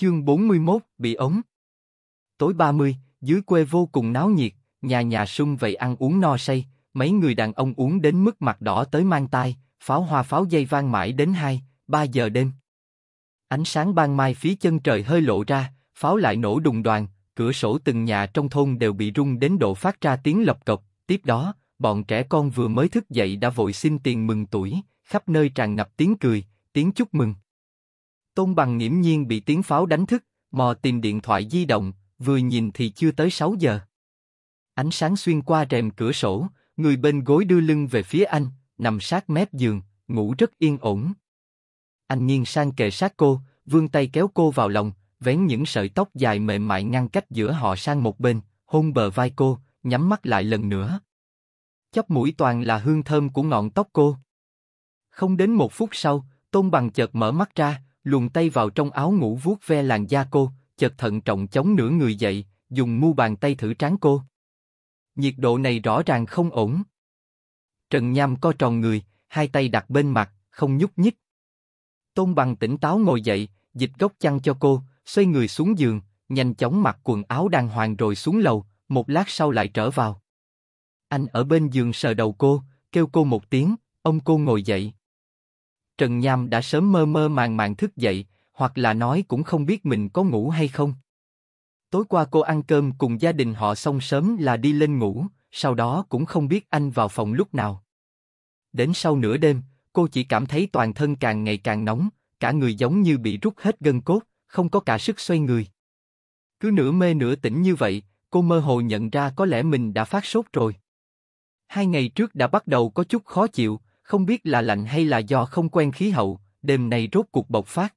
Chương 41, bị ống. Tối 30, dưới quê vô cùng náo nhiệt, nhà nhà sung vậy ăn uống no say, mấy người đàn ông uống đến mức mặt đỏ tới mang tai, pháo hoa pháo dây vang mãi đến 2, 3 giờ đêm. Ánh sáng ban mai phía chân trời hơi lộ ra, pháo lại nổ đùng đoàn, cửa sổ từng nhà trong thôn đều bị rung đến độ phát ra tiếng lập cộc, tiếp đó, bọn trẻ con vừa mới thức dậy đã vội xin tiền mừng tuổi, khắp nơi tràn ngập tiếng cười, tiếng chúc mừng. Tôn Bằng nghiễm nhiên bị tiếng pháo đánh thức, mò tìm điện thoại di động, vừa nhìn thì chưa tới 6 giờ. Ánh sáng xuyên qua rèm cửa sổ, người bên gối đưa lưng về phía anh, nằm sát mép giường, ngủ rất yên ổn. Anh nghiêng sang kề sát cô, vươn tay kéo cô vào lòng, vén những sợi tóc dài mềm mại ngăn cách giữa họ sang một bên, hôn bờ vai cô, nhắm mắt lại lần nữa. Chóp mũi toàn là hương thơm của ngọn tóc cô. Không đến một phút sau, Tôn Bằng chợt mở mắt ra, luồn tay vào trong áo ngủ vuốt ve làn da cô, chợt thận trọng chống nửa người dậy, dùng mu bàn tay thử trán cô. Nhiệt độ này rõ ràng không ổn. Trần Nham co tròn người, hai tay đặt bên mặt, không nhúc nhích. Tôn Bằng tỉnh táo ngồi dậy, dịch góc chăn cho cô, xoay người xuống giường, nhanh chóng mặc quần áo đàng hoàng rồi xuống lầu, một lát sau lại trở vào. Anh ở bên giường sờ đầu cô, kêu cô một tiếng, ông cô ngồi dậy. Trần Nham đã sớm mơ mơ màng màng thức dậy, hoặc là nói cũng không biết mình có ngủ hay không. Tối qua cô ăn cơm cùng gia đình họ xong sớm là đi lên ngủ, sau đó cũng không biết anh vào phòng lúc nào. Đến sau nửa đêm, cô chỉ cảm thấy toàn thân càng ngày càng nóng, cả người giống như bị rút hết gân cốt, không có cả sức xoay người. Cứ nửa mê nửa tỉnh như vậy, cô mơ hồ nhận ra có lẽ mình đã phát sốt rồi. Hai ngày trước đã bắt đầu có chút khó chịu, không biết là lạnh hay là do không quen khí hậu, đêm nay rốt cuộc bộc phát.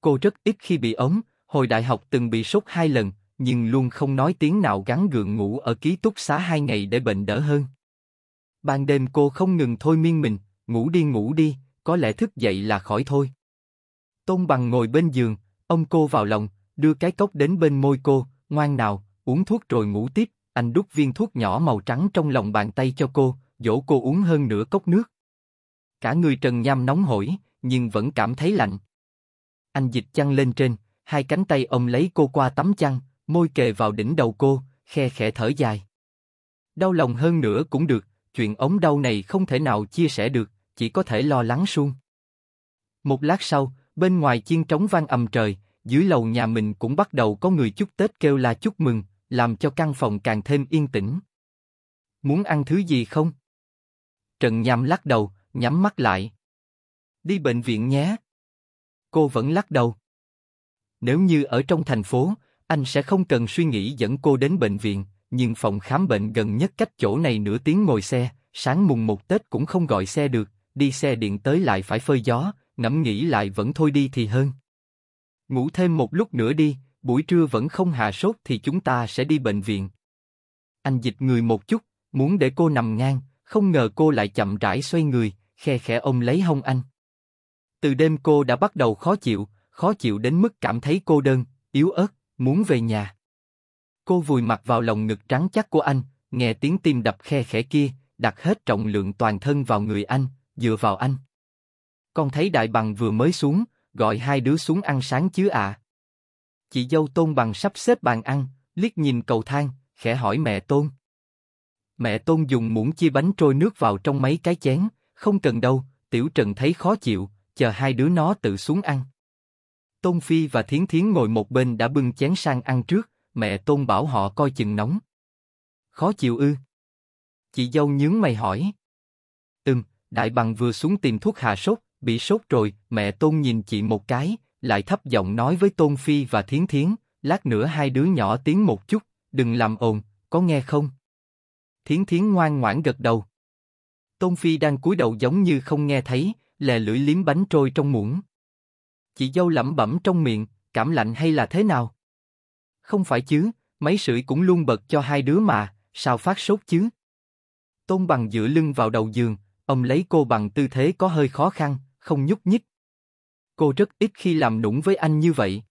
Cô rất ít khi bị ốm, hồi đại học từng bị sốt hai lần, nhưng luôn không nói tiếng nào gắn gượng ngủ ở ký túc xá hai ngày để bệnh đỡ hơn. Ban đêm cô không ngừng thôi miên mình, ngủ đi ngủ đi, có lẽ thức dậy là khỏi thôi. Tôn bằng ngồi bên giường, ông cô vào lòng, đưa cái cốc đến bên môi cô, ngoan nào, uống thuốc rồi ngủ tiếp, anh đút viên thuốc nhỏ màu trắng trong lòng bàn tay cho cô, dỗ cô uống hơn nửa cốc nước cả người Trần Nham nóng hổi, nhưng vẫn cảm thấy lạnh. Anh dịch chăn lên trên, hai cánh tay ôm lấy cô qua tấm chăn, môi kề vào đỉnh đầu cô, khe khẽ thở dài. Đau lòng hơn nữa cũng được, chuyện ống đau này không thể nào chia sẻ được, chỉ có thể lo lắng suông. Một lát sau, bên ngoài chiên trống vang ầm trời, dưới lầu nhà mình cũng bắt đầu có người chúc Tết kêu là chúc mừng, làm cho căn phòng càng thêm yên tĩnh. Muốn ăn thứ gì không? Trần Nham lắc đầu, nhắm mắt lại. Đi bệnh viện nhé. Cô vẫn lắc đầu. Nếu như ở trong thành phố, anh sẽ không cần suy nghĩ dẫn cô đến bệnh viện, nhưng phòng khám bệnh gần nhất cách chỗ này nửa tiếng ngồi xe, sáng mùng một Tết cũng không gọi xe được, đi xe điện tới lại phải phơi gió, ngẫm nghĩ lại vẫn thôi đi thì hơn. Ngủ thêm một lúc nữa đi, buổi trưa vẫn không hạ sốt thì chúng ta sẽ đi bệnh viện. Anh dịch người một chút, muốn để cô nằm ngang, không ngờ cô lại chậm rãi xoay người, khe khẽ ôm lấy hông anh. Từ đêm cô đã bắt đầu khó chịu, khó chịu đến mức cảm thấy cô đơn, yếu ớt, muốn về nhà. Cô vùi mặt vào lòng ngực trắng chắc của anh, nghe tiếng tim đập khe khẽ kia, đặt hết trọng lượng toàn thân vào người anh, dựa vào anh. Con thấy đại bằng vừa mới xuống, gọi hai đứa xuống ăn sáng chứ ạ. Chị dâu tôn bằng sắp xếp bàn ăn, liếc nhìn cầu thang, khẽ hỏi mẹ tôn. Mẹ tôn dùng muỗng chia bánh trôi nước vào trong mấy cái chén, không cần đâu, Tiểu Trần thấy khó chịu, chờ hai đứa nó tự xuống ăn. Tôn Phi và Thiến Thiến ngồi một bên đã bưng chén sang ăn trước, mẹ Tôn bảo họ coi chừng nóng. Khó chịu ư? Chị dâu nhướng mày hỏi. Ừm, Đại Bằng vừa xuống tìm thuốc hạ sốt, bị sốt rồi, mẹ Tôn nhìn chị một cái, lại thấp giọng nói với Tôn Phi và Thiến Thiến, lát nữa hai đứa nhỏ tiếng một chút, đừng làm ồn, có nghe không? Thiến Thiến ngoan ngoãn gật đầu. Tôn Phi đang cúi đầu giống như không nghe thấy, lè lưỡi liếm bánh trôi trong muỗng. Chị dâu lẩm bẩm trong miệng, cảm lạnh hay là thế nào? Không phải chứ, máy sưởi cũng luôn bật cho hai đứa mà, sao phát sốt chứ? Tôn bằng dựa lưng vào đầu giường, ông lấy cô bằng tư thế có hơi khó khăn, không nhúc nhích. Cô rất ít khi làm nũng với anh như vậy.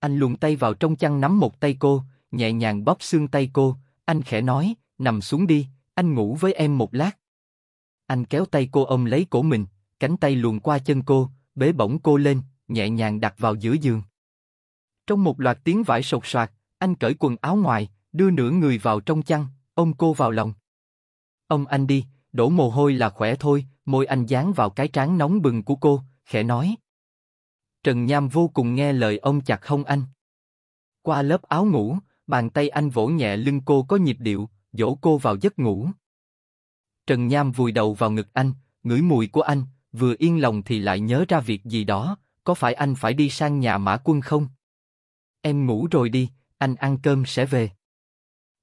Anh luồn tay vào trong chăn nắm một tay cô, nhẹ nhàng bóp xương tay cô, anh khẽ nói, nằm xuống đi, anh ngủ với em một lát. Anh kéo tay cô ông lấy cổ mình, cánh tay luồn qua chân cô, bế bổng cô lên, nhẹ nhàng đặt vào giữa giường. Trong một loạt tiếng vải sột soạt, anh cởi quần áo ngoài, đưa nửa người vào trong chăn, ôm cô vào lòng. Ông anh đi, đổ mồ hôi là khỏe thôi, môi anh dán vào cái trán nóng bừng của cô, khẽ nói. Trần Nham vô cùng nghe lời ông chặt hông anh. Qua lớp áo ngủ, bàn tay anh vỗ nhẹ lưng cô có nhịp điệu, dỗ cô vào giấc ngủ. Trần Nham vùi đầu vào ngực anh, ngửi mùi của anh, vừa yên lòng thì lại nhớ ra việc gì đó, có phải anh phải đi sang nhà Mã Quân không? Em ngủ rồi đi, anh ăn cơm sẽ về.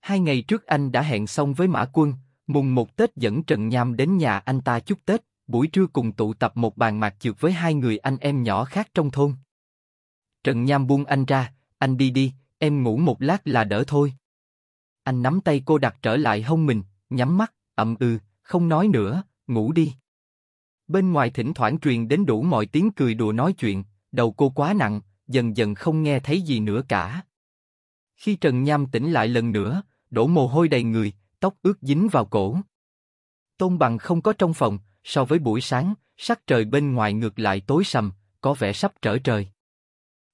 Hai ngày trước anh đã hẹn xong với Mã Quân, mùng một Tết dẫn Trần Nham đến nhà anh ta chúc Tết, buổi trưa cùng tụ tập một bàn mạc chược với hai người anh em nhỏ khác trong thôn. Trần Nham buông anh ra, anh đi đi, em ngủ một lát là đỡ thôi. Anh nắm tay cô đặt trở lại hông mình, nhắm mắt, ậm ừ, không nói nữa, ngủ đi. Bên ngoài thỉnh thoảng truyền đến đủ mọi tiếng cười đùa nói chuyện, đầu cô quá nặng, dần dần không nghe thấy gì nữa cả. Khi Trần Nham tỉnh lại lần nữa, đổ mồ hôi đầy người, tóc ướt dính vào cổ. Tôn Bằng không có trong phòng, so với buổi sáng, sắc trời bên ngoài ngược lại tối sầm, có vẻ sắp trở trời.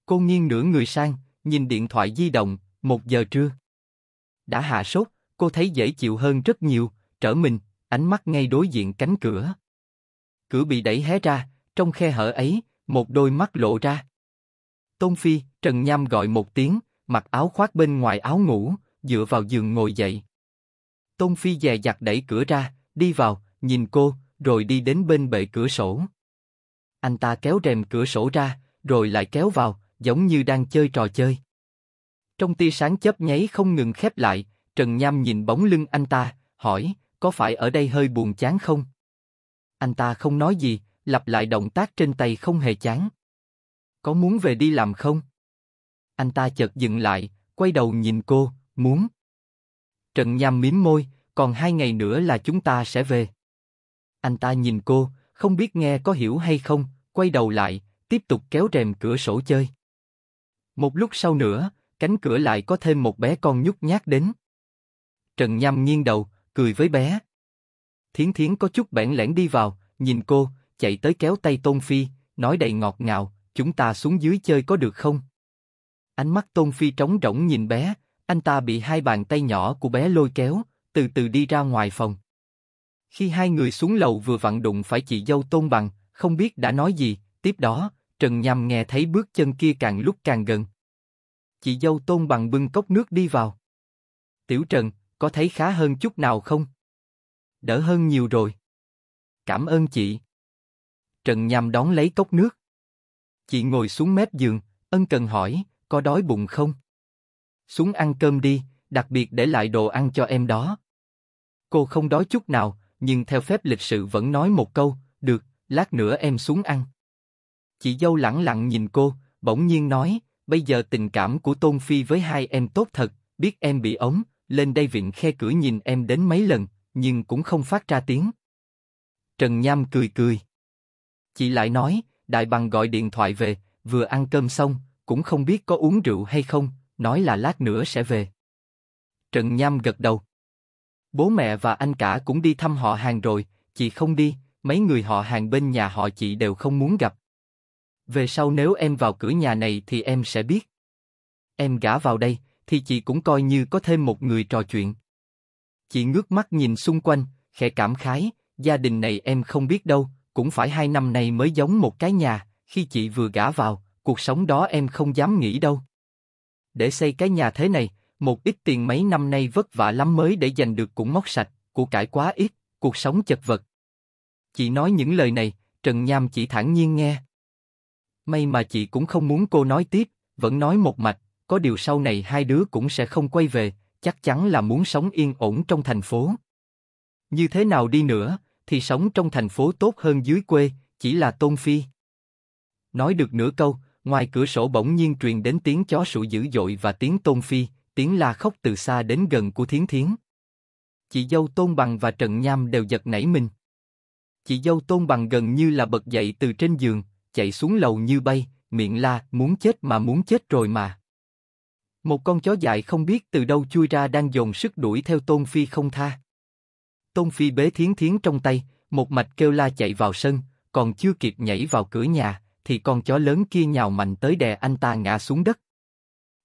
Cô nghiêng nửa người sang, nhìn điện thoại di động, một giờ trưa. Đã hạ sốt, cô thấy dễ chịu hơn rất nhiều, trở mình, ánh mắt ngay đối diện cánh cửa. Cửa bị đẩy hé ra, trong khe hở ấy, một đôi mắt lộ ra. Tôn Phi, Trần Nham gọi một tiếng, mặc áo khoác bên ngoài áo ngủ, dựa vào giường ngồi dậy. Tôn Phi dè dặt đẩy cửa ra, đi vào, nhìn cô, rồi đi đến bên bệ cửa sổ. Anh ta kéo rèm cửa sổ ra, rồi lại kéo vào, giống như đang chơi trò chơi. Trong tia sáng chớp nháy không ngừng khép lại, Trần Nham nhìn bóng lưng anh ta, hỏi, có phải ở đây hơi buồn chán không? Anh ta không nói gì, lặp lại động tác trên tay không hề chán. Có muốn về đi làm không? Anh ta chợt dừng lại, quay đầu nhìn cô, muốn. Trần Nham mím môi, còn hai ngày nữa là chúng ta sẽ về. Anh ta nhìn cô, không biết nghe có hiểu hay không, quay đầu lại, tiếp tục kéo rèm cửa sổ chơi. Một lúc sau nữa, cánh cửa lại có thêm một bé con nhút nhát đến. Trần Nham nghiêng đầu, cười với bé. Thiến Thiến có chút bẽn lẽn đi vào, nhìn cô, chạy tới kéo tay Tôn Phi, nói đầy ngọt ngào, chúng ta xuống dưới chơi có được không? Ánh mắt Tôn Phi trống rỗng nhìn bé, anh ta bị hai bàn tay nhỏ của bé lôi kéo, từ từ đi ra ngoài phòng. Khi hai người xuống lầu vừa vặn đụng phải chị dâu Tôn Bằng, không biết đã nói gì, tiếp đó, Trần Nham nghe thấy bước chân kia càng lúc càng gần. Chị dâu Tôn Bằng bưng cốc nước đi vào. Tiểu Trần, có thấy khá hơn chút nào không? Đỡ hơn nhiều rồi. Cảm ơn chị. Trần Nham đón lấy cốc nước. Chị ngồi xuống mép giường, ân cần hỏi, có đói bụng không? Xuống ăn cơm đi, đặc biệt để lại đồ ăn cho em đó. Cô không đói chút nào, nhưng theo phép lịch sự vẫn nói một câu, được, lát nữa em xuống ăn. Chị dâu lẳng lặng nhìn cô, bỗng nhiên nói, bây giờ tình cảm của Tôn Phi với hai em tốt thật, biết em bị ống, lên đây viện khe cửa nhìn em đến mấy lần, nhưng cũng không phát ra tiếng. Trần Nham cười cười. Chị lại nói, đại bằng gọi điện thoại về, vừa ăn cơm xong, cũng không biết có uống rượu hay không, nói là lát nữa sẽ về. Trần Nham gật đầu. Bố mẹ và anh cả cũng đi thăm họ hàng rồi, chị không đi, mấy người họ hàng bên nhà họ chị đều không muốn gặp. Về sau nếu em vào cửa nhà này thì em sẽ biết. Em gả vào đây, thì chị cũng coi như có thêm một người trò chuyện. Chị ngước mắt nhìn xung quanh, khẽ cảm khái, gia đình này em không biết đâu, cũng phải hai năm nay mới giống một cái nhà, khi chị vừa gả vào, cuộc sống đó em không dám nghĩ đâu. Để xây cái nhà thế này, một ít tiền mấy năm nay vất vả lắm mới để giành được cũng móc sạch, của cải quá ít, cuộc sống chật vật. Chị nói những lời này, Trần Nham chỉ thẳng nhiên nghe. May mà chị cũng không muốn cô nói tiếp, vẫn nói một mạch, có điều sau này hai đứa cũng sẽ không quay về, chắc chắn là muốn sống yên ổn trong thành phố. Như thế nào đi nữa, thì sống trong thành phố tốt hơn dưới quê, chỉ là Tôn Phi. Nói được nửa câu, ngoài cửa sổ bỗng nhiên truyền đến tiếng chó sủa dữ dội và tiếng Tôn Phi, tiếng la khóc từ xa đến gần của Thiến Thiến. Chị dâu Tôn Bằng và Trần Nham đều giật nảy mình. Chị dâu Tôn Bằng gần như là bật dậy từ trên giường, chạy xuống lầu như bay, miệng la, muốn chết mà muốn chết rồi mà. Một con chó dại không biết từ đâu chui ra đang dồn sức đuổi theo Tôn Phi không tha. Tôn Phi bế thiến thiến trong tay, một mạch kêu la chạy vào sân, còn chưa kịp nhảy vào cửa nhà, thì con chó lớn kia nhào mạnh tới đè anh ta ngã xuống đất.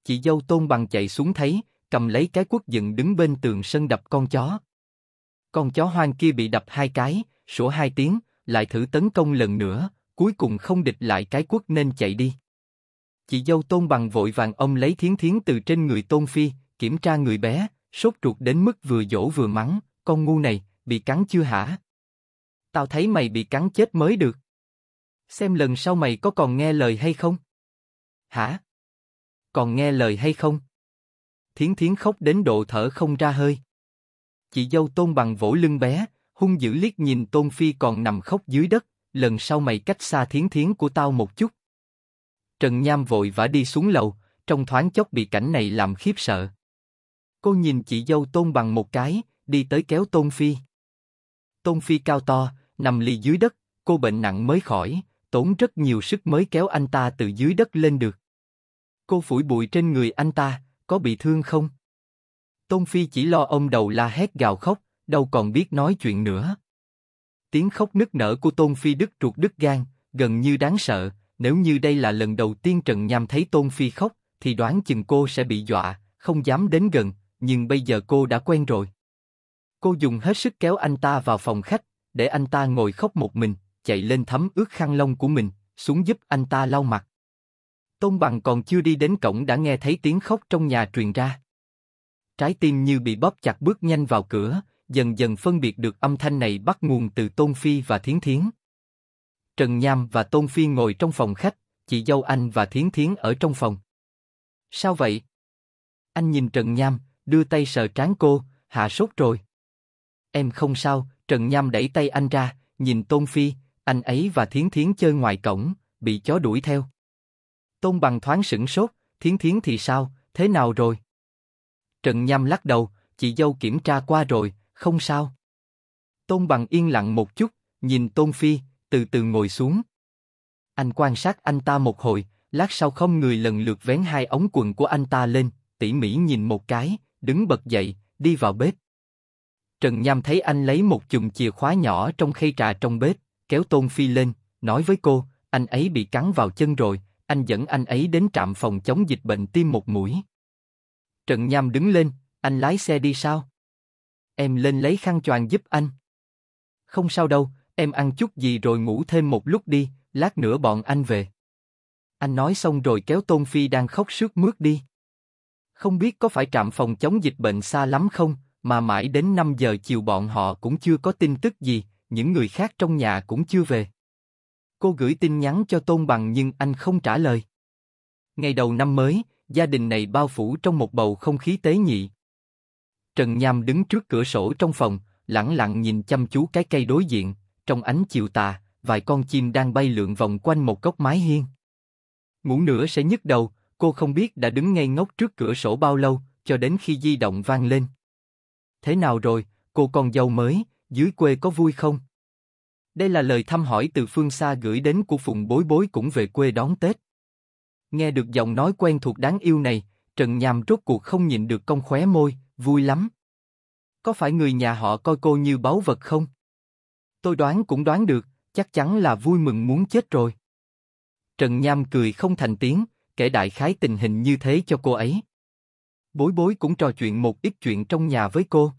Chị dâu Tôn bằng chạy xuống thấy, cầm lấy cái quất dựng đứng bên tường sân đập con chó. Con chó hoang kia bị đập hai cái, sủa hai tiếng, lại thử tấn công lần nữa, cuối cùng không địch lại cái quất nên chạy đi. Chị dâu Tôn Bằng vội vàng ông lấy thiến thiến từ trên người Tôn Phi, kiểm tra người bé, sốt ruột đến mức vừa dỗ vừa mắng, con ngu này, bị cắn chưa hả? Tao thấy mày bị cắn chết mới được. Xem lần sau mày có còn nghe lời hay không? Hả? Còn nghe lời hay không? Thiến thiến khóc đến độ thở không ra hơi. Chị dâu Tôn Bằng vỗ lưng bé, hung dữ liếc nhìn Tôn Phi còn nằm khóc dưới đất, lần sau mày cách xa thiến thiến của tao một chút. Trần Nham vội vã đi xuống lầu, trong thoáng chốc bị cảnh này làm khiếp sợ. Cô nhìn chị dâu Tôn bằng một cái, đi tới kéo Tôn Phi. Tôn Phi cao to, nằm lì dưới đất, cô bệnh nặng mới khỏi, tốn rất nhiều sức mới kéo anh ta từ dưới đất lên được. Cô phủi bụi trên người anh ta, có bị thương không? Tôn Phi chỉ lo ông đầu la hét gào khóc, đâu còn biết nói chuyện nữa. Tiếng khóc nức nở của Tôn Phi đứt ruột đứt gan, gần như đáng sợ, nếu như đây là lần đầu tiên Trần Nham thấy Tôn Phi khóc, thì đoán chừng cô sẽ bị dọa, không dám đến gần, nhưng bây giờ cô đã quen rồi. Cô dùng hết sức kéo anh ta vào phòng khách, để anh ta ngồi khóc một mình, chạy lên thấm ướt khăn lông của mình, xuống giúp anh ta lau mặt. Tôn Bằng còn chưa đi đến cổng đã nghe thấy tiếng khóc trong nhà truyền ra. Trái tim như bị bóp chặt bước nhanh vào cửa, dần dần phân biệt được âm thanh này bắt nguồn từ Tôn Phi và Thiến Thiến. Trần Nham và Tôn Phi ngồi trong phòng khách, chị dâu anh và Thiến Thiến ở trong phòng. Sao vậy? Anh nhìn Trần Nham, đưa tay sờ trán cô, hạ sốt rồi. Em không sao, Trần Nham đẩy tay anh ra, nhìn Tôn Phi, anh ấy và Thiến Thiến chơi ngoài cổng, bị chó đuổi theo. Tôn Bằng thoáng sững sốt, Thiến Thiến thì sao, thế nào rồi? Trần Nham lắc đầu, chị dâu kiểm tra qua rồi, không sao. Tôn Bằng yên lặng một chút, nhìn Tôn Phi, từ từ ngồi xuống. Anh quan sát anh ta một hồi, lát sau không người lần lượt vén hai ống quần của anh ta lên, tỉ mỉ nhìn một cái, đứng bật dậy, đi vào bếp. Trần Nham thấy anh lấy một chùm chìa khóa nhỏ trong khay trà trong bếp, kéo Tôn Phi lên, nói với cô, anh ấy bị cắn vào chân rồi, anh dẫn anh ấy đến trạm phòng chống dịch bệnh tiêm một mũi. Trần Nham đứng lên, anh lái xe đi sao? Em lên lấy khăn choàng giúp anh. Không sao đâu, Em ăn chút gì rồi ngủ thêm một lúc đi, lát nữa bọn anh về. Anh nói xong rồi kéo Tôn Phi đang khóc sướt mướt đi. Không biết có phải trạm phòng chống dịch bệnh xa lắm không, mà mãi đến 5 giờ chiều bọn họ cũng chưa có tin tức gì, những người khác trong nhà cũng chưa về. Cô gửi tin nhắn cho Tôn Bằng nhưng anh không trả lời. Ngày đầu năm mới, gia đình này bao phủ trong một bầu không khí tế nhị. Trần Nham đứng trước cửa sổ trong phòng, lặng lặng nhìn chăm chú cái cây đối diện, trong ánh chiều tà, vài con chim đang bay lượn vòng quanh một góc mái hiên. Ngủ nửa sẽ nhức đầu, cô không biết đã đứng ngay ngốc trước cửa sổ bao lâu, cho đến khi di động vang lên. Thế nào rồi, cô còn giàu mới, dưới quê có vui không? Đây là lời thăm hỏi từ phương xa gửi đến của phụng Bối Bối cũng về quê đón Tết. Nghe được giọng nói quen thuộc đáng yêu này, Trần Nham rốt cuộc không nhìn được cong khóe môi, vui lắm. Có phải người nhà họ coi cô như báu vật không? tôi đoán cũng đoán được, chắc chắn là vui mừng muốn chết rồi. Trần Nham cười không thành tiếng, kể đại khái tình hình như thế cho cô ấy. Bối bối cũng trò chuyện một ít chuyện trong nhà với cô.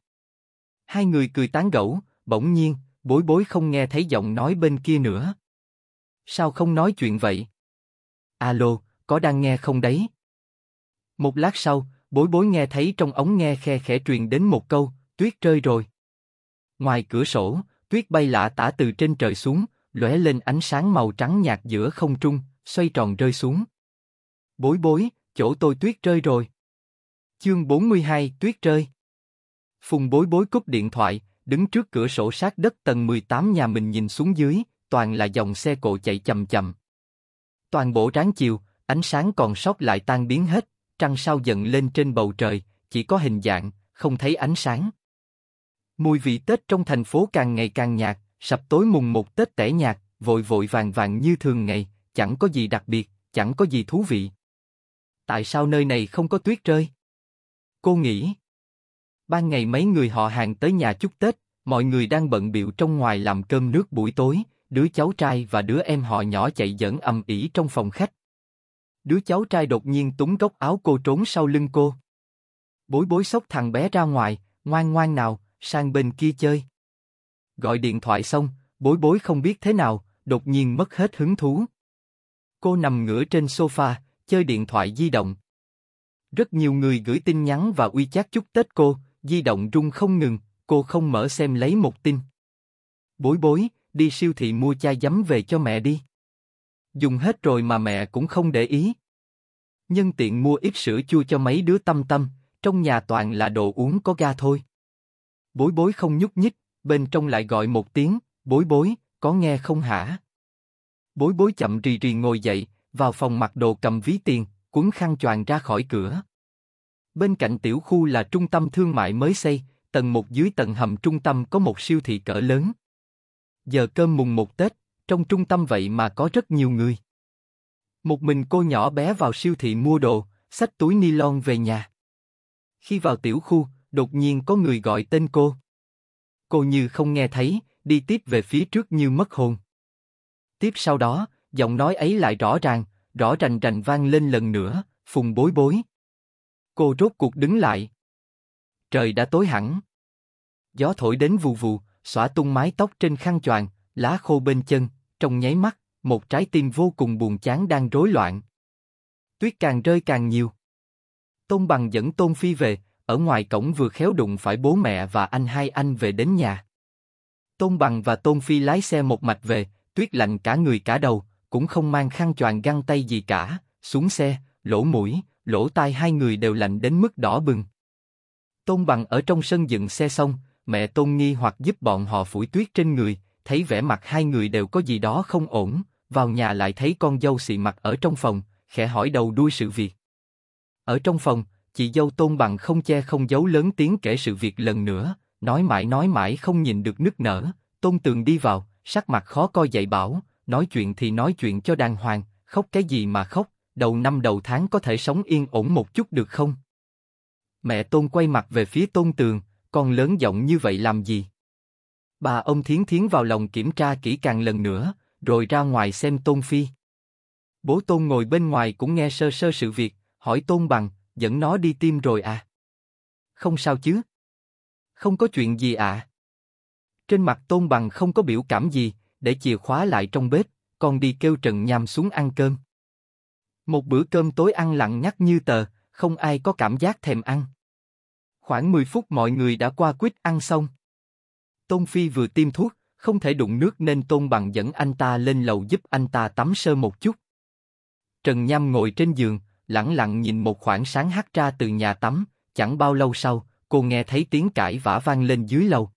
Hai người cười tán gẫu, bỗng nhiên, bối bối không nghe thấy giọng nói bên kia nữa. Sao không nói chuyện vậy? Alo, có đang nghe không đấy? Một lát sau, bối bối nghe thấy trong ống nghe khe khẽ truyền đến một câu, tuyết rơi rồi. Ngoài cửa sổ, Tuyết bay lạ tả từ trên trời xuống, lóe lên ánh sáng màu trắng nhạt giữa không trung, xoay tròn rơi xuống. Bối bối, chỗ tôi tuyết rơi rồi. Chương 42 Tuyết rơi Phùng bối bối cúp điện thoại, đứng trước cửa sổ sát đất tầng 18 nhà mình nhìn xuống dưới, toàn là dòng xe cộ chạy chậm chậm. Toàn bộ ráng chiều, ánh sáng còn sót lại tan biến hết, trăng sao dần lên trên bầu trời, chỉ có hình dạng, không thấy ánh sáng. Mùi vị Tết trong thành phố càng ngày càng nhạt, sập tối mùng một Tết tẻ nhạt, vội vội vàng vàng như thường ngày, chẳng có gì đặc biệt, chẳng có gì thú vị. Tại sao nơi này không có tuyết rơi? Cô nghĩ. Ban ngày mấy người họ hàng tới nhà chúc Tết, mọi người đang bận biệu trong ngoài làm cơm nước buổi tối, đứa cháu trai và đứa em họ nhỏ chạy dẫn ầm ĩ trong phòng khách. Đứa cháu trai đột nhiên túng góc áo cô trốn sau lưng cô. Bối bối sốc thằng bé ra ngoài, ngoan ngoan nào, sang bên kia chơi. Gọi điện thoại xong, bối bối không biết thế nào, đột nhiên mất hết hứng thú. Cô nằm ngửa trên sofa, chơi điện thoại di động. Rất nhiều người gửi tin nhắn và uy chát chúc Tết cô, di động rung không ngừng, cô không mở xem lấy một tin. Bối bối, đi siêu thị mua chai giấm về cho mẹ đi. Dùng hết rồi mà mẹ cũng không để ý. Nhân tiện mua ít sữa chua cho mấy đứa tâm tâm, trong nhà toàn là đồ uống có ga thôi. Bối bối không nhúc nhích, bên trong lại gọi một tiếng, bối bối, có nghe không hả? Bối bối chậm rì rì ngồi dậy, vào phòng mặc đồ cầm ví tiền, cuốn khăn choàng ra khỏi cửa. Bên cạnh tiểu khu là trung tâm thương mại mới xây, tầng một dưới tầng hầm trung tâm có một siêu thị cỡ lớn. Giờ cơm mùng một Tết, trong trung tâm vậy mà có rất nhiều người. Một mình cô nhỏ bé vào siêu thị mua đồ, xách túi ni lon về nhà. Khi vào tiểu khu, đột nhiên có người gọi tên cô. Cô như không nghe thấy, đi tiếp về phía trước như mất hồn. Tiếp sau đó, giọng nói ấy lại rõ ràng, rõ rành rành vang lên lần nữa, phùng bối bối. Cô rốt cuộc đứng lại. Trời đã tối hẳn. Gió thổi đến vù vù, xóa tung mái tóc trên khăn choàng, lá khô bên chân, trong nháy mắt, một trái tim vô cùng buồn chán đang rối loạn. Tuyết càng rơi càng nhiều. Tôn bằng dẫn Tôn Phi về, ở ngoài cổng vừa khéo đụng phải bố mẹ và anh hai anh về đến nhà. Tôn Bằng và Tôn Phi lái xe một mạch về, tuyết lạnh cả người cả đầu, cũng không mang khăn choàng găng tay gì cả, xuống xe, lỗ mũi, lỗ tai hai người đều lạnh đến mức đỏ bừng. Tôn Bằng ở trong sân dựng xe xong, mẹ Tôn Nghi hoặc giúp bọn họ phủi tuyết trên người, thấy vẻ mặt hai người đều có gì đó không ổn, vào nhà lại thấy con dâu xị mặt ở trong phòng, khẽ hỏi đầu đuôi sự việc. Ở trong phòng, chị dâu tôn bằng không che không giấu lớn tiếng kể sự việc lần nữa, nói mãi nói mãi không nhìn được nức nở, tôn tường đi vào, sắc mặt khó coi dạy bảo, nói chuyện thì nói chuyện cho đàng hoàng, khóc cái gì mà khóc, đầu năm đầu tháng có thể sống yên ổn một chút được không? Mẹ tôn quay mặt về phía tôn tường, con lớn giọng như vậy làm gì? Bà ông thiến thiến vào lòng kiểm tra kỹ càng lần nữa, rồi ra ngoài xem tôn phi. Bố tôn ngồi bên ngoài cũng nghe sơ sơ sự việc, hỏi tôn bằng, dẫn nó đi tiêm rồi à? Không sao chứ? Không có chuyện gì à? Trên mặt Tôn Bằng không có biểu cảm gì, để chìa khóa lại trong bếp, còn đi kêu Trần Nham xuống ăn cơm. Một bữa cơm tối ăn lặng nhắc như tờ, không ai có cảm giác thèm ăn. Khoảng 10 phút mọi người đã qua quýt ăn xong. Tôn Phi vừa tiêm thuốc, không thể đụng nước nên Tôn Bằng dẫn anh ta lên lầu giúp anh ta tắm sơ một chút. Trần Nham ngồi trên giường, lẳng lặng nhìn một khoảng sáng hắt ra từ nhà tắm, chẳng bao lâu sau, cô nghe thấy tiếng cãi vã vang lên dưới lầu.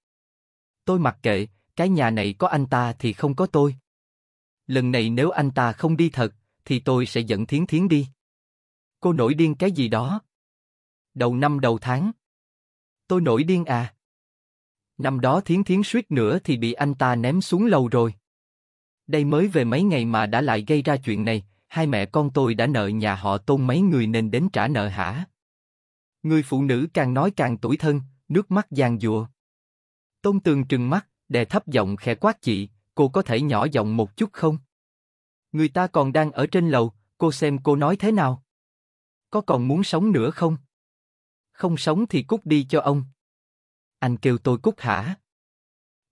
Tôi mặc kệ, cái nhà này có anh ta thì không có tôi. Lần này nếu anh ta không đi thật, thì tôi sẽ dẫn Thiến Thiến đi. Cô nổi điên cái gì đó? Đầu năm đầu tháng. Tôi nổi điên à? Năm đó Thiến Thiến suýt nữa thì bị anh ta ném xuống lầu rồi. Đây mới về mấy ngày mà đã lại gây ra chuyện này, hai mẹ con tôi đã nợ nhà họ tôn mấy người nên đến trả nợ hả? Người phụ nữ càng nói càng tủi thân, nước mắt giang dụa. Tôn tường trừng mắt, đè thấp giọng khẽ quát chị, cô có thể nhỏ giọng một chút không? Người ta còn đang ở trên lầu, cô xem cô nói thế nào? Có còn muốn sống nữa không? Không sống thì cút đi cho ông. Anh kêu tôi cút hả?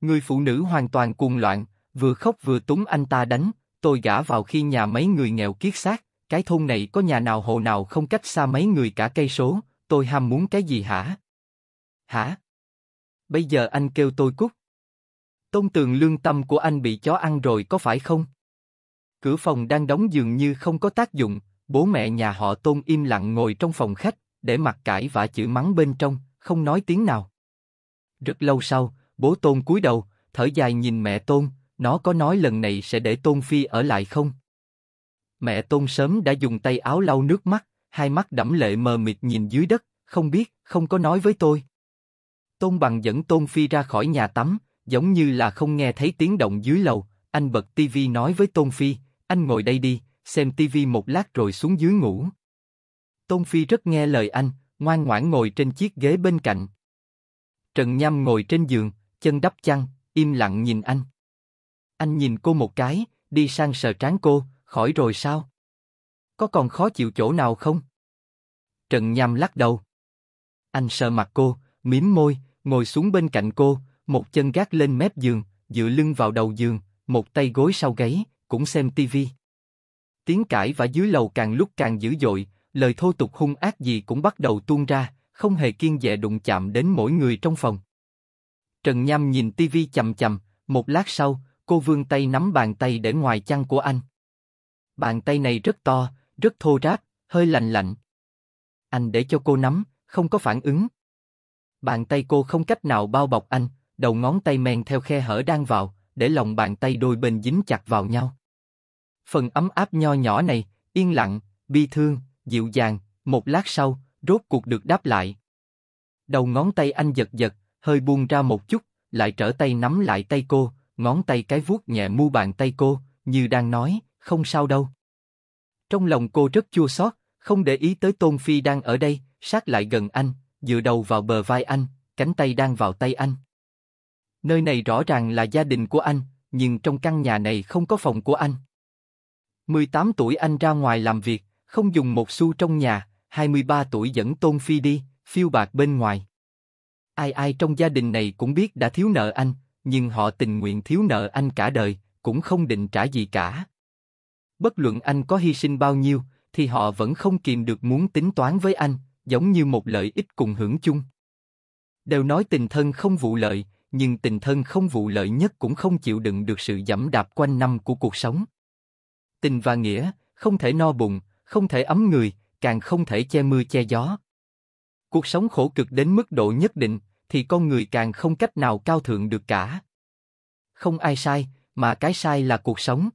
Người phụ nữ hoàn toàn cuồng loạn, vừa khóc vừa túng anh ta đánh, tôi gả vào khi nhà mấy người nghèo kiết xác, cái thôn này có nhà nào hộ nào không cách xa mấy người cả cây số, tôi ham muốn cái gì hả? Hả? Bây giờ anh kêu tôi cút. Tôn tường lương tâm của anh bị chó ăn rồi có phải không? Cửa phòng đang đóng dường như không có tác dụng, bố mẹ nhà họ tôn im lặng ngồi trong phòng khách, để mặt cãi và chữ mắng bên trong, không nói tiếng nào. Rất lâu sau, bố tôn cúi đầu, thở dài nhìn mẹ tôn, nó có nói lần này sẽ để Tôn Phi ở lại không? Mẹ Tôn sớm đã dùng tay áo lau nước mắt, hai mắt đẫm lệ mờ mịt nhìn dưới đất, không biết, không có nói với tôi. Tôn Bằng dẫn Tôn Phi ra khỏi nhà tắm, giống như là không nghe thấy tiếng động dưới lầu, anh bật tivi nói với Tôn Phi, anh ngồi đây đi, xem tivi một lát rồi xuống dưới ngủ. Tôn Phi rất nghe lời anh, ngoan ngoãn ngồi trên chiếc ghế bên cạnh. Trần nhâm ngồi trên giường, chân đắp chăn, im lặng nhìn anh. Anh nhìn cô một cái, đi sang sờ trán cô, khỏi rồi sao? Có còn khó chịu chỗ nào không? Trần Nham lắc đầu. Anh sờ mặt cô, mím môi, ngồi xuống bên cạnh cô, một chân gác lên mép giường, dựa lưng vào đầu giường, một tay gối sau gáy, cũng xem tivi. Tiếng cãi và dưới lầu càng lúc càng dữ dội, lời thô tục hung ác gì cũng bắt đầu tuôn ra, không hề kiên dè đụng chạm đến mỗi người trong phòng. Trần Nham nhìn tivi chầm chầm, một lát sau, Cô vươn tay nắm bàn tay để ngoài chăn của anh. Bàn tay này rất to, rất thô ráp, hơi lạnh lạnh. Anh để cho cô nắm, không có phản ứng. Bàn tay cô không cách nào bao bọc anh, đầu ngón tay men theo khe hở đang vào, để lòng bàn tay đôi bên dính chặt vào nhau. Phần ấm áp nho nhỏ này, yên lặng, bi thương, dịu dàng, một lát sau, rốt cuộc được đáp lại. Đầu ngón tay anh giật giật, hơi buông ra một chút, lại trở tay nắm lại tay cô, ngón tay cái vuốt nhẹ mu bàn tay cô, như đang nói, không sao đâu. Trong lòng cô rất chua xót, không để ý tới Tôn Phi đang ở đây, sát lại gần anh, dựa đầu vào bờ vai anh, cánh tay đang vào tay anh. Nơi này rõ ràng là gia đình của anh, nhưng trong căn nhà này không có phòng của anh. 18 tuổi anh ra ngoài làm việc, không dùng một xu trong nhà, 23 tuổi dẫn Tôn Phi đi, phiêu bạc bên ngoài. Ai ai trong gia đình này cũng biết đã thiếu nợ anh, nhưng họ tình nguyện thiếu nợ anh cả đời, cũng không định trả gì cả. Bất luận anh có hy sinh bao nhiêu, thì họ vẫn không kìm được muốn tính toán với anh, giống như một lợi ích cùng hưởng chung. Đều nói tình thân không vụ lợi, nhưng tình thân không vụ lợi nhất cũng không chịu đựng được sự dẫm đạp quanh năm của cuộc sống. Tình và nghĩa, không thể no bụng, không thể ấm người, càng không thể che mưa che gió. Cuộc sống khổ cực đến mức độ nhất định, thì con người càng không cách nào cao thượng được cả. Không ai sai, mà cái sai là cuộc sống.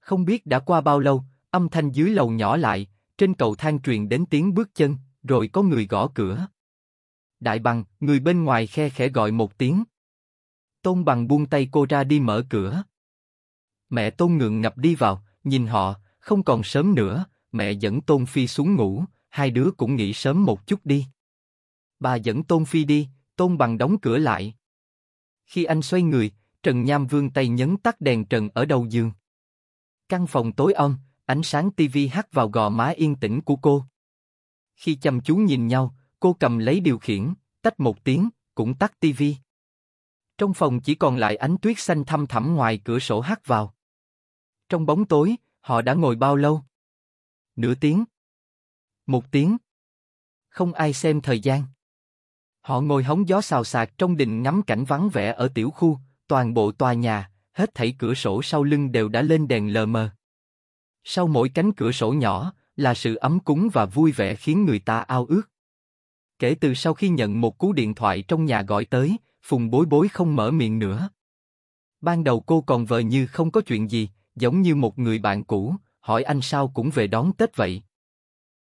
Không biết đã qua bao lâu, âm thanh dưới lầu nhỏ lại, trên cầu thang truyền đến tiếng bước chân, rồi có người gõ cửa. Đại bằng, người bên ngoài khe khẽ gọi một tiếng. Tôn bằng buông tay cô ra đi mở cửa. Mẹ tôn ngượng ngập đi vào, nhìn họ, không còn sớm nữa, mẹ dẫn tôn phi xuống ngủ, hai đứa cũng nghỉ sớm một chút đi. Bà dẫn tôn phi đi, Tôn Bằng đóng cửa lại. Khi anh xoay người, Trần Nham vương tay nhấn tắt đèn trần ở đầu giường. Căn phòng tối om, ánh sáng tivi hắt vào gò má yên tĩnh của cô. Khi chăm chú nhìn nhau, cô cầm lấy điều khiển, tách một tiếng, cũng tắt tivi. Trong phòng chỉ còn lại ánh tuyết xanh thăm thẳm ngoài cửa sổ hắt vào. Trong bóng tối, họ đã ngồi bao lâu? Nửa tiếng. Một tiếng. Không ai xem thời gian. Họ ngồi hóng gió xào xạc trong đình ngắm cảnh vắng vẻ ở tiểu khu, toàn bộ tòa nhà, hết thảy cửa sổ sau lưng đều đã lên đèn lờ mờ. Sau mỗi cánh cửa sổ nhỏ là sự ấm cúng và vui vẻ khiến người ta ao ước. Kể từ sau khi nhận một cú điện thoại trong nhà gọi tới, Phùng bối bối không mở miệng nữa. Ban đầu cô còn vờ như không có chuyện gì, giống như một người bạn cũ, hỏi anh sao cũng về đón Tết vậy.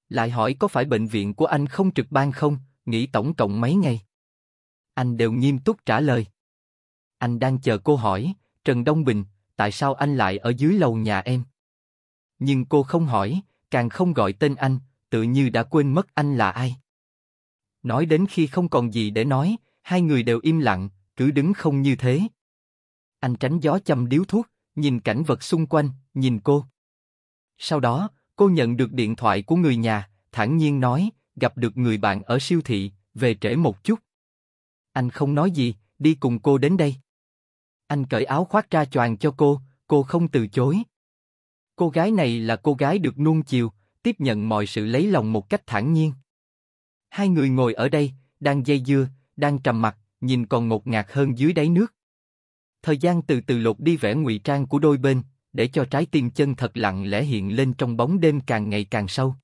Lại hỏi có phải bệnh viện của anh không trực ban không, nghĩ tổng cộng mấy ngày. Anh đều nghiêm túc trả lời. Anh đang chờ cô hỏi, Trần Đông Bình, tại sao anh lại ở dưới lầu nhà em? Nhưng cô không hỏi, càng không gọi tên anh, tự như đã quên mất anh là ai. Nói đến khi không còn gì để nói, hai người đều im lặng, cứ đứng không như thế. Anh tránh gió châm điếu thuốc, nhìn cảnh vật xung quanh, nhìn cô. Sau đó, cô nhận được điện thoại của người nhà, thản nhiên nói, gặp được người bạn ở siêu thị, về trễ một chút. Anh không nói gì, đi cùng cô đến đây. Anh cởi áo khoác ra choàng cho cô, cô không từ chối. Cô gái này là cô gái được nuông chiều, tiếp nhận mọi sự lấy lòng một cách thản nhiên. Hai người ngồi ở đây, đang dây dưa, đang trầm mặc, nhìn còn ngột ngạt hơn dưới đáy nước. Thời gian từ từ lột đi vẻ ngụy trang của đôi bên, để cho trái tim chân thật lặng lẽ hiện lên trong bóng đêm càng ngày càng sâu.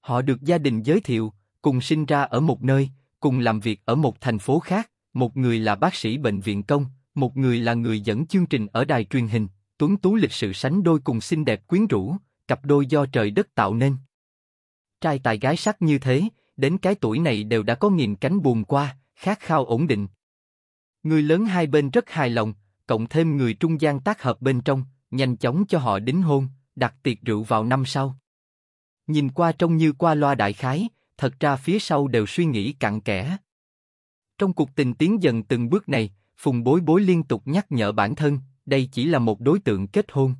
Họ được gia đình giới thiệu, cùng sinh ra ở một nơi, cùng làm việc ở một thành phố khác, một người là bác sĩ bệnh viện công, một người là người dẫn chương trình ở đài truyền hình, tuấn tú lịch sự sánh đôi cùng xinh đẹp quyến rũ, cặp đôi do trời đất tạo nên. Trai tài gái sắc như thế, đến cái tuổi này đều đã có nghìn cánh buồn qua, khát khao ổn định. Người lớn hai bên rất hài lòng, cộng thêm người trung gian tác hợp bên trong, nhanh chóng cho họ đính hôn, đặt tiệc rượu vào năm sau. Nhìn qua trông như qua loa đại khái, thật ra phía sau đều suy nghĩ cặn kẽ. Trong cuộc tình tiến dần từng bước này, Phùng Bối Bối liên tục nhắc nhở bản thân, đây chỉ là một đối tượng kết hôn.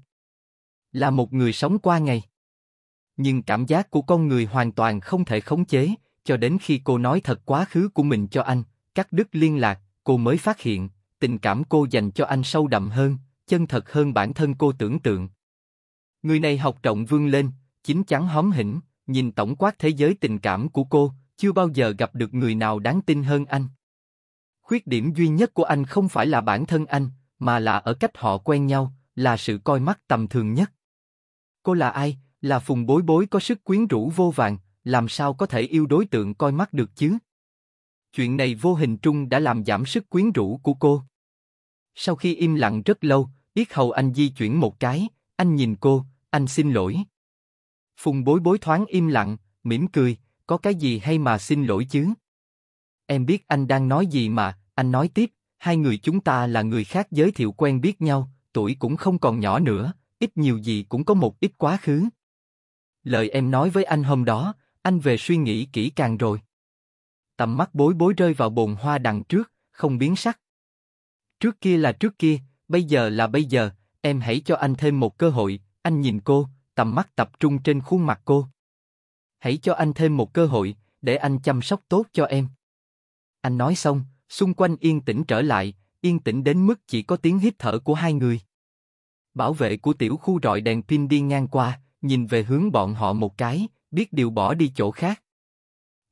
Là một người sống qua ngày. Nhưng cảm giác của con người hoàn toàn không thể khống chế, cho đến khi cô nói thật quá khứ của mình cho anh, cắt đứt liên lạc, cô mới phát hiện, tình cảm cô dành cho anh sâu đậm hơn, chân thật hơn bản thân cô tưởng tượng. Người này học trọng vương lên, chín chắn hóm hỉnh, nhìn tổng quát thế giới tình cảm của cô, chưa bao giờ gặp được người nào đáng tin hơn anh. Khuyết điểm duy nhất của anh không phải là bản thân anh, mà là ở cách họ quen nhau, là sự coi mắt tầm thường nhất. Cô là ai? Là phùng bối bối có sức quyến rũ vô vàng, làm sao có thể yêu đối tượng coi mắt được chứ? Chuyện này vô hình trung đã làm giảm sức quyến rũ của cô. Sau khi im lặng rất lâu, yết hầu anh di chuyển một cái, anh nhìn cô, anh xin lỗi. Phùng bối bối thoáng im lặng, mỉm cười, có cái gì hay mà xin lỗi chứ? Em biết anh đang nói gì mà, anh nói tiếp, hai người chúng ta là người khác giới thiệu quen biết nhau, tuổi cũng không còn nhỏ nữa, ít nhiều gì cũng có một ít quá khứ. Lời em nói với anh hôm đó, anh về suy nghĩ kỹ càng rồi. Tầm mắt bối bối rơi vào bồn hoa đằng trước, không biến sắc. Trước kia là trước kia, bây giờ là bây giờ, em hãy cho anh thêm một cơ hội, anh nhìn cô, tầm mắt tập trung trên khuôn mặt cô. Hãy cho anh thêm một cơ hội, để anh chăm sóc tốt cho em. Anh nói xong, xung quanh yên tĩnh trở lại, yên tĩnh đến mức chỉ có tiếng hít thở của hai người. Bảo vệ của tiểu khu rọi đèn pin đi ngang qua, nhìn về hướng bọn họ một cái, biết điều bỏ đi chỗ khác.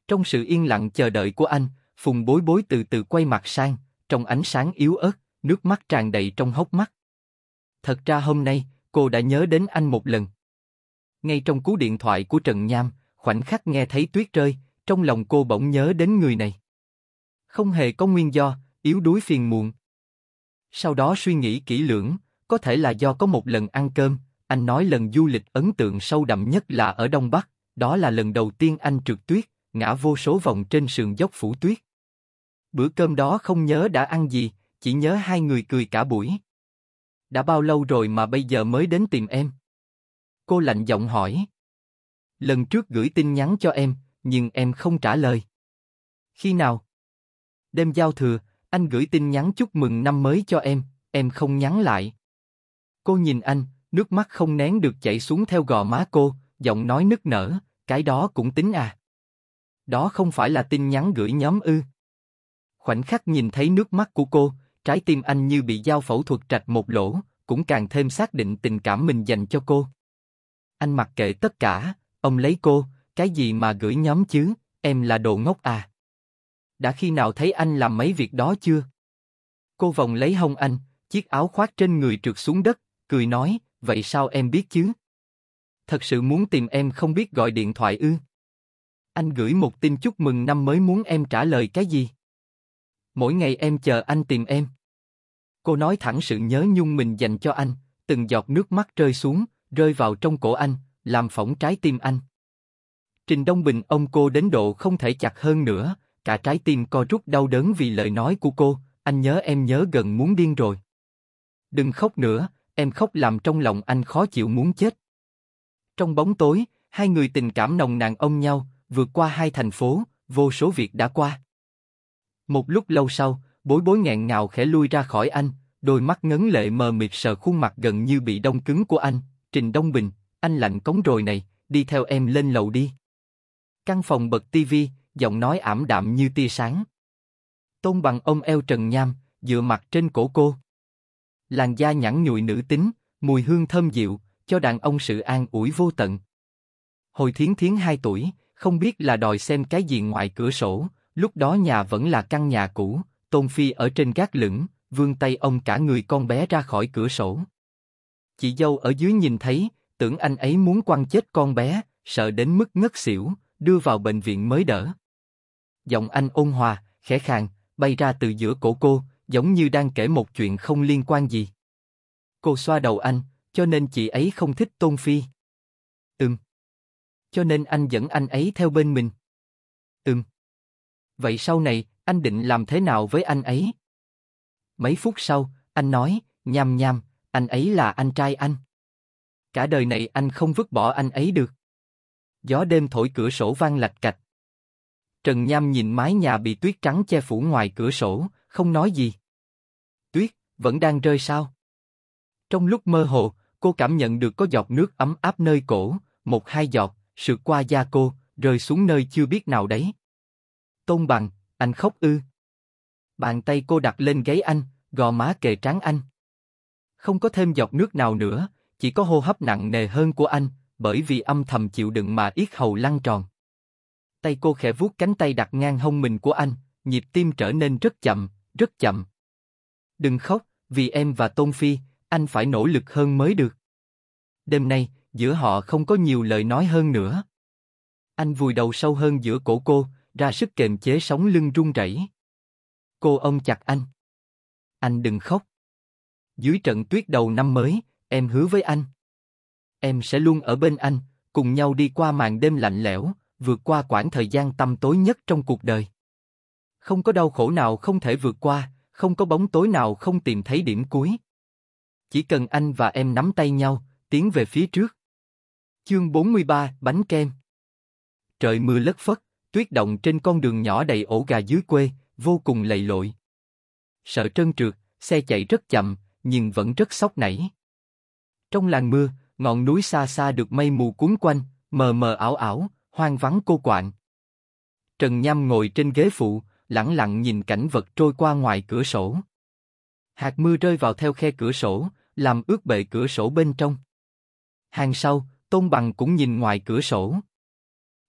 Trong sự yên lặng chờ đợi của anh, Phùng bối bối từ từ quay mặt sang, trong ánh sáng yếu ớt, nước mắt tràn đầy trong hốc mắt. Thật ra hôm nay, cô đã nhớ đến anh một lần. Ngay trong cú điện thoại của Trần Nham, khoảnh khắc nghe thấy tuyết rơi, trong lòng cô bỗng nhớ đến người này. Không hề có nguyên do, yếu đuối phiền muộn. Sau đó suy nghĩ kỹ lưỡng, có thể là do có một lần ăn cơm, anh nói lần du lịch ấn tượng sâu đậm nhất là ở Đông Bắc, đó là lần đầu tiên anh trượt tuyết, ngã vô số vòng trên sườn dốc phủ tuyết. Bữa cơm đó không nhớ đã ăn gì, chỉ nhớ hai người cười cả buổi. Đã bao lâu rồi mà bây giờ mới đến tìm em? Cô lạnh giọng hỏi. Lần trước gửi tin nhắn cho em, nhưng em không trả lời. Khi nào? Đêm giao thừa, anh gửi tin nhắn chúc mừng năm mới cho em, em không nhắn lại. Cô nhìn anh, nước mắt không nén được chảy xuống theo gò má cô, giọng nói nức nở, cái đó cũng tính à. Đó không phải là tin nhắn gửi nhóm ư. Khoảnh khắc nhìn thấy nước mắt của cô, trái tim anh như bị dao phẫu thuật trạch một lỗ, cũng càng thêm xác định tình cảm mình dành cho cô anh mặc kệ tất cả, ông lấy cô, cái gì mà gửi nhóm chứ, em là đồ ngốc à. Đã khi nào thấy anh làm mấy việc đó chưa? Cô vòng lấy hông anh, chiếc áo khoác trên người trượt xuống đất, cười nói, vậy sao em biết chứ? Thật sự muốn tìm em không biết gọi điện thoại ư? Anh gửi một tin chúc mừng năm mới muốn em trả lời cái gì? Mỗi ngày em chờ anh tìm em. Cô nói thẳng sự nhớ nhung mình dành cho anh, từng giọt nước mắt rơi xuống, rơi vào trong cổ anh, làm phỏng trái tim anh. Trình Đông Bình ông cô đến độ không thể chặt hơn nữa, cả trái tim co rút đau đớn vì lời nói của cô, anh nhớ em nhớ gần muốn điên rồi. Đừng khóc nữa, em khóc làm trong lòng anh khó chịu muốn chết. Trong bóng tối, hai người tình cảm nồng nàn ôm nhau, vượt qua hai thành phố, vô số việc đã qua. Một lúc lâu sau, bối bối nghẹn ngào khẽ lui ra khỏi anh, đôi mắt ngấn lệ mờ mịt sờ khuôn mặt gần như bị đông cứng của anh, Trình Đông Bình, anh lạnh cống rồi này, đi theo em lên lầu đi. Căn phòng bật tivi, giọng nói ảm đạm như tia sáng. Tôn bằng ông eo Trần Nham, dựa mặt trên cổ cô. Làn da nhẵn nhụi nữ tính, mùi hương thơm dịu, cho đàn ông sự an ủi vô tận. Hồi thiến thiến 2 tuổi, không biết là đòi xem cái gì ngoài cửa sổ, lúc đó nhà vẫn là căn nhà cũ, Tôn Phi ở trên gác lửng, vươn tay ông cả người con bé ra khỏi cửa sổ. Chị dâu ở dưới nhìn thấy, tưởng anh ấy muốn quăng chết con bé, sợ đến mức ngất xỉu, đưa vào bệnh viện mới đỡ. Giọng anh ôn hòa, khẽ khàng, bay ra từ giữa cổ cô, giống như đang kể một chuyện không liên quan gì. Cô xoa đầu anh, cho nên chị ấy không thích Tôn Phi. Ừm. Cho nên anh dẫn anh ấy theo bên mình. Ừm. Vậy sau này, anh định làm thế nào với anh ấy? Mấy phút sau, anh nói, nham nham, anh ấy là anh trai anh. Cả đời này anh không vứt bỏ anh ấy được. Gió đêm thổi cửa sổ vang lạch cạch. Trần Nham nhìn mái nhà bị tuyết trắng che phủ ngoài cửa sổ, không nói gì. Tuyết vẫn đang rơi sao? Trong lúc mơ hồ, cô cảm nhận được có giọt nước ấm áp nơi cổ, một hai giọt, sượt qua da cô, rơi xuống nơi chưa biết nào đấy. Tôn bằng, anh khóc ư? Bàn tay cô đặt lên gáy anh, gò má kề trán anh không có thêm giọt nước nào nữa, chỉ có hô hấp nặng nề hơn của anh, bởi vì âm thầm chịu đựng mà yết hầu lăn tròn. Tay cô khẽ vuốt cánh tay đặt ngang hông mình của anh, nhịp tim trở nên rất chậm, rất chậm. Đừng khóc, vì em và Tôn Phi, anh phải nỗ lực hơn mới được. Đêm nay, giữa họ không có nhiều lời nói hơn nữa. Anh vùi đầu sâu hơn giữa cổ cô, ra sức kềm chế sóng lưng run rẩy. Cô ôm chặt anh. Anh đừng khóc. Dưới trận tuyết đầu năm mới, em hứa với anh. Em sẽ luôn ở bên anh, cùng nhau đi qua màn đêm lạnh lẽo, vượt qua quãng thời gian tăm tối nhất trong cuộc đời. Không có đau khổ nào không thể vượt qua, không có bóng tối nào không tìm thấy điểm cuối. Chỉ cần anh và em nắm tay nhau, tiến về phía trước. Chương 43, bánh kem. Trời mưa lất phất, tuyết động trên con đường nhỏ đầy ổ gà dưới quê, vô cùng lầy lội. Sợ trơn trượt, xe chạy rất chậm, nhưng vẫn rất sốc nảy. Trong làn mưa, ngọn núi xa xa được mây mù cuốn quanh, mờ mờ ảo ảo, hoang vắng cô quạnh. Trần Nham ngồi trên ghế phụ, lặng lặng nhìn cảnh vật trôi qua ngoài cửa sổ. Hạt mưa rơi vào theo khe cửa sổ, làm ướt bệ cửa sổ bên trong. Hàng sau, Tôn Bằng cũng nhìn ngoài cửa sổ.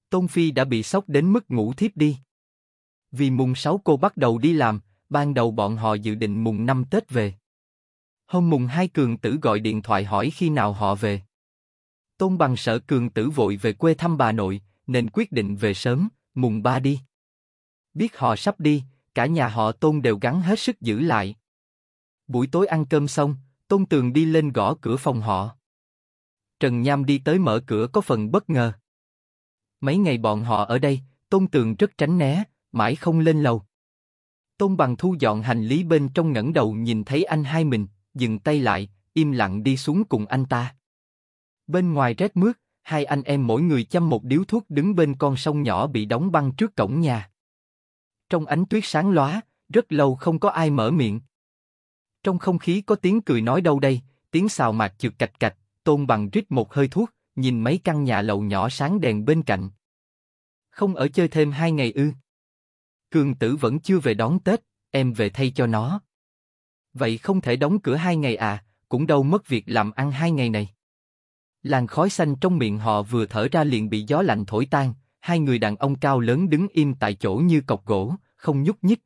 Tôn Phi đã bị sốc đến mức ngủ thiếp đi. Vì mùng 6 cô bắt đầu đi làm, ban đầu bọn họ dự định mùng 5 Tết về. Hôm mùng hai cường tử gọi điện thoại hỏi khi nào họ về. Tôn bằng sợ cường tử vội về quê thăm bà nội, nên quyết định về sớm, mùng ba đi. Biết họ sắp đi, cả nhà họ tôn đều gắng hết sức giữ lại. Buổi tối ăn cơm xong, tôn tường đi lên gõ cửa phòng họ. Trần Nham đi tới mở cửa có phần bất ngờ. Mấy ngày bọn họ ở đây, tôn tường rất tránh né, mãi không lên lầu. Tôn bằng thu dọn hành lý bên trong ngẩng đầu nhìn thấy anh hai mình, dừng tay lại, im lặng đi xuống cùng anh ta. Bên ngoài rét mướt, hai anh em mỗi người chăm một điếu thuốc đứng bên con sông nhỏ bị đóng băng trước cổng nhà. Trong ánh tuyết sáng lóa, rất lâu không có ai mở miệng. Trong không khí có tiếng cười nói đâu đây, tiếng xào mạc chực cạch cạch, tôn bằng rít một hơi thuốc, nhìn mấy căn nhà lầu nhỏ sáng đèn bên cạnh. Không ở chơi thêm hai ngày ư. Cường tử vẫn chưa về đón Tết, em về thay cho nó. Vậy không thể đóng cửa hai ngày à, cũng đâu mất việc làm ăn hai ngày này. Làn khói xanh trong miệng họ vừa thở ra liền bị gió lạnh thổi tan, hai người đàn ông cao lớn đứng im tại chỗ như cọc gỗ, không nhúc nhích.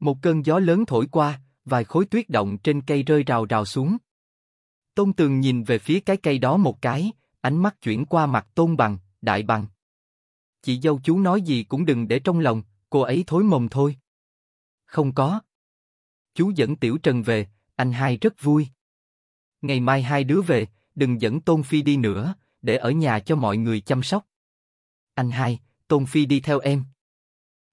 Một cơn gió lớn thổi qua, vài khối tuyết động trên cây rơi rào rào xuống. Tôn Tường nhìn về phía cái cây đó một cái, ánh mắt chuyển qua mặt Tôn Bằng, Đại Bằng. Chị dâu chú nói gì cũng đừng để trong lòng, cô ấy thối mồm thôi. Không có, chú dẫn Tiểu Trần về, anh hai rất vui. Ngày mai hai đứa về, đừng dẫn Tôn Phi đi nữa, để ở nhà cho mọi người chăm sóc. Anh hai, Tôn Phi đi theo em.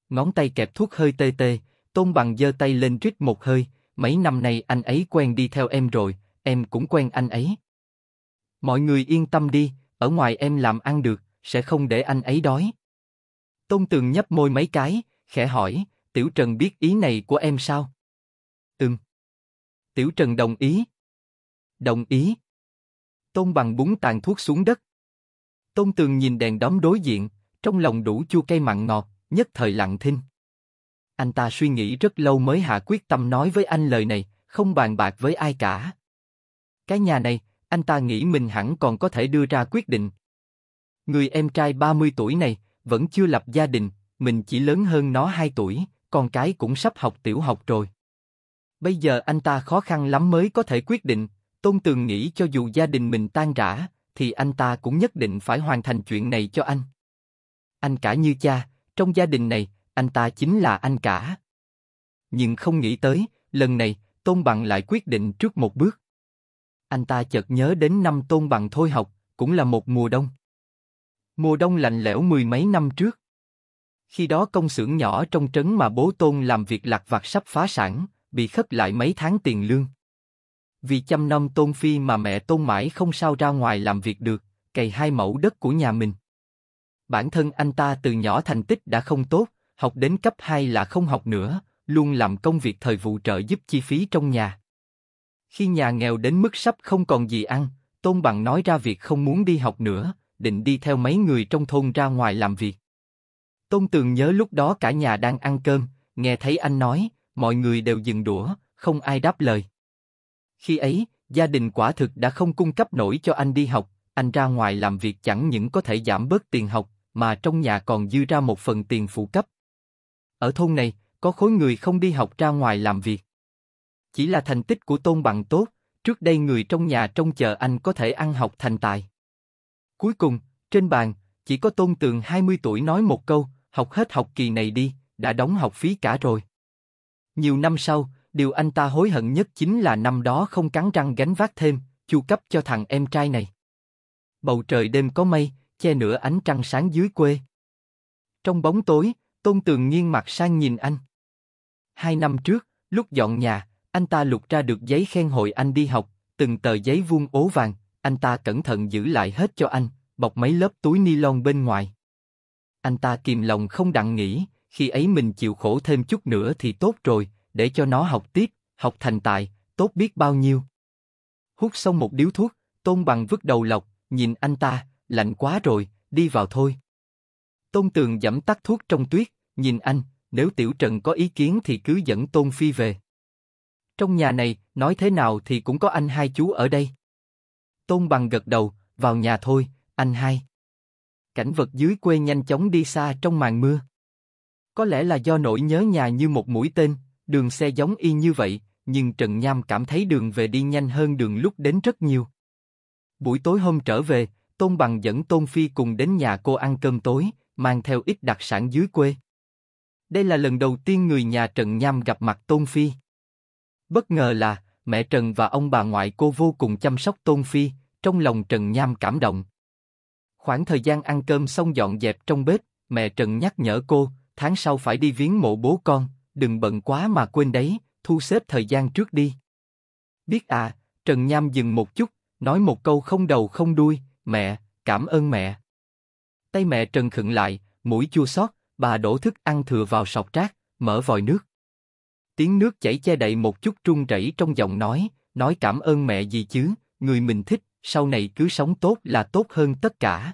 Ngón tay kẹp thuốc hơi tê tê, Tôn Bằng giơ tay lên rít một hơi, mấy năm nay anh ấy quen đi theo em rồi, em cũng quen anh ấy. Mọi người yên tâm đi, ở ngoài em làm ăn được, sẽ không để anh ấy đói. Tôn Tường nhấp môi mấy cái, khẽ hỏi, Tiểu Trần biết ý này của em sao? Ừm. Tiểu Trần đồng ý. Đồng ý. Tôn bằng búng tàn thuốc xuống đất. Tôn Tường nhìn đèn đóm đối diện, trong lòng đủ chua cay mặn ngọt, nhất thời lặng thinh. Anh ta suy nghĩ rất lâu mới hạ quyết tâm nói với anh lời này, không bàn bạc với ai cả. Cái nhà này, anh ta nghĩ mình hẳn còn có thể đưa ra quyết định. Người em trai 30 tuổi này, vẫn chưa lập gia đình, mình chỉ lớn hơn nó 2 tuổi, con cái cũng sắp học tiểu học rồi. Bây giờ anh ta khó khăn lắm mới có thể quyết định, Tôn Tường nghĩ cho dù gia đình mình tan rã, thì anh ta cũng nhất định phải hoàn thành chuyện này cho anh. Anh cả như cha, trong gia đình này, anh ta chính là anh cả. Nhưng không nghĩ tới, lần này, Tôn Bằng lại quyết định trước một bước. Anh ta chợt nhớ đến năm Tôn Bằng thôi học, cũng là một mùa đông. Mùa đông lạnh lẽo mười mấy năm trước. Khi đó công xưởng nhỏ trong trấn mà bố Tôn làm việc lặt vặt sắp phá sản, bị khất lại mấy tháng tiền lương. Vì chăm nom tôn phi mà mẹ tôn mãi không sao ra ngoài làm việc được, cày hai mẫu đất của nhà mình. Bản thân anh ta từ nhỏ thành tích đã không tốt, học đến cấp 2 là không học nữa, luôn làm công việc thời vụ trợ giúp chi phí trong nhà. Khi nhà nghèo đến mức sắp không còn gì ăn, Tôn Bằng nói ra việc không muốn đi học nữa, định đi theo mấy người trong thôn ra ngoài làm việc. Tôn Tường nhớ lúc đó cả nhà đang ăn cơm, nghe thấy anh nói, mọi người đều dừng đũa, không ai đáp lời. Khi ấy, gia đình quả thực đã không cung cấp nổi cho anh đi học, anh ra ngoài làm việc chẳng những có thể giảm bớt tiền học, mà trong nhà còn dư ra một phần tiền phụ cấp. Ở thôn này, có khối người không đi học ra ngoài làm việc. Chỉ là thành tích của Tôn Bằng tốt, trước đây người trong nhà trông chờ anh có thể ăn học thành tài. Cuối cùng, trên bàn, chỉ có Tôn Tường 20 tuổi nói một câu, học hết học kỳ này đi, đã đóng học phí cả rồi. Nhiều năm sau, điều anh ta hối hận nhất chính là năm đó không cắn răng gánh vác thêm, chu cấp cho thằng em trai này. Bầu trời đêm có mây, che nửa ánh trăng sáng dưới quê. Trong bóng tối, Tôn Tường nghiêng mặt sang nhìn anh. Hai năm trước, lúc dọn nhà, anh ta lục ra được giấy khen hội anh đi học, từng tờ giấy vuông ố vàng, anh ta cẩn thận giữ lại hết cho anh, bọc mấy lớp túi ni lông bên ngoài. Anh ta kìm lòng không đặng nghĩ, khi ấy mình chịu khổ thêm chút nữa thì tốt rồi, để cho nó học tiếp, học thành tài, tốt biết bao nhiêu. Hút xong một điếu thuốc, Tôn Bằng vứt đầu lọc, nhìn anh ta, lạnh quá rồi, đi vào thôi. Tôn Tường dẫm tắt thuốc trong tuyết, nhìn anh, nếu Tiểu Trần có ý kiến thì cứ dẫn Tôn Phi về. Trong nhà này, nói thế nào thì cũng có anh hai chú ở đây. Tôn Bằng gật đầu, vào nhà thôi, anh hai. Cảnh vật dưới quê nhanh chóng đi xa trong màn mưa. Có lẽ là do nỗi nhớ nhà như một mũi tên, đường xe giống y như vậy, nhưng Trần Nham cảm thấy đường về đi nhanh hơn đường lúc đến rất nhiều. Buổi tối hôm trở về, Tôn Bằng dẫn Tôn Phi cùng đến nhà cô ăn cơm tối, mang theo ít đặc sản dưới quê. Đây là lần đầu tiên người nhà Trần Nham gặp mặt Tôn Phi. Bất ngờ là, mẹ Trần và ông bà ngoại cô vô cùng chăm sóc Tôn Phi, trong lòng Trần Nham cảm động. Khoảng thời gian ăn cơm xong dọn dẹp trong bếp, mẹ Trần nhắc nhở cô, tháng sau phải đi viếng mộ bố con, đừng bận quá mà quên đấy, thu xếp thời gian trước đi. Biết à, Trần Nham dừng một chút, nói một câu không đầu không đuôi, mẹ, cảm ơn mẹ. Tay mẹ Trần khựng lại, mũi chua xót, bà đổ thức ăn thừa vào sọc trác, mở vòi nước. Tiếng nước chảy che đậy một chút trung rẩy trong giọng nói, nói cảm ơn mẹ gì chứ, người mình thích, sau này cứ sống tốt là tốt hơn tất cả.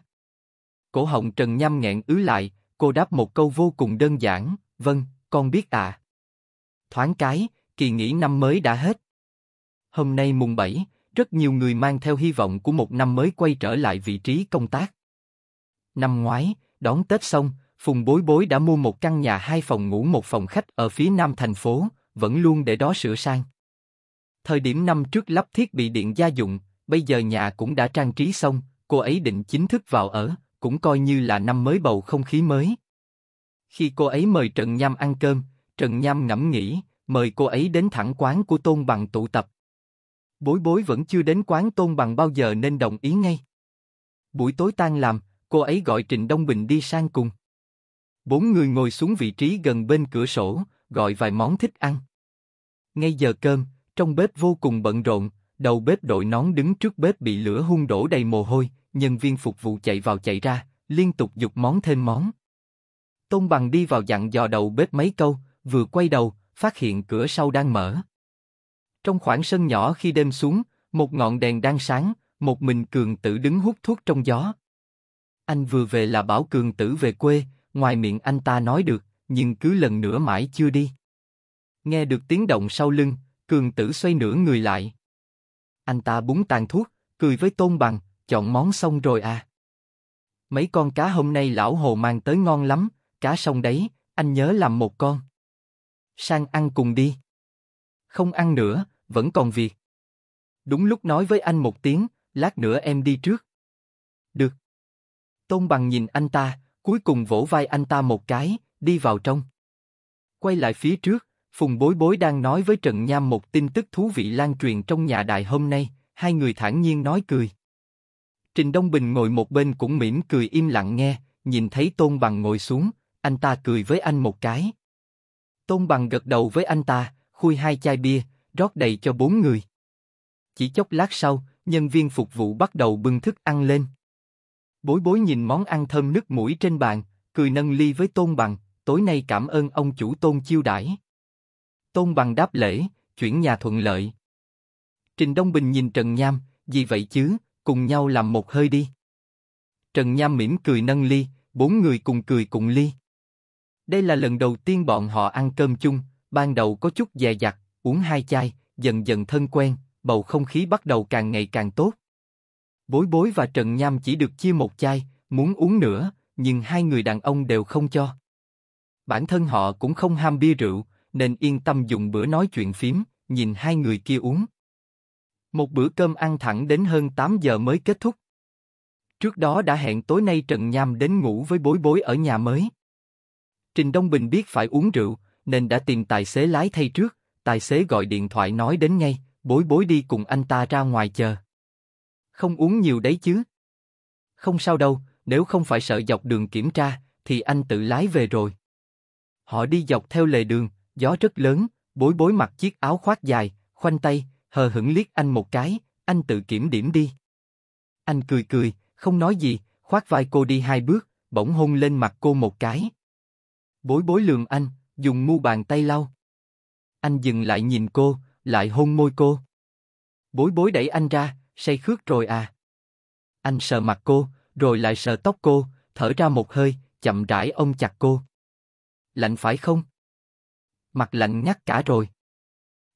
Cổ họng Trần Nham nghẹn ứ lại, Cô đáp một câu vô cùng đơn giản, vâng, con biết ạ. À. Thoáng cái, kỳ nghỉ năm mới đã hết. Hôm nay mùng 7, rất nhiều người mang theo hy vọng của một năm mới quay trở lại vị trí công tác. Năm ngoái, đón Tết xong, Phùng Bối Bối đã mua một căn nhà hai phòng ngủ một phòng khách ở phía nam thành phố, vẫn luôn để đó sửa sang. Thời điểm năm trước lắp thiết bị điện gia dụng, bây giờ nhà cũng đã trang trí xong, cô ấy định chính thức vào ở cũng coi như là năm mới bầu không khí mới. Khi cô ấy mời Trần Nham ăn cơm, Trần Nham ngẫm nghĩ, mời cô ấy đến thẳng quán của Tôn Bằng tụ tập. Bối bối vẫn chưa đến quán Tôn Bằng bao giờ nên đồng ý ngay. Buổi tối tan làm, cô ấy gọi Trịnh Đông Bình đi sang cùng. Bốn người ngồi xuống vị trí gần bên cửa sổ, gọi vài món thích ăn. Ngay giờ cơm, trong bếp vô cùng bận rộn, đầu bếp đội nón đứng trước bếp bị lửa hung đổ đầy mồ hôi, nhân viên phục vụ chạy vào chạy ra, liên tục dục món thêm món. Tôn Bằng đi vào dặn dò đầu bếp mấy câu, vừa quay đầu, phát hiện cửa sau đang mở. Trong khoảng sân nhỏ khi đêm xuống, một ngọn đèn đang sáng, một mình Cường Tử đứng hút thuốc trong gió. Anh vừa về là bảo Cường Tử về quê, ngoài miệng anh ta nói được, nhưng cứ lần nữa mãi chưa đi. Nghe được tiếng động sau lưng, Cường Tử xoay nửa người lại. Anh ta búng tàn thuốc, cười với Tôn Bằng, chọn món xong rồi à. Mấy con cá hôm nay lão hồ mang tới ngon lắm, cá sông đấy, anh nhớ làm một con. Sang ăn cùng đi. Không ăn nữa, vẫn còn việc. Đúng lúc nói với anh một tiếng, lát nữa em đi trước. Được. Tôn bằng nhìn anh ta, cuối cùng vỗ vai anh ta một cái, đi vào trong. Quay lại phía trước, Phùng Bối Bối đang nói với Trần Nham một tin tức thú vị lan truyền trong nhà đại hôm nay, hai người thản nhiên nói cười. Trình Đông Bình ngồi một bên cũng mỉm cười im lặng nghe, nhìn thấy Tôn Bằng ngồi xuống, anh ta cười với anh một cái. Tôn Bằng gật đầu với anh ta, khui hai chai bia, rót đầy cho bốn người. Chỉ chốc lát sau, nhân viên phục vụ bắt đầu bưng thức ăn lên. Bối bối nhìn món ăn thơm nước mũi trên bàn, cười nâng ly với Tôn Bằng, tối nay cảm ơn ông chủ Tôn chiêu đãi. Tôn Bằng đáp lễ, chuyển nhà thuận lợi. Trình Đông Bình nhìn Trần Nham, gì vậy chứ, cùng nhau làm một hơi đi. Trần Nham mỉm cười nâng ly, bốn người cùng cười cùng ly. Đây là lần đầu tiên bọn họ ăn cơm chung, ban đầu có chút dè dặt, uống hai chai, dần dần thân quen, bầu không khí bắt đầu càng ngày càng tốt. Bối Bối và Trần Nham chỉ được chia một chai, muốn uống nữa, nhưng hai người đàn ông đều không cho. Bản thân họ cũng không ham bia rượu, nên yên tâm dùng bữa nói chuyện phím, nhìn hai người kia uống. Một bữa cơm ăn thẳng đến hơn 8 giờ mới kết thúc. Trước đó đã hẹn tối nay Trần Nham đến ngủ với bối bối ở nhà mới. Trình Đông Bình biết phải uống rượu, nên đã tìm tài xế lái thay trước, tài xế gọi điện thoại nói đến ngay, bối bối đi cùng anh ta ra ngoài chờ. Không uống nhiều đấy chứ. Không sao đâu, nếu không phải sợ dọc đường kiểm tra, thì anh tự lái về rồi. Họ đi dọc theo lề đường, gió rất lớn, bối bối mặc chiếc áo khoác dài, khoanh tay, hờ hững liếc anh một cái, anh tự kiểm điểm đi. Anh cười cười, không nói gì, khoác vai cô đi hai bước, bỗng hôn lên mặt cô một cái. Bối bối lường anh, dùng mu bàn tay lau. Anh dừng lại nhìn cô, lại hôn môi cô. Bối bối đẩy anh ra, say khước rồi à. Anh sờ mặt cô, rồi lại sờ tóc cô, thở ra một hơi, chậm rãi ôm chặt cô. Lạnh phải không? Mặt lạnh nhắc cả rồi.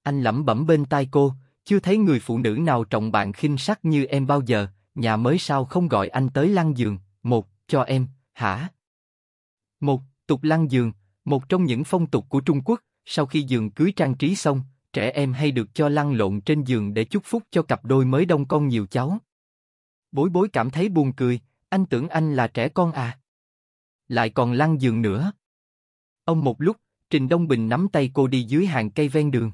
Anh lẩm bẩm bên tai cô, chưa thấy người phụ nữ nào trọng bạn khinh sắc như em bao giờ, nhà mới sao không gọi anh tới lăn giường, một, cho em, hả? Một, tục lăn giường, một trong những phong tục của Trung Quốc, sau khi giường cưới trang trí xong, trẻ em hay được cho lăn lộn trên giường để chúc phúc cho cặp đôi mới đông con nhiều cháu. Bối bối cảm thấy buồn cười, anh tưởng anh là trẻ con à? Lại còn lăn giường nữa. Ông một lúc, Trình Đông Bình nắm tay cô đi dưới hàng cây ven đường.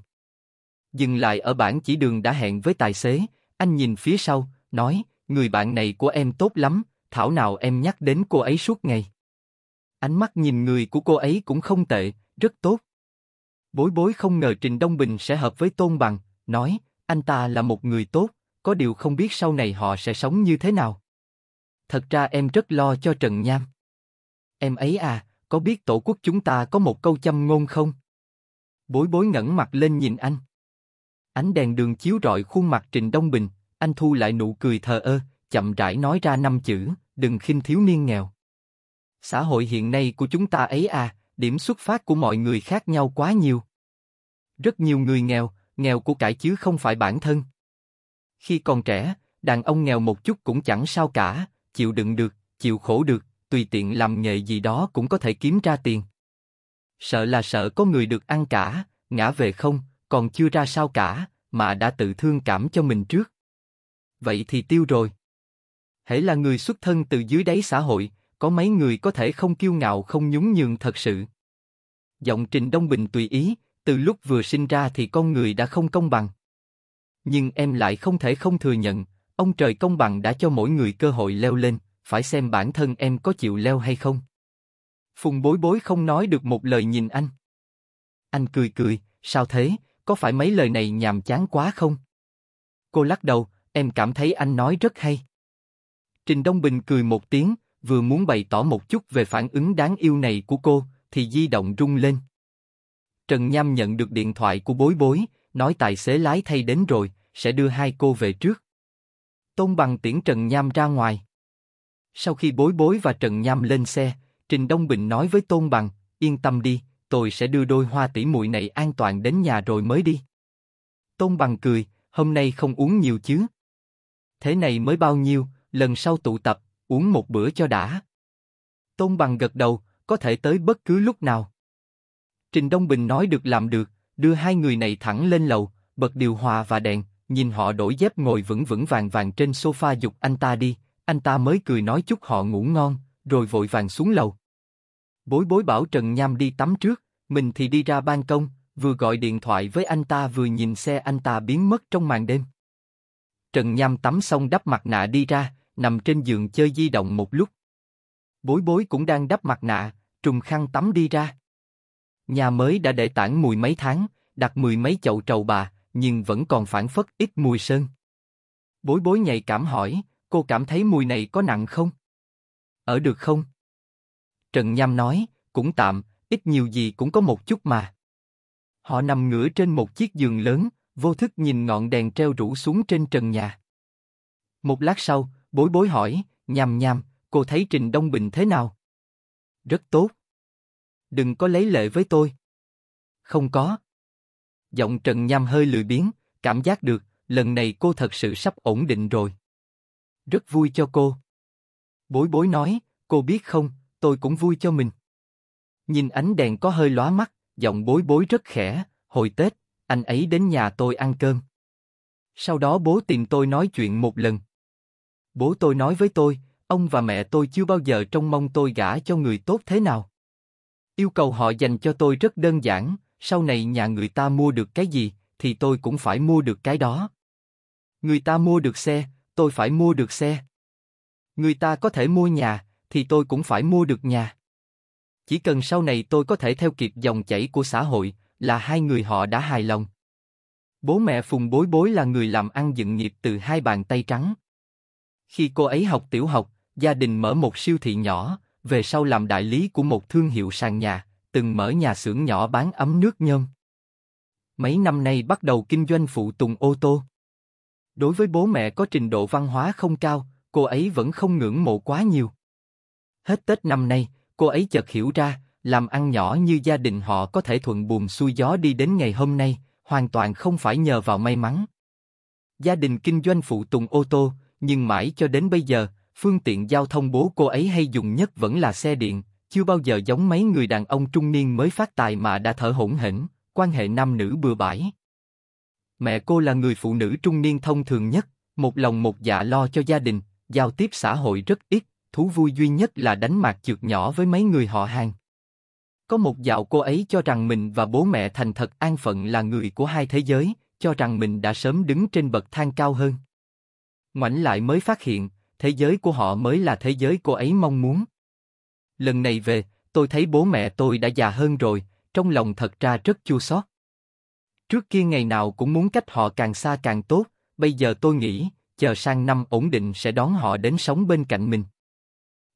Dừng lại ở bản chỉ đường đã hẹn với tài xế, anh nhìn phía sau, nói, người bạn này của em tốt lắm, thảo nào em nhắc đến cô ấy suốt ngày. Ánh mắt nhìn người của cô ấy cũng không tệ, rất tốt. Bối bối không ngờ Trình Đông Bình sẽ hợp với Tôn Bằng, nói, anh ta là một người tốt, có điều không biết sau này họ sẽ sống như thế nào. Thật ra em rất lo cho Trần Nham. Em ấy à, có biết tổ quốc chúng ta có một câu châm ngôn không? Bối bối ngẩng mặt lên nhìn anh. Ánh đèn đường chiếu rọi khuôn mặt Trịnh Đông Bình, anh thu lại nụ cười thờ ơ, chậm rãi nói ra năm chữ, đừng khinh thiếu niên nghèo. Xã hội hiện nay của chúng ta ấy à, điểm xuất phát của mọi người khác nhau quá nhiều. Rất nhiều người nghèo, nghèo của cải chứ không phải bản thân. Khi còn trẻ, đàn ông nghèo một chút cũng chẳng sao cả, chịu đựng được, chịu khổ được, tùy tiện làm nghề gì đó cũng có thể kiếm ra tiền. Sợ là sợ có người được ăn cả, ngã về không, còn chưa ra sao cả, mà đã tự thương cảm cho mình trước. Vậy thì tiêu rồi. hãy là người xuất thân từ dưới đáy xã hội, có mấy người có thể không kiêu ngạo không nhún nhường thật sự. Giọng Trình Đông Bình tùy ý, từ lúc vừa sinh ra thì con người đã không công bằng. Nhưng em lại không thể không thừa nhận, ông trời công bằng đã cho mỗi người cơ hội leo lên, phải xem bản thân em có chịu leo hay không. Phùng bối bối không nói được một lời nhìn anh. Anh cười cười, sao thế, có phải mấy lời này nhàm chán quá không? Cô lắc đầu, em cảm thấy anh nói rất hay. Trình Đông Bình cười một tiếng, vừa muốn bày tỏ một chút về phản ứng đáng yêu này của cô, thì di động rung lên. Trần Nham nhận được điện thoại của bối bối, nói tài xế lái thay đến rồi, sẽ đưa hai cô về trước. Tôn Bằng tiễn Trần Nham ra ngoài. Sau khi bối bối và Trần Nham lên xe, Trình Đông Bình nói với Tôn Bằng, yên tâm đi, tôi sẽ đưa đôi hoa tỷ muội này an toàn đến nhà rồi mới đi. Tôn bằng cười, hôm nay không uống nhiều chứ. Thế này mới bao nhiêu, lần sau tụ tập, uống một bữa cho đã. Tôn bằng gật đầu, có thể tới bất cứ lúc nào. Trình Đông Bình nói được làm được, đưa hai người này thẳng lên lầu, bật điều hòa và đèn, nhìn họ đổi dép ngồi vững vững vàng vàng trên sofa dục anh ta đi, anh ta mới cười nói chúc họ ngủ ngon, rồi vội vàng xuống lầu. Bối bối bảo Trần Nham đi tắm trước, mình thì đi ra ban công, vừa gọi điện thoại với anh ta vừa nhìn xe anh ta biến mất trong màn đêm. Trần Nham tắm xong đắp mặt nạ đi ra, nằm trên giường chơi di động một lúc. Bối bối cũng đang đắp mặt nạ, trùng khăn tắm đi ra. Nhà mới đã để tản mùi mấy tháng, đặt mười mấy chậu trầu bà, nhưng vẫn còn phản phất ít mùi sơn. Bối bối nhạy cảm hỏi, cô cảm thấy mùi này có nặng không? Ở được không? Trần Nham nói, cũng tạm, ít nhiều gì cũng có một chút mà. Họ nằm ngửa trên một chiếc giường lớn, vô thức nhìn ngọn đèn treo rủ xuống trên trần nhà. Một lát sau, bối bối hỏi, nhằm nhằm, cô thấy Trình Đông Bình thế nào? Rất tốt. Đừng có lấy lệ với tôi. Không có. Giọng Trần Nham hơi lười biếng, cảm giác được, lần này cô thật sự sắp ổn định rồi. Rất vui cho cô. Bối bối nói, cô biết không, tôi cũng vui cho mình. Nhìn ánh đèn có hơi lóa mắt, giọng bối bối rất khẽ, hồi Tết, anh ấy đến nhà tôi ăn cơm. Sau đó bố tìm tôi nói chuyện một lần. Bố tôi nói với tôi, ông và mẹ tôi chưa bao giờ trông mong tôi gả cho người tốt thế nào. Yêu cầu họ dành cho tôi rất đơn giản, sau này nhà người ta mua được cái gì, thì tôi cũng phải mua được cái đó. Người ta mua được xe, tôi phải mua được xe. Người ta có thể mua nhà, thì tôi cũng phải mua được nhà. Chỉ cần sau này tôi có thể theo kịp dòng chảy của xã hội, là hai người họ đã hài lòng. Bố mẹ Phùng Bối Bối là người làm ăn dựng nghiệp từ hai bàn tay trắng. Khi cô ấy học tiểu học, gia đình mở một siêu thị nhỏ, về sau làm đại lý của một thương hiệu sàn nhà, từng mở nhà xưởng nhỏ bán ấm nước nhân. Mấy năm nay bắt đầu kinh doanh phụ tùng ô tô. Đối với bố mẹ có trình độ văn hóa không cao, cô ấy vẫn không ngưỡng mộ quá nhiều. Hết Tết năm nay, cô ấy chợt hiểu ra, làm ăn nhỏ như gia đình họ có thể thuận buồm xuôi gió đi đến ngày hôm nay, hoàn toàn không phải nhờ vào may mắn. Gia đình kinh doanh phụ tùng ô tô, nhưng mãi cho đến bây giờ, phương tiện giao thông bố cô ấy hay dùng nhất vẫn là xe điện, chưa bao giờ giống mấy người đàn ông trung niên mới phát tài mà đã thở hổn hển, quan hệ nam nữ bừa bãi. Mẹ cô là người phụ nữ trung niên thông thường nhất, một lòng một dạ lo cho gia đình, giao tiếp xã hội rất ít, thú vui duy nhất là đánh mạc chược nhỏ với mấy người họ hàng. Có một dạo cô ấy cho rằng mình và bố mẹ thành thật an phận là người của hai thế giới, cho rằng mình đã sớm đứng trên bậc thang cao hơn. Ngoảnh lại mới phát hiện, thế giới của họ mới là thế giới cô ấy mong muốn. Lần này về, tôi thấy bố mẹ tôi đã già hơn rồi, trong lòng thật ra rất chua xót. Trước kia ngày nào cũng muốn cách họ càng xa càng tốt, bây giờ tôi nghĩ, chờ sang năm ổn định sẽ đón họ đến sống bên cạnh mình.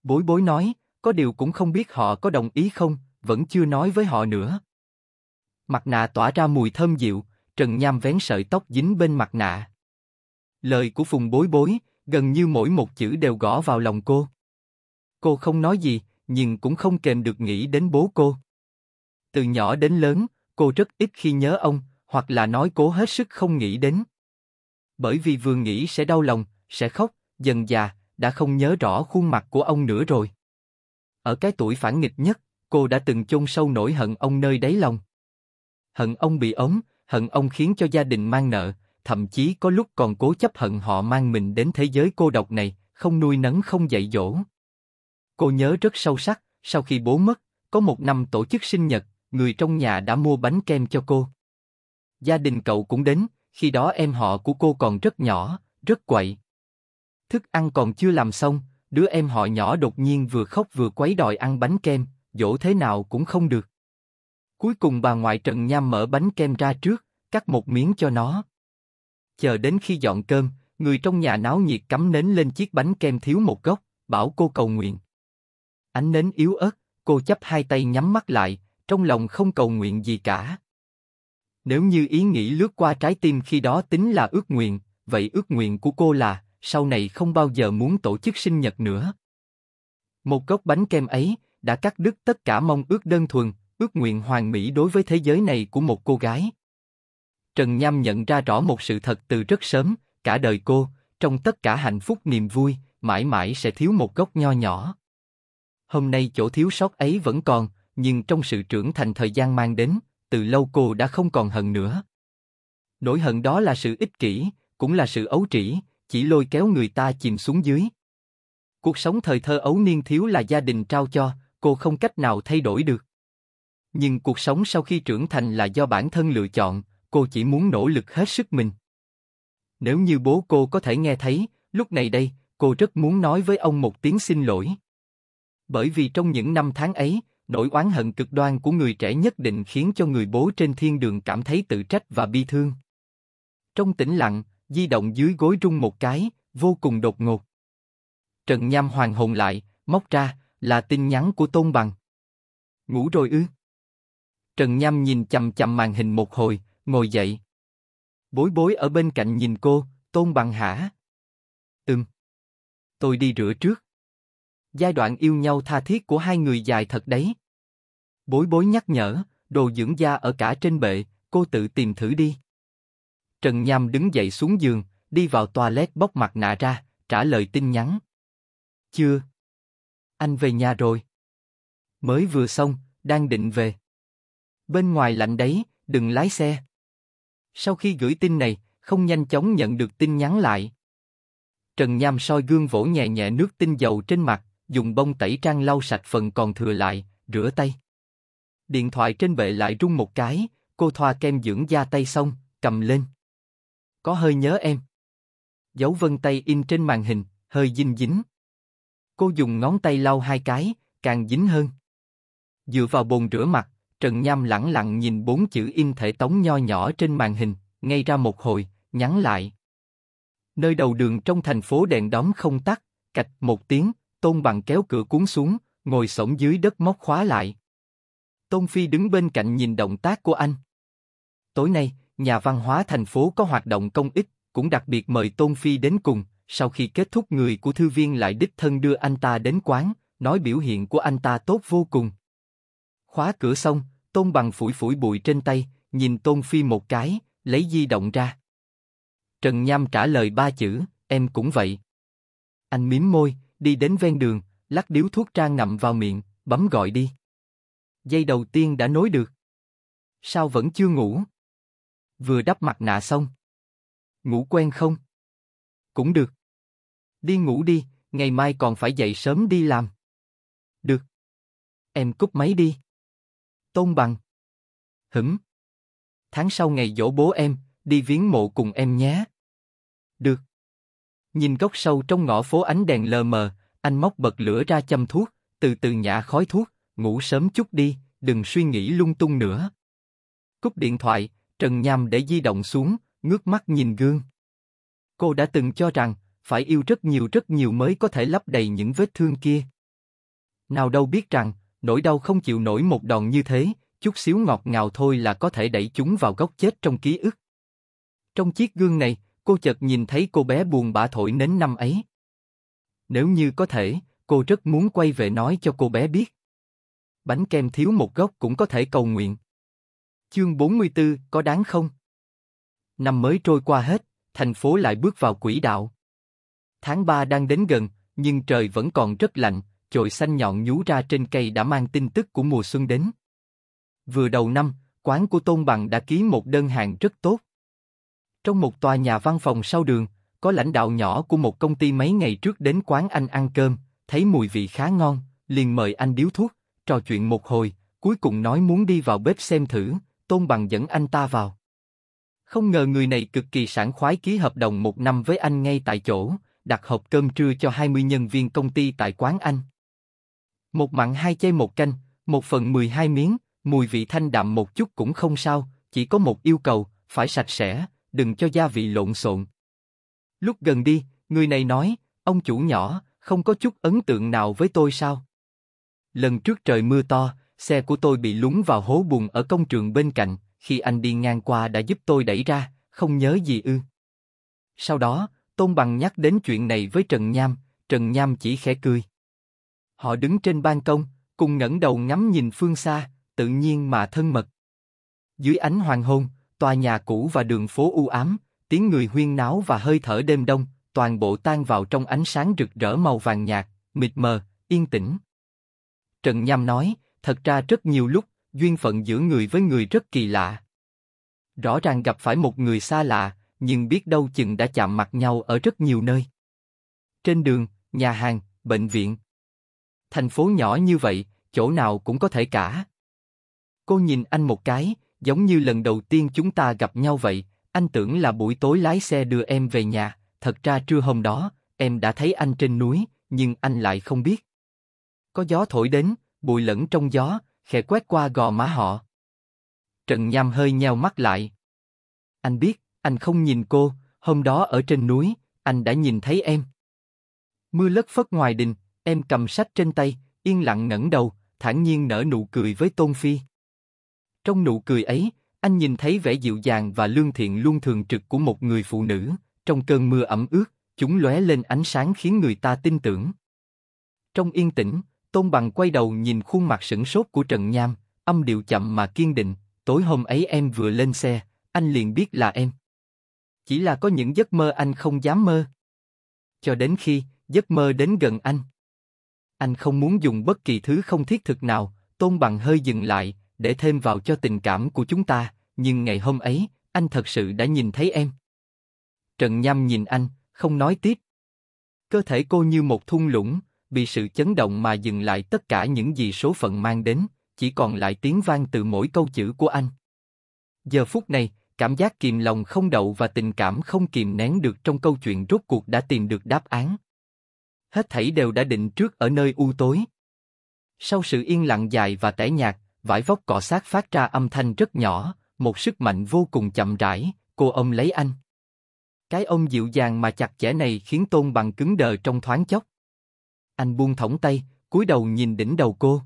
Bối bối nói, có điều cũng không biết họ có đồng ý không, vẫn chưa nói với họ nữa. Mặt nạ tỏa ra mùi thơm dịu, Trần Nham vén sợi tóc dính bên mặt nạ. Lời của Phùng bối bối, gần như mỗi một chữ đều gõ vào lòng cô. Cô không nói gì, nhưng cũng không kềm được nghĩ đến bố cô. Từ nhỏ đến lớn, cô rất ít khi nhớ ông, hoặc là nói cố hết sức không nghĩ đến. Bởi vì vừa nghĩ sẽ đau lòng, sẽ khóc, dần già, đã không nhớ rõ khuôn mặt của ông nữa rồi. Ở cái tuổi phản nghịch nhất, cô đã từng chôn sâu nỗi hận ông nơi đáy lòng. Hận ông bị ốm, hận ông khiến cho gia đình mang nợ, thậm chí có lúc còn cố chấp hận họ mang mình đến thế giới cô độc này, không nuôi nấng không dạy dỗ. Cô nhớ rất sâu sắc, sau khi bố mất, có một năm tổ chức sinh nhật, người trong nhà đã mua bánh kem cho cô. Gia đình cậu cũng đến, khi đó em họ của cô còn rất nhỏ, rất quậy thức ăn còn chưa làm xong, đứa em họ nhỏ đột nhiên vừa khóc vừa quấy đòi ăn bánh kem, dỗ thế nào cũng không được. Cuối cùng bà ngoại Trần Nham mở bánh kem ra trước, cắt một miếng cho nó. Chờ đến khi dọn cơm, người trong nhà náo nhiệt cắm nến lên chiếc bánh kem thiếu một góc, bảo cô cầu nguyện. Ánh nến yếu ớt, cô chấp hai tay nhắm mắt lại, trong lòng không cầu nguyện gì cả. Nếu như ý nghĩ lướt qua trái tim khi đó tính là ước nguyện, vậy ước nguyện của cô là sau này không bao giờ muốn tổ chức sinh nhật nữa. Một góc bánh kem ấy đã cắt đứt tất cả mong ước đơn thuần, ước nguyện hoàn mỹ đối với thế giới này của một cô gái. Trần Nham nhận ra rõ một sự thật từ rất sớm, cả đời cô, trong tất cả hạnh phúc niềm vui, mãi mãi sẽ thiếu một gốc nho nhỏ. Hôm nay chỗ thiếu sót ấy vẫn còn, nhưng trong sự trưởng thành thời gian mang đến, từ lâu cô đã không còn hận nữa. Nỗi hận đó là sự ích kỷ, cũng là sự ấu trĩ, chỉ lôi kéo người ta chìm xuống dưới. Cuộc sống thời thơ ấu niên thiếu là gia đình trao cho, cô không cách nào thay đổi được. Nhưng cuộc sống sau khi trưởng thành là do bản thân lựa chọn, cô chỉ muốn nỗ lực hết sức mình. Nếu như bố cô có thể nghe thấy, lúc này đây, cô rất muốn nói với ông một tiếng xin lỗi. Bởi vì trong những năm tháng ấy, nỗi oán hận cực đoan của người trẻ nhất định khiến cho người bố trên thiên đường cảm thấy tự trách và bi thương. Trong tĩnh lặng, di động dưới gối rung một cái, vô cùng đột ngột. Trần Nham hoàng hồn lại, móc ra, là tin nhắn của Tôn Bằng. Ngủ rồi ư? Trần Nham nhìn chầm chầm màn hình một hồi, ngồi dậy. Bối bối ở bên cạnh nhìn cô, Tôn Bằng hả? Ừm. Tôi đi rửa trước. Giai đoạn yêu nhau tha thiết của hai người dài thật đấy. Bối bối nhắc nhở, đồ dưỡng da ở cả trên bệ, cô tự tìm thử đi. Trần Nham đứng dậy xuống giường, đi vào toilet bóc mặt nạ ra, trả lời tin nhắn. Chưa. Anh về nhà rồi. Mới vừa xong, đang định về. Bên ngoài lạnh đấy, đừng lái xe. Sau khi gửi tin này, không nhanh chóng nhận được tin nhắn lại. Trần Nham soi gương vỗ nhẹ nhẹ nước tinh dầu trên mặt, dùng bông tẩy trang lau sạch phần còn thừa lại, rửa tay. Điện thoại trên bệ lại rung một cái, cô thoa kem dưỡng da tay xong, cầm lên. Có hơi nhớ em. Dấu vân tay in trên màn hình, hơi dính dính. Cô dùng ngón tay lau hai cái, càng dính hơn. Dựa vào bồn rửa mặt, Trần Nham lẳng lặng nhìn bốn chữ in thể tống nho nhỏ trên màn hình, ngay ra một hồi, nhắn lại. Nơi đầu đường trong thành phố đèn đóm không tắt, cạch một tiếng, Tôn Bằng kéo cửa cuốn xuống, ngồi sổng dưới đất móc khóa lại. Tôn Phi đứng bên cạnh nhìn động tác của anh. Tối nay, nhà văn hóa thành phố có hoạt động công ích, cũng đặc biệt mời Tôn Phi đến cùng, sau khi kết thúc người của thư viên lại đích thân đưa anh ta đến quán, nói biểu hiện của anh ta tốt vô cùng. Khóa cửa xong, Tôn Bằng phủi phủi bụi trên tay, nhìn Tôn Phi một cái, lấy di động ra. Trần Nham trả lời ba chữ, em cũng vậy. Anh mím môi, đi đến ven đường, lắc điếu thuốc trang ngậm vào miệng, bấm gọi đi. Dây đầu tiên đã nối được. Sao vẫn chưa ngủ? Vừa đắp mặt nạ xong. Ngủ quen không? Cũng được. Đi ngủ đi, ngày mai còn phải dậy sớm đi làm. Được. Em cúp máy đi. Tôn bằng. Hửm. Tháng sau ngày dỗ bố em, đi viếng mộ cùng em nhé. Được. Nhìn góc sâu trong ngõ phố ánh đèn lờ mờ, anh móc bật lửa ra châm thuốc, từ từ nhả khói thuốc, ngủ sớm chút đi, đừng suy nghĩ lung tung nữa. Cúp điện thoại, Trần Nham để di động xuống, ngước mắt nhìn gương. Cô đã từng cho rằng, phải yêu rất nhiều rất nhiều mới có thể lấp đầy những vết thương kia. Nào đâu biết rằng, nỗi đau không chịu nổi một đòn như thế, chút xíu ngọt ngào thôi là có thể đẩy chúng vào góc chết trong ký ức. Trong chiếc gương này, cô chợt nhìn thấy cô bé buồn bã thổi nến năm ấy. Nếu như có thể, cô rất muốn quay về nói cho cô bé biết. Bánh kem thiếu một góc cũng có thể cầu nguyện. Chương 44, có đáng không? Năm mới trôi qua hết, thành phố lại bước vào quỹ đạo. Tháng 3 đang đến gần, nhưng trời vẫn còn rất lạnh, chồi xanh nhọn nhú ra trên cây đã mang tin tức của mùa xuân đến. Vừa đầu năm, quán của Tôn Bằng đã ký một đơn hàng rất tốt. Trong một tòa nhà văn phòng sau đường, có lãnh đạo nhỏ của một công ty mấy ngày trước đến quán anh ăn cơm, thấy mùi vị khá ngon, liền mời anh điếu thuốc, trò chuyện một hồi, cuối cùng nói muốn đi vào bếp xem thử, Tôn Bằng dẫn anh ta vào. Không ngờ người này cực kỳ sảng khoái ký hợp đồng một năm với anh ngay tại chỗ, đặt hộp cơm trưa cho 20 nhân viên công ty tại quán anh. Một mặn hai chay một canh, một phần 12 miếng, mùi vị thanh đạm một chút cũng không sao, chỉ có một yêu cầu, phải sạch sẽ, đừng cho gia vị lộn xộn. Lúc gần đi, người này nói, ông chủ nhỏ, không có chút ấn tượng nào với tôi sao? Lần trước trời mưa to, xe của tôi bị lún vào hố bùn ở công trường bên cạnh, khi anh đi ngang qua đã giúp tôi đẩy ra, không nhớ gì ư. Sau đó, Tôn Bằng nhắc đến chuyện này với Trần Nham, Trần Nham chỉ khẽ cười. Họ đứng trên ban công, cùng ngẩng đầu ngắm nhìn phương xa, tự nhiên mà thân mật. Dưới ánh hoàng hôn, tòa nhà cũ và đường phố u ám, tiếng người huyên náo và hơi thở đêm đông, toàn bộ tan vào trong ánh sáng rực rỡ màu vàng nhạt, mịt mờ, yên tĩnh. Trần Nham nói, Thật ra rất nhiều lúc, duyên phận giữa người với người rất kỳ lạ. Rõ ràng gặp phải một người xa lạ, nhưng biết đâu chừng đã chạm mặt nhau ở rất nhiều nơi. Trên đường, nhà hàng, bệnh viện. Thành phố nhỏ như vậy, chỗ nào cũng có thể cả. Cô nhìn anh một cái, giống như lần đầu tiên chúng ta gặp nhau vậy, anh tưởng là buổi tối lái xe đưa em về nhà, thật ra trưa hôm đó, em đã thấy anh trên núi, nhưng anh lại không biết. Có gió thổi đến, bụi lẫn trong gió, khẽ quét qua gò má họ. Trần Nham hơi nheo mắt lại. Anh biết, anh không nhìn cô, hôm đó ở trên núi, anh đã nhìn thấy em. Mưa lất phất ngoài đình, em cầm sách trên tay, yên lặng ngẩng đầu, thản nhiên nở nụ cười với Tôn Phi. Trong nụ cười ấy, anh nhìn thấy vẻ dịu dàng và lương thiện luôn thường trực của một người phụ nữ. Trong cơn mưa ẩm ướt, chúng lóe lên ánh sáng khiến người ta tin tưởng. Trong yên tĩnh, Tôn Bằng quay đầu nhìn khuôn mặt sững sốt của Trần Nham, âm điệu chậm mà kiên định, tối hôm ấy em vừa lên xe, anh liền biết là em. Chỉ là có những giấc mơ anh không dám mơ. Cho đến khi, giấc mơ đến gần anh. Anh không muốn dùng bất kỳ thứ không thiết thực nào, Tôn Bằng hơi dừng lại, để thêm vào cho tình cảm của chúng ta, nhưng ngày hôm ấy, anh thật sự đã nhìn thấy em. Trần Nham nhìn anh, không nói tiếp. Cơ thể cô như một thung lũng, bị sự chấn động mà dừng lại tất cả những gì số phận mang đến, chỉ còn lại tiếng vang từ mỗi câu chữ của anh. Giờ phút này, cảm giác kìm lòng không đậu và tình cảm không kìm nén được trong câu chuyện rốt cuộc đã tìm được đáp án. Hết thảy đều đã định trước ở nơi u tối. Sau sự yên lặng dài và tẻ nhạt, vải vóc cọ sát phát ra âm thanh rất nhỏ, một sức mạnh vô cùng chậm rãi, cô ôm lấy anh. Cái ôm dịu dàng mà chặt chẽ này khiến tôn bằng cứng đờ trong thoáng chốc. Anh buông thõng tay, cúi đầu nhìn đỉnh đầu cô.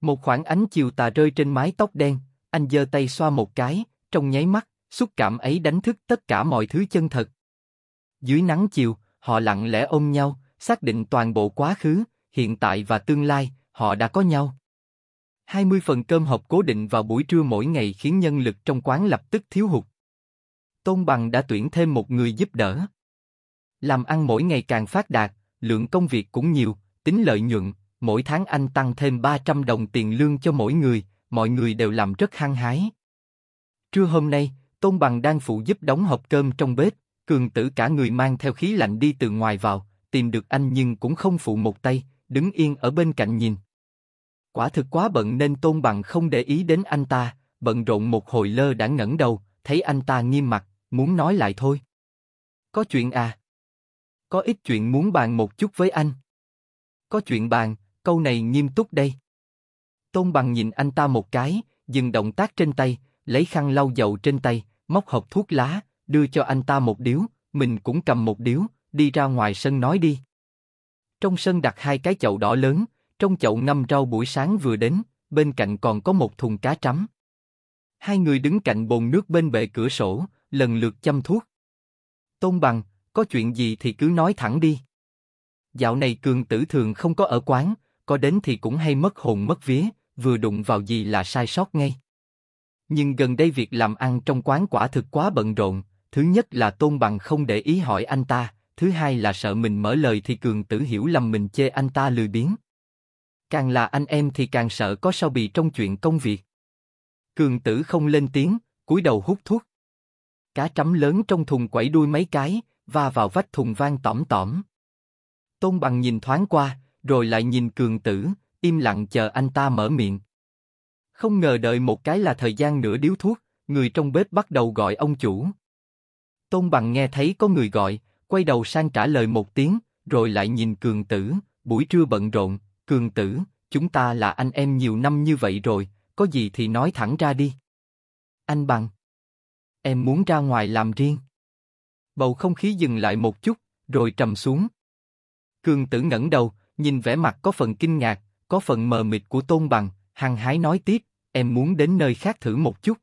Một khoảng ánh chiều tà rơi trên mái tóc đen, anh giơ tay xoa một cái, trong nháy mắt, xúc cảm ấy đánh thức tất cả mọi thứ chân thật. Dưới nắng chiều, họ lặng lẽ ôm nhau, xác định toàn bộ quá khứ, hiện tại và tương lai, họ đã có nhau. 20 phần cơm hộp cố định vào buổi trưa mỗi ngày khiến nhân lực trong quán lập tức thiếu hụt. Tôn Bằng đã tuyển thêm một người giúp đỡ. Làm ăn mỗi ngày càng phát đạt, lượng công việc cũng nhiều, tính lợi nhuận, mỗi tháng anh tăng thêm 300 đồng tiền lương cho mỗi người, mọi người đều làm rất hăng hái. Trưa hôm nay, Tôn Bằng đang phụ giúp đóng hộp cơm trong bếp, cường tử cả người mang theo khí lạnh đi từ ngoài vào, tìm được anh nhưng cũng không phụ một tay, đứng yên ở bên cạnh nhìn. Quả thực quá bận nên Tôn Bằng không để ý đến anh ta, bận rộn một hồi lơ đã ngẩng đầu, thấy anh ta nghiêm mặt, muốn nói lại thôi. Có chuyện à? Có ít chuyện muốn bàn một chút với anh. Có chuyện bàn, câu này nghiêm túc đây. Tôn bằng nhìn anh ta một cái, dừng động tác trên tay, lấy khăn lau dầu trên tay, móc hộp thuốc lá, đưa cho anh ta một điếu, mình cũng cầm một điếu, đi ra ngoài sân nói đi. Trong sân đặt hai cái chậu đỏ lớn, trong chậu ngâm rau buổi sáng vừa đến, bên cạnh còn có một thùng cá trắm. Hai người đứng cạnh bồn nước bên bệ cửa sổ, lần lượt chăm thuốc. Tôn bằng, có chuyện gì thì cứ nói thẳng đi. Dạo này cường tử thường không có ở quán, có đến thì cũng hay mất hồn mất vía, vừa đụng vào gì là sai sót ngay. Nhưng gần đây việc làm ăn trong quán quả thực quá bận rộn, thứ nhất là tôn bằng không để ý hỏi anh ta, thứ hai là sợ mình mở lời thì cường tử hiểu lầm mình chê anh ta lười biếng. Càng là anh em thì càng sợ có sao bị trong chuyện công việc. Cường tử không lên tiếng, cúi đầu hút thuốc. Cá trắm lớn trong thùng quẩy đuôi mấy cái, và vào vách thùng vang tỏm tỏm. Tôn bằng nhìn thoáng qua, rồi lại nhìn cường tử, im lặng chờ anh ta mở miệng. Không ngờ đợi một cái là thời gian nửa điếu thuốc, người trong bếp bắt đầu gọi ông chủ. Tôn bằng nghe thấy có người gọi, quay đầu sang trả lời một tiếng, rồi lại nhìn cường tử, buổi trưa bận rộn, cường tử, chúng ta là anh em nhiều năm như vậy rồi, có gì thì nói thẳng ra đi. Anh bằng, em muốn ra ngoài làm riêng bầu không khí dừng lại một chút, rồi trầm xuống. Cường tử ngẩng đầu, nhìn vẻ mặt có phần kinh ngạc, có phần mờ mịt của tôn bằng, hăng hái nói tiếp, em muốn đến nơi khác thử một chút.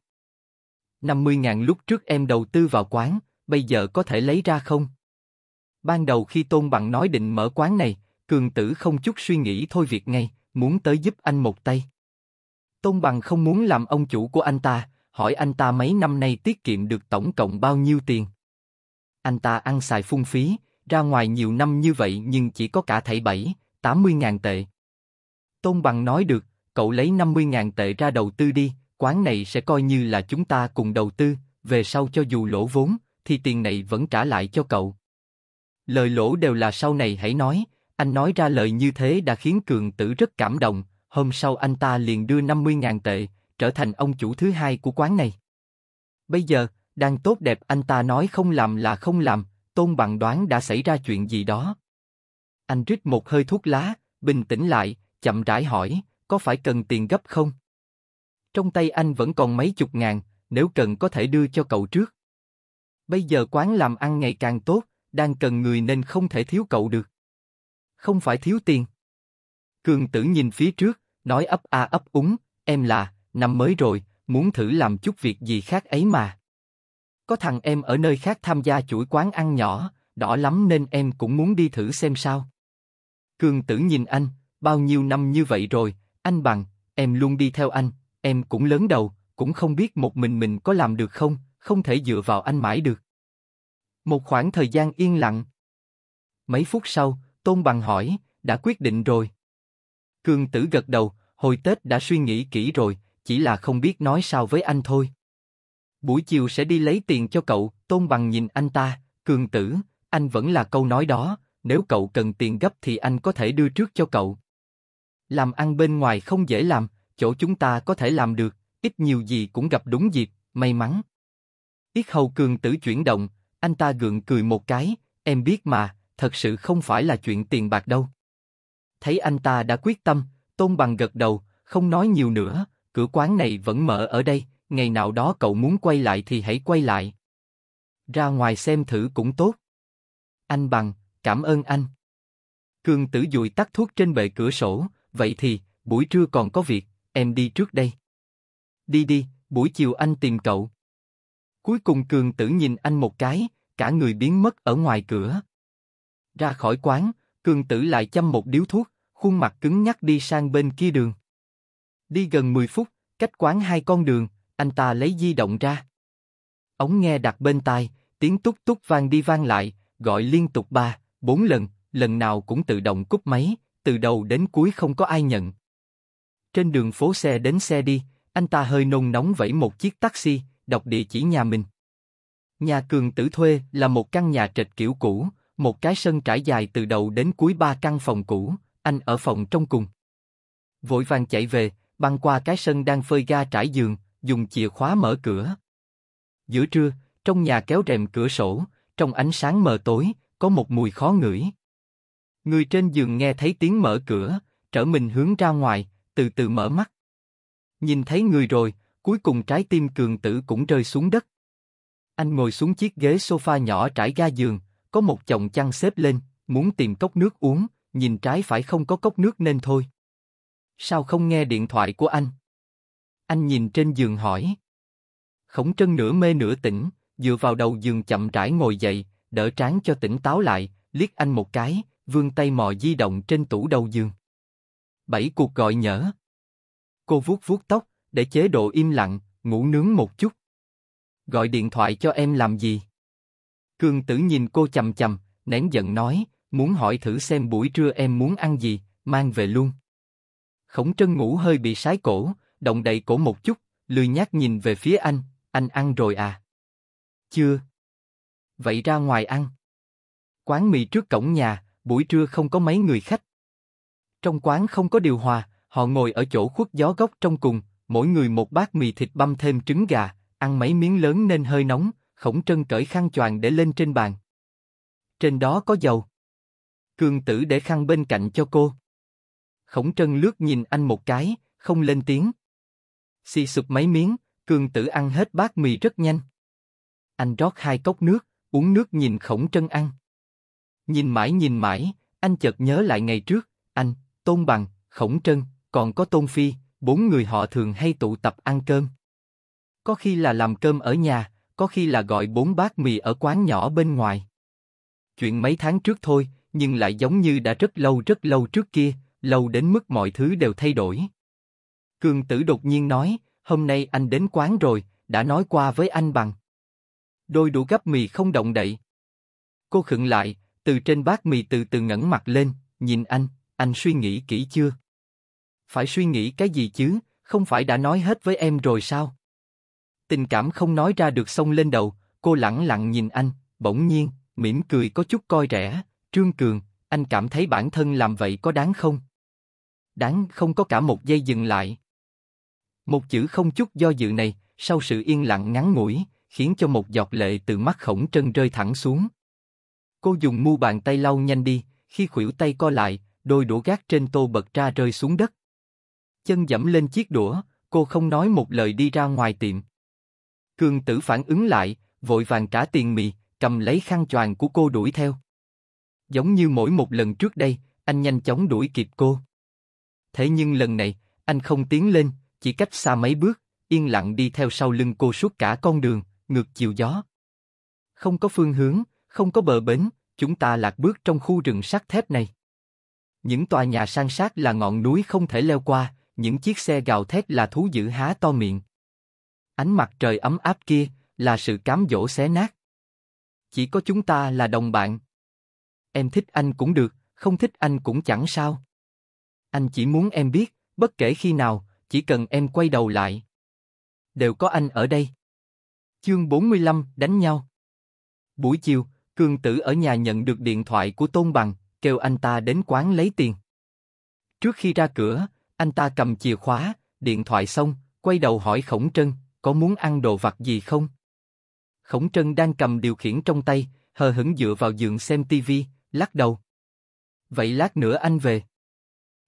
50.000 lúc trước em đầu tư vào quán, bây giờ có thể lấy ra không? Ban đầu khi Tôn Bằng nói định mở quán này, Cường Tử không chút suy nghĩ thôi việc ngay, muốn tới giúp anh một tay. Tôn Bằng không muốn làm ông chủ của anh ta, hỏi anh ta mấy năm nay tiết kiệm được tổng cộng bao nhiêu tiền anh ta ăn xài phung phí, ra ngoài nhiều năm như vậy nhưng chỉ có cả thảy bảy, tám mươi ngàn tệ. Tôn Bằng nói được, cậu lấy năm mươi ngàn tệ ra đầu tư đi, quán này sẽ coi như là chúng ta cùng đầu tư, về sau cho dù lỗ vốn, thì tiền này vẫn trả lại cho cậu. Lời lỗ đều là sau này hãy nói, anh nói ra lời như thế đã khiến Cường Tử rất cảm động, hôm sau anh ta liền đưa 50 ngàn tệ, trở thành ông chủ thứ hai của quán này. Bây giờ, đang tốt đẹp anh ta nói không làm là không làm, tôn bằng đoán đã xảy ra chuyện gì đó. Anh rít một hơi thuốc lá, bình tĩnh lại, chậm rãi hỏi, có phải cần tiền gấp không? Trong tay anh vẫn còn mấy chục ngàn, nếu cần có thể đưa cho cậu trước. Bây giờ quán làm ăn ngày càng tốt, đang cần người nên không thể thiếu cậu được. Không phải thiếu tiền. Cường tử nhìn phía trước, nói ấp a ấp úng, em là, năm mới rồi, muốn thử làm chút việc gì khác ấy mà. Có thằng em ở nơi khác tham gia chuỗi quán ăn nhỏ, đỏ lắm nên em cũng muốn đi thử xem sao. Cường tử nhìn anh, bao nhiêu năm như vậy rồi, anh bằng, em luôn đi theo anh, em cũng lớn đầu, cũng không biết một mình mình có làm được không, không thể dựa vào anh mãi được. Một khoảng thời gian yên lặng. Mấy phút sau, Tôn Bằng hỏi, đã quyết định rồi. Cường tử gật đầu, hồi Tết đã suy nghĩ kỹ rồi, chỉ là không biết nói sao với anh thôi buổi chiều sẽ đi lấy tiền cho cậu, Tôn Bằng nhìn anh ta, cường tử, anh vẫn là câu nói đó, nếu cậu cần tiền gấp thì anh có thể đưa trước cho cậu. Làm ăn bên ngoài không dễ làm, chỗ chúng ta có thể làm được, ít nhiều gì cũng gặp đúng dịp, may mắn. Yết hầu cường tử chuyển động, anh ta gượng cười một cái, em biết mà, thật sự không phải là chuyện tiền bạc đâu. Thấy anh ta đã quyết tâm, Tôn Bằng gật đầu, không nói nhiều nữa, cửa quán này vẫn mở ở đây, ngày nào đó cậu muốn quay lại thì hãy quay lại. Ra ngoài xem thử cũng tốt. Anh bằng, cảm ơn anh. Cường tử dùi tắt thuốc trên bệ cửa sổ, vậy thì, buổi trưa còn có việc, em đi trước đây. Đi đi, buổi chiều anh tìm cậu. Cuối cùng cường tử nhìn anh một cái, cả người biến mất ở ngoài cửa. Ra khỏi quán, cường tử lại chăm một điếu thuốc, khuôn mặt cứng nhắc đi sang bên kia đường. Đi gần 10 phút, cách quán hai con đường, anh ta lấy di động ra. Ống nghe đặt bên tai, tiếng túc túc vang đi vang lại, gọi liên tục ba, bốn lần, lần nào cũng tự động cúp máy, từ đầu đến cuối không có ai nhận. Trên đường phố xe đến xe đi, anh ta hơi nôn nóng vẫy một chiếc taxi, đọc địa chỉ nhà mình. Nhà cường tử thuê là một căn nhà trệt kiểu cũ, một cái sân trải dài từ đầu đến cuối ba căn phòng cũ, anh ở phòng trong cùng. Vội vàng chạy về, băng qua cái sân đang phơi ga trải giường, dùng chìa khóa mở cửa. Giữa trưa, trong nhà kéo rèm cửa sổ, trong ánh sáng mờ tối, có một mùi khó ngửi. Người trên giường nghe thấy tiếng mở cửa, trở mình hướng ra ngoài, từ từ mở mắt. Nhìn thấy người rồi, cuối cùng trái tim cường tử cũng rơi xuống đất. Anh ngồi xuống chiếc ghế sofa nhỏ trải ga giường, có một chồng chăn xếp lên, muốn tìm cốc nước uống, nhìn trái phải không có cốc nước nên thôi. Sao không nghe điện thoại của anh? Anh nhìn trên giường hỏi. Khổng trân nửa mê nửa tỉnh, dựa vào đầu giường chậm rãi ngồi dậy, đỡ trán cho tỉnh táo lại, liếc anh một cái, vươn tay mò di động trên tủ đầu giường. Bảy cuộc gọi nhỡ. Cô vuốt vuốt tóc, để chế độ im lặng, ngủ nướng một chút. Gọi điện thoại cho em làm gì? Cường tử nhìn cô chầm chầm, nén giận nói, muốn hỏi thử xem buổi trưa em muốn ăn gì, mang về luôn. Khổng trân ngủ hơi bị sái cổ, động đậy cổ một chút, lười nhác nhìn về phía anh, anh ăn rồi à? Chưa. Vậy ra ngoài ăn. Quán mì trước cổng nhà, buổi trưa không có mấy người khách. Trong quán không có điều hòa, họ ngồi ở chỗ khuất gió góc trong cùng, mỗi người một bát mì thịt băm thêm trứng gà, ăn mấy miếng lớn nên hơi nóng, khổng trân cởi khăn choàng để lên trên bàn. Trên đó có dầu. Cường tử để khăn bên cạnh cho cô. Khổng trân lướt nhìn anh một cái, không lên tiếng. Xì sụp mấy miếng, cường tử ăn hết bát mì rất nhanh. Anh rót hai cốc nước, uống nước nhìn khổng trân ăn. Nhìn mãi nhìn mãi, anh chợt nhớ lại ngày trước, anh, Tôn Bằng, Khổng Trân, còn có Tôn Phi, bốn người họ thường hay tụ tập ăn cơm. Có khi là làm cơm ở nhà, có khi là gọi bốn bát mì ở quán nhỏ bên ngoài. Chuyện mấy tháng trước thôi, nhưng lại giống như đã rất lâu rất lâu trước kia, lâu đến mức mọi thứ đều thay đổi. Cường tử đột nhiên nói, hôm nay anh đến quán rồi, đã nói qua với anh bằng. Đôi đũa gắp mì không động đậy. Cô khựng lại, từ trên bát mì từ từ ngẩng mặt lên, nhìn anh, anh suy nghĩ kỹ chưa? Phải suy nghĩ cái gì chứ, không phải đã nói hết với em rồi sao? Tình cảm không nói ra được xông lên đầu, cô lặng lặng nhìn anh, bỗng nhiên, mỉm cười có chút coi rẻ, Trương Cường, anh cảm thấy bản thân làm vậy có đáng không? Đáng không có cả một giây dừng lại. Một chữ không chút do dự này, sau sự yên lặng ngắn ngủi, khiến cho một giọt lệ từ mắt khổng trân rơi thẳng xuống. Cô dùng mu bàn tay lau nhanh đi, khi khuỷu tay co lại, đôi đũa gác trên tô bật ra rơi xuống đất. Chân dẫm lên chiếc đũa, cô không nói một lời đi ra ngoài tiệm. Cường tử phản ứng lại, vội vàng trả tiền mì, cầm lấy khăn choàng của cô đuổi theo. Giống như mỗi một lần trước đây, anh nhanh chóng đuổi kịp cô. Thế nhưng lần này, anh không tiến lên, chỉ cách xa mấy bước, yên lặng đi theo sau lưng cô suốt cả con đường, ngược chiều gió. Không có phương hướng, không có bờ bến, chúng ta lạc bước trong khu rừng sắt thép này. Những tòa nhà san sát là ngọn núi không thể leo qua, những chiếc xe gào thét là thú dữ há to miệng. Ánh mặt trời ấm áp kia là sự cám dỗ xé nát. Chỉ có chúng ta là đồng bạn. Em thích anh cũng được, không thích anh cũng chẳng sao. Anh chỉ muốn em biết, bất kể khi nào, chỉ cần em quay đầu lại. Đều có anh ở đây. Chương 45, đánh nhau. Buổi chiều, Cường Tử ở nhà nhận được điện thoại của Tôn Bằng, kêu anh ta đến quán lấy tiền. Trước khi ra cửa, anh ta cầm chìa khóa, điện thoại xong, quay đầu hỏi Khổng Trân, có muốn ăn đồ vặt gì không? Khổng Trân đang cầm điều khiển trong tay, hờ hững dựa vào giường xem tivi, lắc đầu. Vậy lát nữa anh về.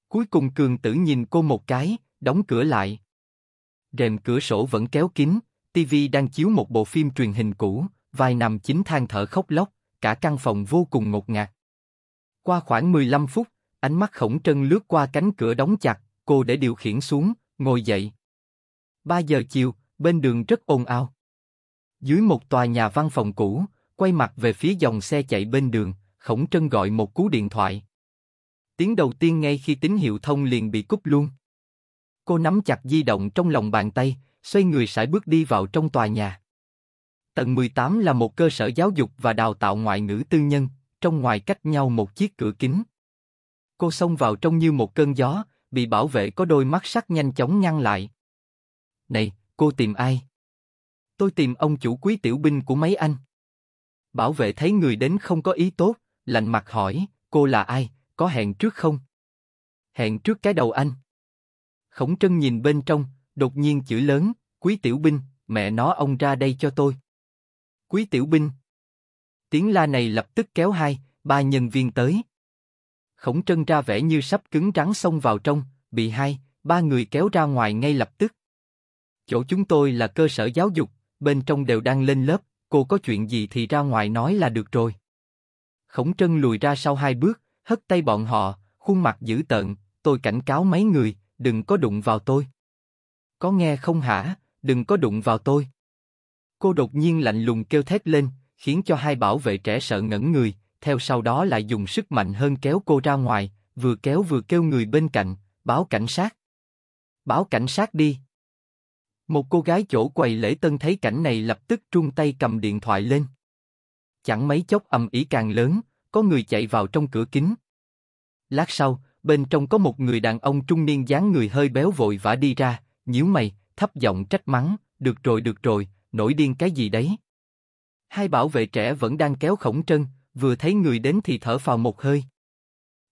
Cuối cùng Cường Tử nhìn cô một cái, đóng cửa lại. Rèm cửa sổ vẫn kéo kín, TV đang chiếu một bộ phim truyền hình cũ, vài nằm chính than thở khóc lóc, cả căn phòng vô cùng ngột ngạt. Qua khoảng 15 phút, ánh mắt khổng trân lướt qua cánh cửa đóng chặt, cô để điều khiển xuống, ngồi dậy. 3 giờ chiều, bên đường rất ồn ào. Dưới một tòa nhà văn phòng cũ, quay mặt về phía dòng xe chạy bên đường, khổng trân gọi một cú điện thoại. Tiếng đầu tiên ngay khi tín hiệu thông liền bị cúp luôn. Cô nắm chặt di động trong lòng bàn tay, xoay người sải bước đi vào trong tòa nhà. Tầng 18 là một cơ sở giáo dục và đào tạo ngoại ngữ tư nhân, trong ngoài cách nhau một chiếc cửa kính. Cô xông vào trong như một cơn gió, bị bảo vệ có đôi mắt sắc nhanh chóng ngăn lại. Này, cô tìm ai? Tôi tìm ông chủ quý tiểu binh của mấy anh. Bảo vệ thấy người đến không có ý tốt, lạnh mặt hỏi, cô là ai, có hẹn trước không? Hẹn trước cái đầu anh. Khổng Trân nhìn bên trong, đột nhiên chữ lớn, Quý Tiểu Binh, mẹ nó ông ra đây cho tôi. Quý Tiểu Binh. Tiếng la này lập tức kéo hai, ba nhân viên tới. Khổng Trân ra vẻ như sắp cứng rắn xông vào trong, bị hai, ba người kéo ra ngoài ngay lập tức. Chỗ chúng tôi là cơ sở giáo dục, bên trong đều đang lên lớp, cô có chuyện gì thì ra ngoài nói là được rồi. Khổng Trân lùi ra sau hai bước, hất tay bọn họ, khuôn mặt dữ tợn, tôi cảnh cáo mấy người, đừng có đụng vào tôi. Có nghe không hả? Đừng có đụng vào tôi. Cô đột nhiên lạnh lùng kêu thét lên, khiến cho hai bảo vệ trẻ sợ ngẩn người. Theo sau đó lại dùng sức mạnh hơn kéo cô ra ngoài, vừa kéo vừa kêu người bên cạnh, báo cảnh sát. Báo cảnh sát đi. Một cô gái chỗ quầy lễ tân thấy cảnh này lập tức trung tay cầm điện thoại lên. Chẳng mấy chốc ầm ĩ càng lớn, có người chạy vào trong cửa kính. Lát sau, bên trong có một người đàn ông trung niên dáng người hơi béo vội vã đi ra, nhíu mày, thấp giọng trách mắng, được rồi được rồi, nổi điên cái gì đấy. Hai bảo vệ trẻ vẫn đang kéo khổng trân, vừa thấy người đến thì thở phào một hơi.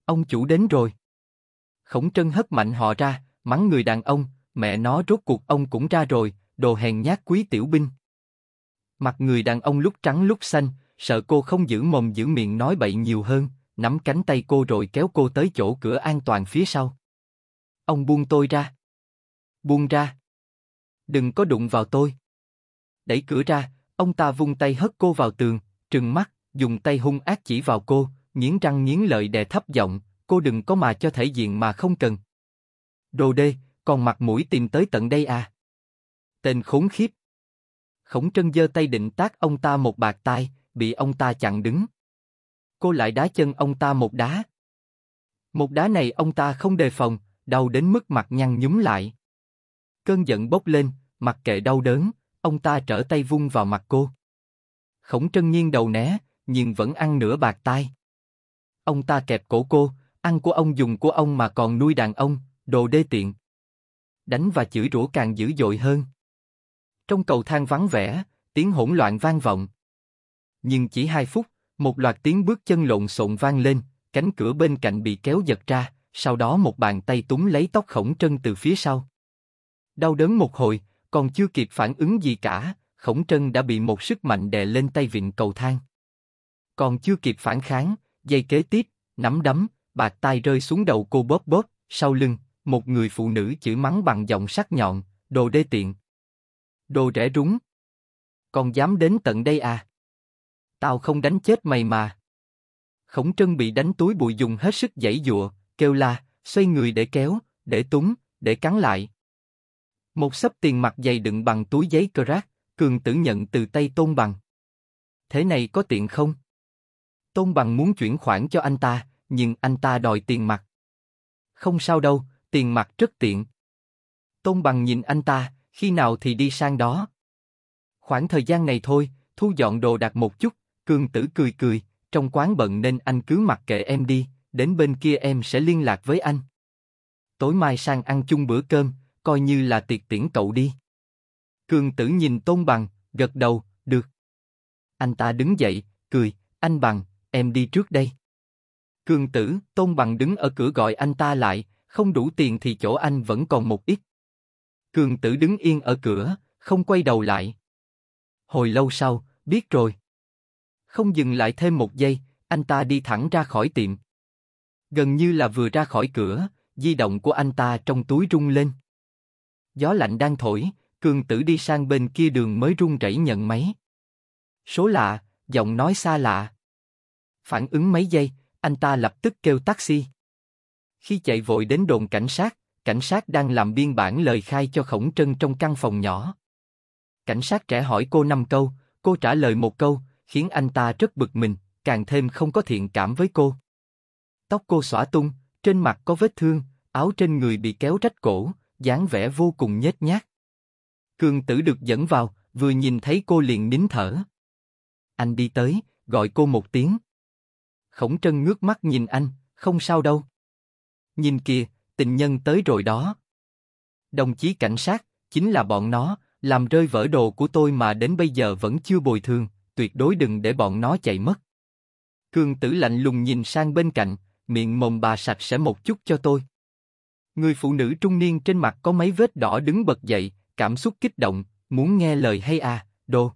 Ông chủ đến rồi. Khổng trân hất mạnh họ ra, mắng người đàn ông, mẹ nó rốt cuộc ông cũng ra rồi, đồ hèn nhát quý tiểu binh. Mặt người đàn ông lúc trắng lúc xanh, sợ cô không giữ mồm giữ miệng nói bậy nhiều hơn, nắm cánh tay cô rồi kéo cô tới chỗ cửa an toàn phía sau. Ông buông tôi ra. Buông ra. Đừng có đụng vào tôi. Đẩy cửa ra, ông ta vung tay hất cô vào tường, trừng mắt, dùng tay hung ác chỉ vào cô, nghiến răng nghiến lợi đè thấp giọng, cô đừng có mà cho thể diện mà không cần. Đồ đê, còn mặt mũi tìm tới tận đây à? Tên khốn khiếp. Khổng trân giơ tay định tác ông ta một bạc tai, bị ông ta chặn đứng cô lại đá chân ông ta một đá. Một đá này ông ta không đề phòng, đau đến mức mặt nhăn nhúm lại. Cơn giận bốc lên, mặc kệ đau đớn, ông ta trở tay vung vào mặt cô. Khổng Trân Nhiên đầu né, nhưng vẫn ăn nửa bạc tai. Ông ta kẹp cổ cô, ăn của ông dùng của ông mà còn nuôi đàn ông, đồ đê tiện. Đánh và chửi rủa càng dữ dội hơn. Trong cầu thang vắng vẻ, tiếng hỗn loạn vang vọng. Nhưng chỉ hai phút, một loạt tiếng bước chân lộn xộn vang lên, cánh cửa bên cạnh bị kéo giật ra, sau đó một bàn tay túng lấy tóc khổng trân từ phía sau. Đau đớn một hồi, còn chưa kịp phản ứng gì cả, khổng trân đã bị một sức mạnh đè lên tay vịn cầu thang. Còn chưa kịp phản kháng, dây kế tiếp, nắm đấm, bạc tay rơi xuống đầu cô bóp bóp, sau lưng, một người phụ nữ chửi mắng bằng giọng sắc nhọn, đồ đê tiện. Đồ rẻ rúng. Còn dám đến tận đây à? Tao không đánh chết mày mà. Khổng trân bị đánh túi bụi dùng hết sức giãy dụa, kêu la, xoay người để kéo, để túng, để cắn lại. Một sấp tiền mặt dày đựng bằng túi giấy cơ rác, cường tử nhận từ tay tôn bằng. Thế này có tiện không? Tôn bằng muốn chuyển khoản cho anh ta, nhưng anh ta đòi tiền mặt. Không sao đâu, tiền mặt rất tiện. Tôn bằng nhìn anh ta, khi nào thì đi sang đó. Khoảng thời gian này thôi, thu dọn đồ đạc một chút, Cương tử cười cười, trong quán bận nên anh cứ mặc kệ em đi, đến bên kia em sẽ liên lạc với anh. Tối mai sang ăn chung bữa cơm, coi như là tiệc tiễn cậu đi. Cương tử nhìn Tôn Bằng, gật đầu, được. Anh ta đứng dậy, cười, anh Bằng, em đi trước đây. Cương tử, Tôn Bằng đứng ở cửa gọi anh ta lại, không đủ tiền thì chỗ anh vẫn còn một ít. Cương tử đứng yên ở cửa, không quay đầu lại. Hồi lâu sau, biết rồi. Không dừng lại thêm một giây, anh ta đi thẳng ra khỏi tiệm. Gần như là vừa ra khỏi cửa, di động của anh ta trong túi rung lên. Gió lạnh đang thổi, cường tử đi sang bên kia đường mới rung rẩy nhận máy. Số lạ, giọng nói xa lạ. Phản ứng mấy giây, anh ta lập tức kêu taxi. Khi chạy vội đến đồn cảnh sát, cảnh sát đang làm biên bản lời khai cho Khổng Trân trong căn phòng nhỏ. Cảnh sát trẻ hỏi cô năm câu, cô trả lời một câu, khiến anh ta rất bực mình, càng thêm không có thiện cảm với cô. Tóc cô xõa tung, trên mặt có vết thương, áo trên người bị kéo rách cổ, dáng vẻ vô cùng nhếch nhác. Cường tử được dẫn vào, vừa nhìn thấy cô liền nín thở. Anh đi tới, gọi cô một tiếng. Khổng trân ngước mắt nhìn anh, không sao đâu. Nhìn kìa, tình nhân tới rồi đó. Đồng chí cảnh sát, chính là bọn nó, làm rơi vỡ đồ của tôi mà đến bây giờ vẫn chưa bồi thường tuyệt đối đừng để bọn nó chạy mất. Cường tử lạnh lùng nhìn sang bên cạnh, miệng mồm bà sạch sẽ một chút cho tôi. Người phụ nữ trung niên trên mặt có mấy vết đỏ đứng bật dậy, cảm xúc kích động, muốn nghe lời hay à, đồ.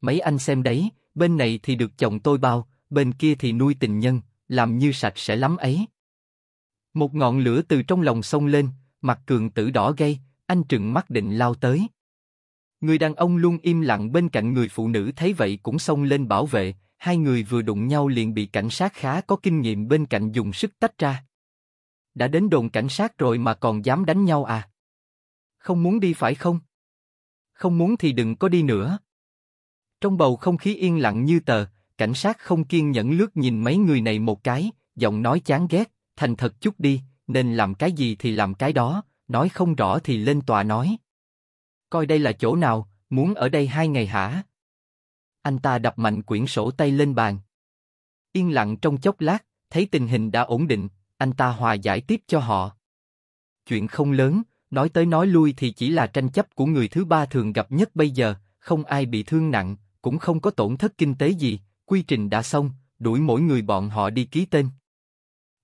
Mấy anh xem đấy, bên này thì được chồng tôi bao, bên kia thì nuôi tình nhân, làm như sạch sẽ lắm ấy. Một ngọn lửa từ trong lòng sông lên, mặt cường tử đỏ gay, anh trừng mắt định lao tới. Người đàn ông luôn im lặng bên cạnh người phụ nữ thấy vậy cũng xông lên bảo vệ, hai người vừa đụng nhau liền bị cảnh sát khá có kinh nghiệm bên cạnh dùng sức tách ra. Đã đến đồn cảnh sát rồi mà còn dám đánh nhau à? Không muốn đi phải không? Không muốn thì đừng có đi nữa. Trong bầu không khí yên lặng như tờ, cảnh sát không kiên nhẫn lướt nhìn mấy người này một cái, giọng nói chán ghét, thành thật chút đi, nên làm cái gì thì làm cái đó, nói không rõ thì lên tòa nói. Coi đây là chỗ nào, muốn ở đây hai ngày hả? Anh ta đập mạnh quyển sổ tay lên bàn. Yên lặng trong chốc lát, thấy tình hình đã ổn định, anh ta hòa giải tiếp cho họ. Chuyện không lớn, nói tới nói lui thì chỉ là tranh chấp của người thứ ba thường gặp nhất bây giờ, không ai bị thương nặng, cũng không có tổn thất kinh tế gì, quy trình đã xong, đuổi mỗi người bọn họ đi ký tên.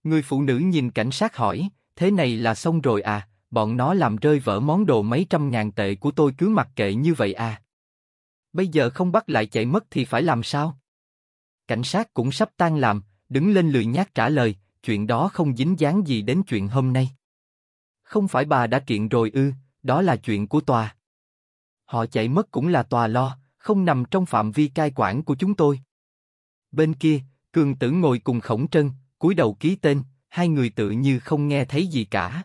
Người phụ nữ nhìn cảnh sát hỏi, thế này là xong rồi à, bọn nó làm rơi vỡ món đồ mấy trăm ngàn tệ của tôi cứ mặc kệ như vậy à. Bây giờ không bắt lại chạy mất thì phải làm sao? Cảnh sát cũng sắp tan làm, đứng lên lười nhác trả lời, chuyện đó không dính dáng gì đến chuyện hôm nay. Không phải bà đã kiện rồi ư, đó là chuyện của tòa. Họ chạy mất cũng là tòa lo, không nằm trong phạm vi cai quản của chúng tôi. Bên kia, Cường Tử ngồi cùng Khổng Trân, cúi đầu ký tên, hai người tự như không nghe thấy gì cả.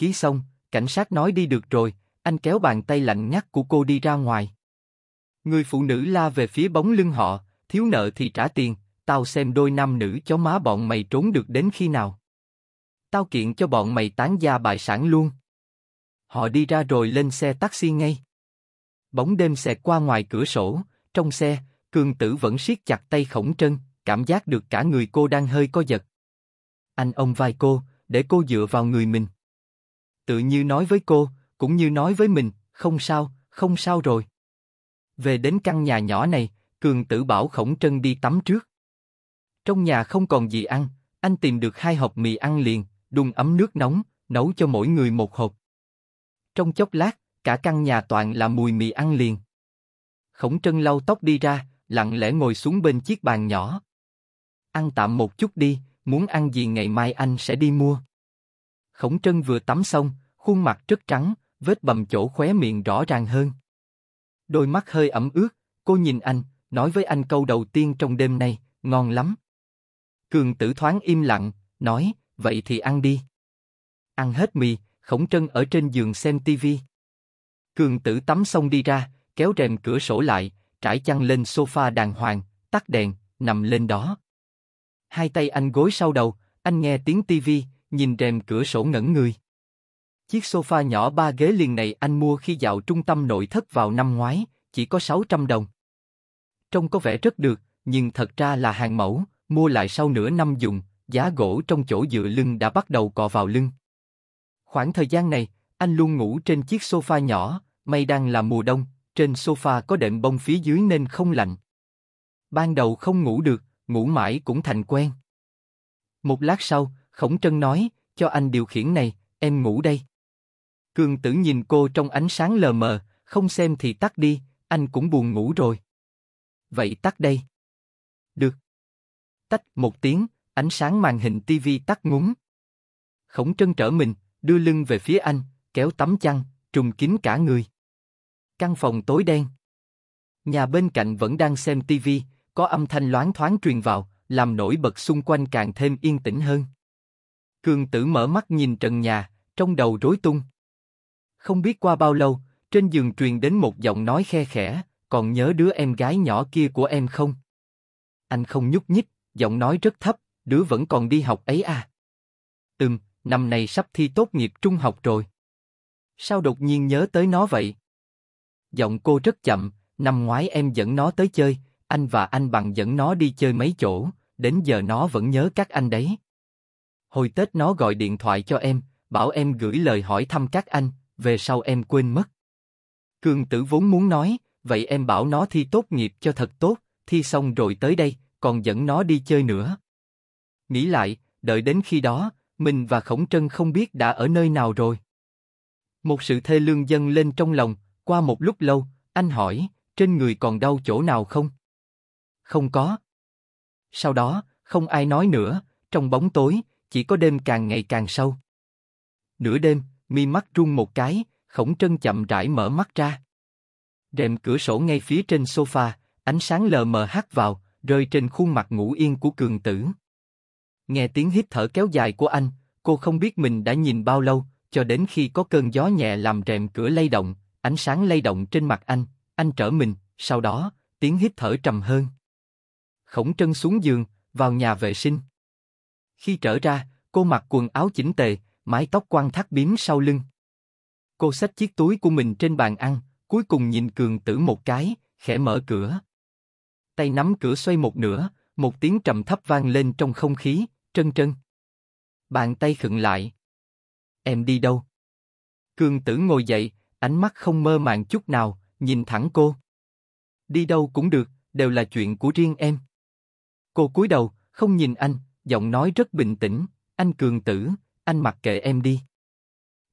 Ký xong, cảnh sát nói đi được rồi, anh kéo bàn tay lạnh ngắt của cô đi ra ngoài. Người phụ nữ la về phía bóng lưng họ, thiếu nợ thì trả tiền, tao xem đôi nam nữ chó má bọn mày trốn được đến khi nào. Tao kiện cho bọn mày tán gia bại sản luôn. Họ đi ra rồi lên xe taxi ngay. Bóng đêm xẹt qua ngoài cửa sổ, trong xe, cường tử vẫn siết chặt tay khổng trân, cảm giác được cả người cô đang hơi co giật. Anh ông vai cô, để cô dựa vào người mình tự như nói với cô, cũng như nói với mình, không sao, không sao rồi. Về đến căn nhà nhỏ này, Cường Tử bảo Khổng Trân đi tắm trước. Trong nhà không còn gì ăn, anh tìm được hai hộp mì ăn liền, đun ấm nước nóng, nấu cho mỗi người một hộp. Trong chốc lát, cả căn nhà toàn là mùi mì ăn liền. Khổng Trân lau tóc đi ra, lặng lẽ ngồi xuống bên chiếc bàn nhỏ. Ăn tạm một chút đi, muốn ăn gì ngày mai anh sẽ đi mua. Khổng Trân vừa tắm xong, khuôn mặt rất trắng, vết bầm chỗ khóe miệng rõ ràng hơn. Đôi mắt hơi ẩm ướt, cô nhìn anh, nói với anh câu đầu tiên trong đêm nay, ngon lắm. Cường tử thoáng im lặng, nói, vậy thì ăn đi. Ăn hết mì, khổng trân ở trên giường xem tivi. Cường tử tắm xong đi ra, kéo rèm cửa sổ lại, trải chăn lên sofa đàng hoàng, tắt đèn, nằm lên đó. Hai tay anh gối sau đầu, anh nghe tiếng tivi, nhìn rèm cửa sổ ngẩn người. Chiếc sofa nhỏ ba ghế liền này anh mua khi dạo trung tâm nội thất vào năm ngoái, chỉ có 600 đồng. Trông có vẻ rất được, nhưng thật ra là hàng mẫu, mua lại sau nửa năm dùng, giá gỗ trong chỗ dựa lưng đã bắt đầu cọ vào lưng. Khoảng thời gian này, anh luôn ngủ trên chiếc sofa nhỏ, may đang là mùa đông, trên sofa có đệm bông phía dưới nên không lạnh. Ban đầu không ngủ được, ngủ mãi cũng thành quen. Một lát sau, Khổng Trân nói, cho anh điều khiển này, em ngủ đây. Cường tử nhìn cô trong ánh sáng lờ mờ, không xem thì tắt đi, anh cũng buồn ngủ rồi. Vậy tắt đây. Được. Tách một tiếng, ánh sáng màn hình tivi tắt ngúng. Khổng Trân trở mình, đưa lưng về phía anh, kéo tấm chăn, trùng kín cả người. Căn phòng tối đen. Nhà bên cạnh vẫn đang xem tivi, có âm thanh loáng thoáng truyền vào, làm nổi bật xung quanh càng thêm yên tĩnh hơn. Cường tử mở mắt nhìn trần nhà, trong đầu rối tung. Không biết qua bao lâu, trên giường truyền đến một giọng nói khe khẽ, còn nhớ đứa em gái nhỏ kia của em không? Anh không nhúc nhích, giọng nói rất thấp, đứa vẫn còn đi học ấy à? Ừm, năm nay sắp thi tốt nghiệp trung học rồi. Sao đột nhiên nhớ tới nó vậy? Giọng cô rất chậm, năm ngoái em dẫn nó tới chơi, anh và anh bằng dẫn nó đi chơi mấy chỗ, đến giờ nó vẫn nhớ các anh đấy. Hồi Tết nó gọi điện thoại cho em, bảo em gửi lời hỏi thăm các anh, về sau em quên mất. Cường tử vốn muốn nói, vậy em bảo nó thi tốt nghiệp cho thật tốt, thi xong rồi tới đây, còn dẫn nó đi chơi nữa. Nghĩ lại, đợi đến khi đó, mình và Khổng Trân không biết đã ở nơi nào rồi. Một sự thê lương dâng lên trong lòng, qua một lúc lâu, anh hỏi, trên người còn đau chỗ nào không? Không có. Sau đó, không ai nói nữa, trong bóng tối, chỉ có đêm càng ngày càng sâu. Nửa đêm, mi mắt rung một cái, khổng trân chậm rãi mở mắt ra. Rèm cửa sổ ngay phía trên sofa, ánh sáng lờ mờ hắt vào, rơi trên khuôn mặt ngủ yên của cường tử. Nghe tiếng hít thở kéo dài của anh, cô không biết mình đã nhìn bao lâu, cho đến khi có cơn gió nhẹ làm rèm cửa lay động, ánh sáng lay động trên mặt anh, anh trở mình, sau đó, tiếng hít thở trầm hơn. Khổng trân xuống giường, vào nhà vệ sinh. Khi trở ra, cô mặc quần áo chỉnh tề, mái tóc quăn thắt bím sau lưng. Cô xách chiếc túi của mình trên bàn ăn, cuối cùng nhìn Cường Tử một cái, khẽ mở cửa. Tay nắm cửa xoay một nửa, một tiếng trầm thấp vang lên trong không khí, trân trân. Bàn tay khựng lại. Em đi đâu? Cường Tử ngồi dậy, ánh mắt không mơ màng chút nào, nhìn thẳng cô. Đi đâu cũng được, đều là chuyện của riêng em. Cô cúi đầu, không nhìn anh, giọng nói rất bình tĩnh, anh Cường Tử, anh mặc kệ em đi.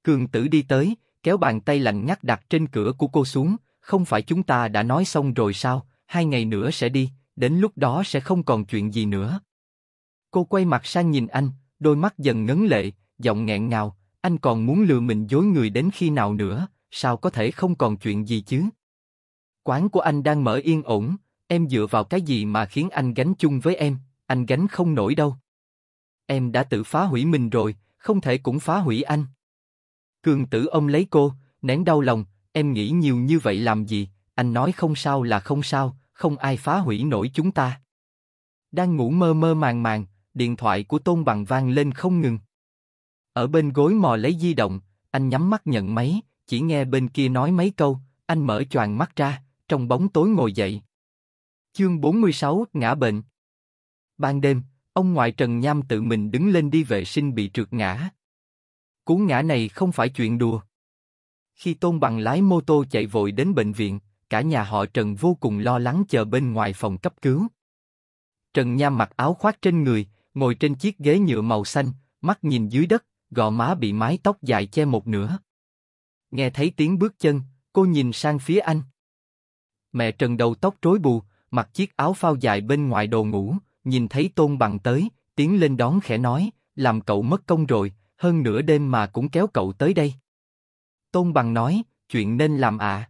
Cường Tử đi tới, kéo bàn tay lạnh ngắt đặt trên cửa của cô xuống, không phải chúng ta đã nói xong rồi sao, hai ngày nữa sẽ đi, đến lúc đó sẽ không còn chuyện gì nữa. Cô quay mặt sang nhìn anh, đôi mắt dần ngấn lệ, giọng nghẹn ngào, anh còn muốn lừa mình dối người đến khi nào nữa, sao có thể không còn chuyện gì chứ? Quán của anh đang mở yên ổn, em dựa vào cái gì mà khiến anh gánh chung với em? anh gánh không nổi đâu. Em đã tự phá hủy mình rồi, không thể cũng phá hủy anh. Cường tử ông lấy cô, nén đau lòng, em nghĩ nhiều như vậy làm gì, anh nói không sao là không sao, không ai phá hủy nổi chúng ta. Đang ngủ mơ mơ màng màng, điện thoại của Tôn Bằng vang lên không ngừng. Ở bên gối mò lấy di động, anh nhắm mắt nhận máy, chỉ nghe bên kia nói mấy câu, anh mở choàng mắt ra, trong bóng tối ngồi dậy. Chương 46, ngã bệnh Ban đêm, ông ngoại Trần Nham tự mình đứng lên đi vệ sinh bị trượt ngã. Cú ngã này không phải chuyện đùa. Khi Tôn Bằng lái mô tô chạy vội đến bệnh viện, cả nhà họ Trần vô cùng lo lắng chờ bên ngoài phòng cấp cứu. Trần Nham mặc áo khoác trên người, ngồi trên chiếc ghế nhựa màu xanh, mắt nhìn dưới đất, gò má bị mái tóc dài che một nửa. Nghe thấy tiếng bước chân, cô nhìn sang phía anh. Mẹ Trần đầu tóc rối bù, mặc chiếc áo phao dài bên ngoài đồ ngủ, nhìn thấy tôn bằng tới, tiến lên đón khẽ nói, làm cậu mất công rồi, hơn nửa đêm mà cũng kéo cậu tới đây. Tôn bằng nói, chuyện nên làm ạ. À.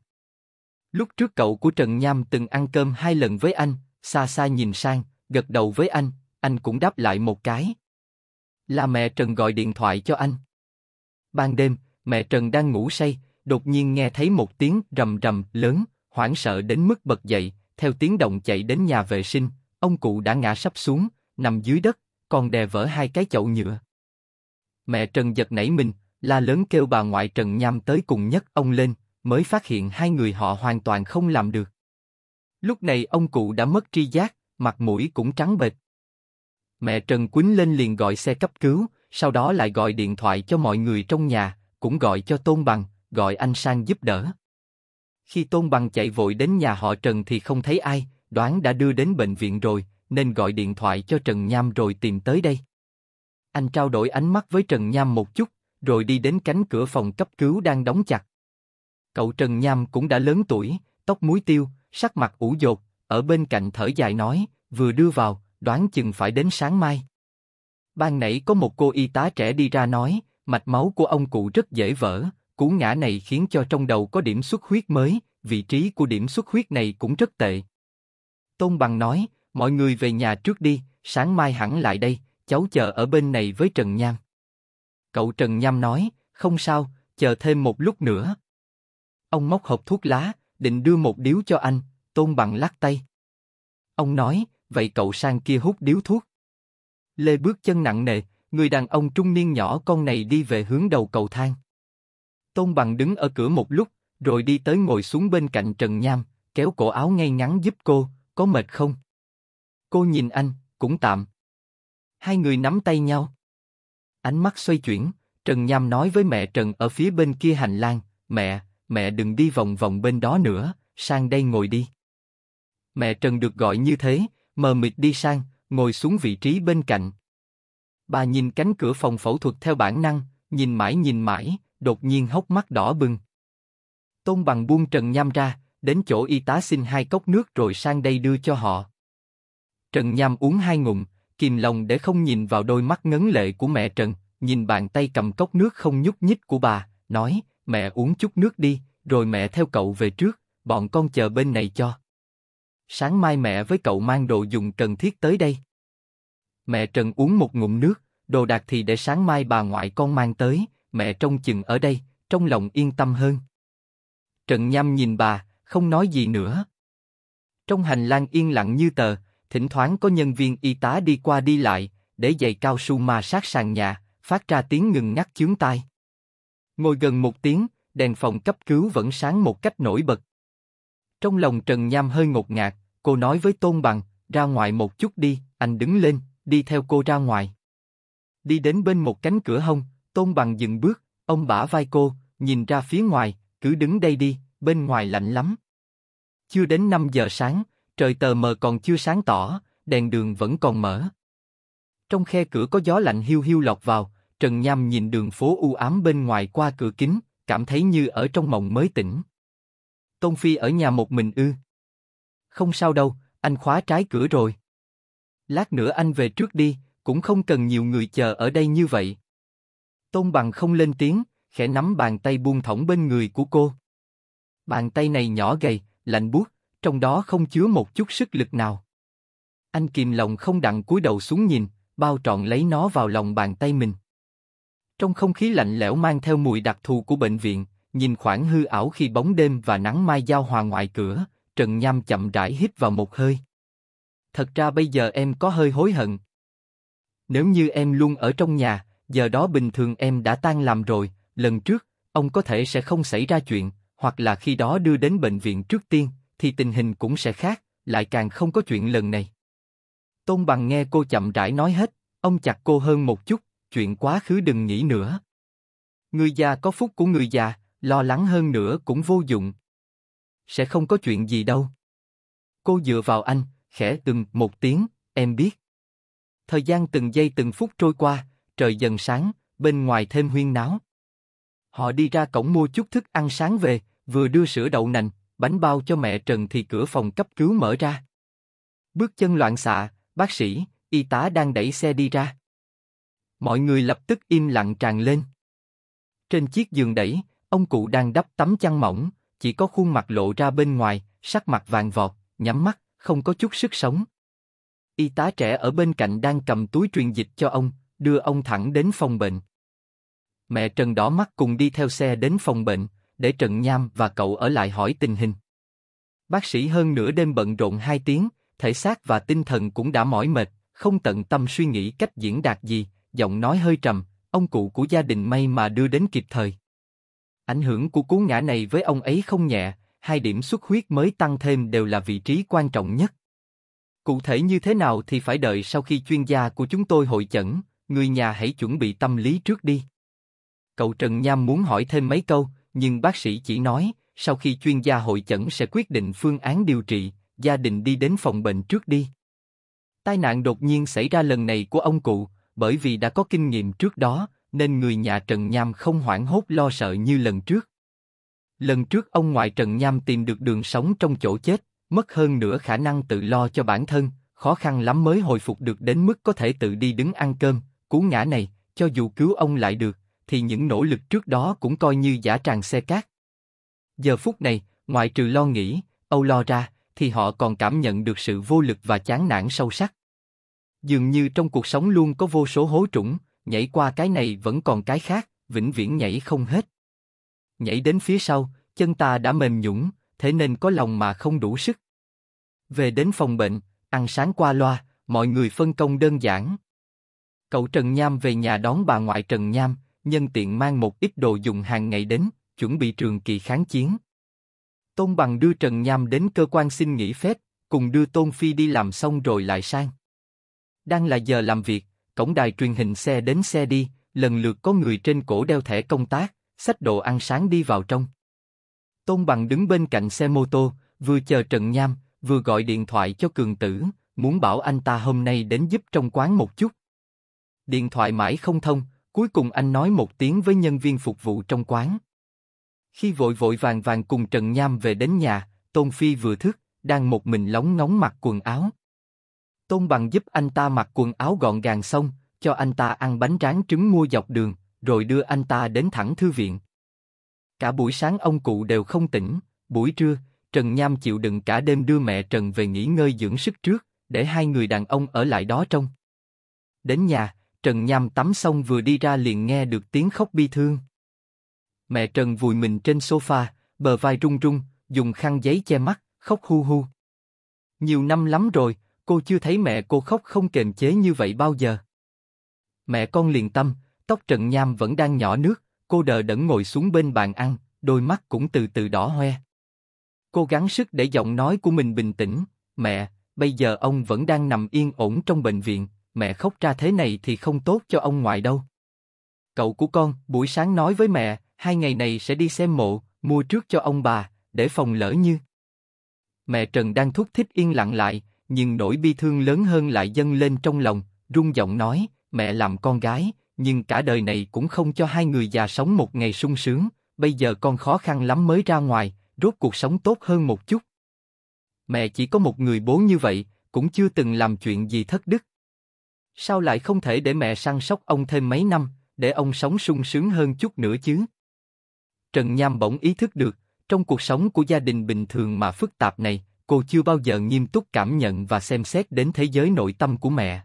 Lúc trước cậu của Trần Nham từng ăn cơm hai lần với anh, xa xa nhìn sang, gật đầu với anh, anh cũng đáp lại một cái. Là mẹ Trần gọi điện thoại cho anh. Ban đêm, mẹ Trần đang ngủ say, đột nhiên nghe thấy một tiếng rầm rầm lớn, hoảng sợ đến mức bật dậy, theo tiếng động chạy đến nhà vệ sinh, Ông cụ đã ngã sắp xuống, nằm dưới đất, còn đè vỡ hai cái chậu nhựa. Mẹ Trần giật nảy mình, la lớn kêu bà ngoại Trần Nham tới cùng nhấc ông lên, mới phát hiện hai người họ hoàn toàn không làm được. Lúc này ông cụ đã mất tri giác, mặt mũi cũng trắng bệch. Mẹ Trần quýnh lên liền gọi xe cấp cứu, sau đó lại gọi điện thoại cho mọi người trong nhà, cũng gọi cho Tôn Bằng, gọi anh sang giúp đỡ. Khi Tôn Bằng chạy vội đến nhà họ Trần thì không thấy ai, đoán đã đưa đến bệnh viện rồi, nên gọi điện thoại cho Trần Nham rồi tìm tới đây. Anh trao đổi ánh mắt với Trần Nham một chút, rồi đi đến cánh cửa phòng cấp cứu đang đóng chặt. Cậu Trần Nham cũng đã lớn tuổi, tóc muối tiêu, sắc mặt ủ dột, ở bên cạnh thở dài nói, vừa đưa vào, đoán chừng phải đến sáng mai. Ban nãy có một cô y tá trẻ đi ra nói, mạch máu của ông cụ rất dễ vỡ, cú ngã này khiến cho trong đầu có điểm xuất huyết mới, vị trí của điểm xuất huyết này cũng rất tệ. Tôn Bằng nói, mọi người về nhà trước đi, sáng mai hẳn lại đây, cháu chờ ở bên này với Trần Nham. Cậu Trần Nham nói, không sao, chờ thêm một lúc nữa. Ông móc hộp thuốc lá, định đưa một điếu cho anh, Tôn Bằng lắc tay. Ông nói, vậy cậu sang kia hút điếu thuốc. Lê bước chân nặng nề, người đàn ông trung niên nhỏ con này đi về hướng đầu cầu thang. Tôn Bằng đứng ở cửa một lúc, rồi đi tới ngồi xuống bên cạnh Trần Nham, kéo cổ áo ngay ngắn giúp cô, có mệt không? Cô nhìn anh, cũng tạm. Hai người nắm tay nhau. Ánh mắt xoay chuyển, Trần Nham nói với mẹ Trần ở phía bên kia hành lang, mẹ, mẹ đừng đi vòng vòng bên đó nữa, sang đây ngồi đi. Mẹ Trần được gọi như thế, mờ mịt đi sang, ngồi xuống vị trí bên cạnh. Bà nhìn cánh cửa phòng phẫu thuật theo bản năng, nhìn mãi nhìn mãi, đột nhiên hốc mắt đỏ bừng. Tôn bằng buông Trần Nham ra, đến chỗ y tá xin hai cốc nước rồi sang đây đưa cho họ. Trần Nham uống hai ngụm, kìm lòng để không nhìn vào đôi mắt ngấn lệ của mẹ Trần, nhìn bàn tay cầm cốc nước không nhúc nhích của bà, nói, mẹ uống chút nước đi, rồi mẹ theo cậu về trước, bọn con chờ bên này cho. Sáng mai mẹ với cậu mang đồ dùng cần thiết tới đây. Mẹ Trần uống một ngụm nước, đồ đạc thì để sáng mai bà ngoại con mang tới, mẹ trông chừng ở đây, trong lòng yên tâm hơn. Trần Nham nhìn bà, không nói gì nữa. Trong hành lang yên lặng như tờ, thỉnh thoảng có nhân viên y tá đi qua đi lại, để giày cao su ma sát sàn nhà, phát ra tiếng ngừng ngắt chướng tai. Ngồi gần một tiếng, đèn phòng cấp cứu vẫn sáng một cách nổi bật. Trong lòng Trần Nham hơi ngột ngạt, cô nói với Tôn Bằng, ra ngoài một chút đi, anh đứng lên, đi theo cô ra ngoài. Đi đến bên một cánh cửa hông, Tôn Bằng dừng bước, ông bả vai cô, nhìn ra phía ngoài, cứ đứng đây đi, bên ngoài lạnh lắm. Chưa đến 5 giờ sáng, trời tờ mờ còn chưa sáng tỏ, đèn đường vẫn còn mở. Trong khe cửa có gió lạnh hiu hiu lọt vào, Trần Nham nhìn đường phố u ám bên ngoài qua cửa kính, cảm thấy như ở trong mộng mới tỉnh. Tôn Phi ở nhà một mình ư. Không sao đâu, anh khóa trái cửa rồi. Lát nữa anh về trước đi, cũng không cần nhiều người chờ ở đây như vậy. Tôn Bằng không lên tiếng, khẽ nắm bàn tay buông thõng bên người của cô. Bàn tay này nhỏ gầy, lạnh buốt, trong đó không chứa một chút sức lực nào. Anh kìm lòng không đặng cúi đầu xuống nhìn, bao trọn lấy nó vào lòng bàn tay mình. Trong không khí lạnh lẽo mang theo mùi đặc thù của bệnh viện, nhìn khoảng hư ảo khi bóng đêm và nắng mai giao hòa ngoài cửa, Trần Nham chậm rãi hít vào một hơi. Thật ra bây giờ em có hơi hối hận. Nếu như em luôn ở trong nhà, giờ đó bình thường em đã tan làm rồi, lần trước, ông có thể sẽ không xảy ra chuyện, hoặc là khi đó đưa đến bệnh viện trước tiên, thì tình hình cũng sẽ khác, lại càng không có chuyện lần này. Tôn Bằng nghe cô chậm rãi nói hết, ông chặt cô hơn một chút, chuyện quá khứ đừng nghĩ nữa. Người già có phúc của người già, lo lắng hơn nữa cũng vô dụng. Sẽ không có chuyện gì đâu. Cô dựa vào anh, khẽ từng một tiếng, em biết. Thời gian từng giây từng phút trôi qua, trời dần sáng, bên ngoài thêm huyên náo. Họ đi ra cổng mua chút thức ăn sáng về, vừa đưa sữa đậu nành, bánh bao cho mẹ Trần thì cửa phòng cấp cứu mở ra. Bước chân loạn xạ, bác sĩ, y tá đang đẩy xe đi ra. Mọi người lập tức im lặng tràn lên. Trên chiếc giường đẩy, ông cụ đang đắp tấm chăn mỏng, chỉ có khuôn mặt lộ ra bên ngoài, sắc mặt vàng vọt, nhắm mắt, không có chút sức sống. Y tá trẻ ở bên cạnh đang cầm túi truyền dịch cho ông, đưa ông thẳng đến phòng bệnh. Mẹ Trần đỏ mắt cùng đi theo xe đến phòng bệnh, để Trần Nham và cậu ở lại hỏi tình hình. Bác sĩ hơn nửa đêm bận rộn hai tiếng, thể xác và tinh thần cũng đã mỏi mệt, không tận tâm suy nghĩ cách diễn đạt gì, giọng nói hơi trầm, ông cụ của gia đình may mà đưa đến kịp thời. Ảnh hưởng của cú ngã này với ông ấy không nhẹ, hai điểm xuất huyết mới tăng thêm đều là vị trí quan trọng nhất. Cụ thể như thế nào thì phải đợi sau khi chuyên gia của chúng tôi hội chẩn, người nhà hãy chuẩn bị tâm lý trước đi. Cậu Trần Nham muốn hỏi thêm mấy câu, nhưng bác sĩ chỉ nói, sau khi chuyên gia hội chẩn sẽ quyết định phương án điều trị, gia đình đi đến phòng bệnh trước đi. Tai nạn đột nhiên xảy ra lần này của ông cụ, bởi vì đã có kinh nghiệm trước đó, nên người nhà Trần Nham không hoảng hốt lo sợ như lần trước. Lần trước ông ngoại Trần Nham tìm được đường sống trong chỗ chết, mất hơn nửa khả năng tự lo cho bản thân, khó khăn lắm mới hồi phục được đến mức có thể tự đi đứng ăn cơm, cú ngã này, cho dù cứu ông lại được, thì những nỗ lực trước đó cũng coi như giả tràng xe cát. Giờ phút này, ngoại trừ lo nghĩ, âu lo ra, thì họ còn cảm nhận được sự vô lực và chán nản sâu sắc. Dường như trong cuộc sống luôn có vô số hố trũng, nhảy qua cái này vẫn còn cái khác, vĩnh viễn nhảy không hết. Nhảy đến phía sau, chân ta đã mềm nhũng, thế nên có lòng mà không đủ sức. Về đến phòng bệnh, ăn sáng qua loa, mọi người phân công đơn giản. Cậu Trần Nham về nhà đón bà ngoại Trần Nham, nhân tiện mang một ít đồ dùng hàng ngày đến, chuẩn bị trường kỳ kháng chiến. Tôn Bằng đưa Trần Nham đến cơ quan xin nghỉ phép, cùng đưa Tôn Phi đi làm xong rồi lại sang. Đang là giờ làm việc, cổng đài truyền hình xe đến xe đi, lần lượt có người trên cổ đeo thẻ công tác, xách đồ ăn sáng đi vào trong. Tôn Bằng đứng bên cạnh xe mô tô, vừa chờ Trần Nham, vừa gọi điện thoại cho Cường Tử, muốn bảo anh ta hôm nay đến giúp trong quán một chút. Điện thoại mãi không thông, Cuối cùng anh nói một tiếng với nhân viên phục vụ trong quán. Khi vội vội vàng vàng cùng Trần Nham về đến nhà, Tôn Phi vừa thức, đang một mình lóng ngóng mặc quần áo. Tôn Bằng giúp anh ta mặc quần áo gọn gàng xong, cho anh ta ăn bánh tráng trứng mua dọc đường, rồi đưa anh ta đến thẳng thư viện. Cả buổi sáng ông cụ đều không tỉnh, buổi trưa, Trần Nham chịu đựng cả đêm đưa mẹ Trần về nghỉ ngơi dưỡng sức trước, để hai người đàn ông ở lại đó trong. Đến nhà, Trần Nham tắm xong vừa đi ra liền nghe được tiếng khóc bi thương. Mẹ Trần vùi mình trên sofa, bờ vai run run, dùng khăn giấy che mắt, khóc hu hu. Nhiều năm lắm rồi, cô chưa thấy mẹ cô khóc không kềm chế như vậy bao giờ. Mẹ con liền tâm, tóc Trần Nham vẫn đang nhỏ nước, cô đờ đẫn ngồi xuống bên bàn ăn, đôi mắt cũng từ từ đỏ hoe. Cô gắng sức để giọng nói của mình bình tĩnh, mẹ, bây giờ ông vẫn đang nằm yên ổn trong bệnh viện, mẹ khóc ra thế này thì không tốt cho ông ngoại đâu. Cậu của con, buổi sáng nói với mẹ, hai ngày này sẽ đi xem mộ, mua trước cho ông bà, để phòng lỡ như. Mẹ Trần đang thúc thích yên lặng lại, nhưng nỗi bi thương lớn hơn lại dâng lên trong lòng, rung giọng nói, mẹ làm con gái, nhưng cả đời này cũng không cho hai người già sống một ngày sung sướng, bây giờ con khó khăn lắm mới ra ngoài, rốt cuộc sống tốt hơn một chút. Mẹ chỉ có một người bố như vậy, cũng chưa từng làm chuyện gì thất đức. Sao lại không thể để mẹ săn sóc ông thêm mấy năm, để ông sống sung sướng hơn chút nữa chứ? Trần Nham bỗng ý thức được, trong cuộc sống của gia đình bình thường mà phức tạp này, cô chưa bao giờ nghiêm túc cảm nhận và xem xét đến thế giới nội tâm của mẹ.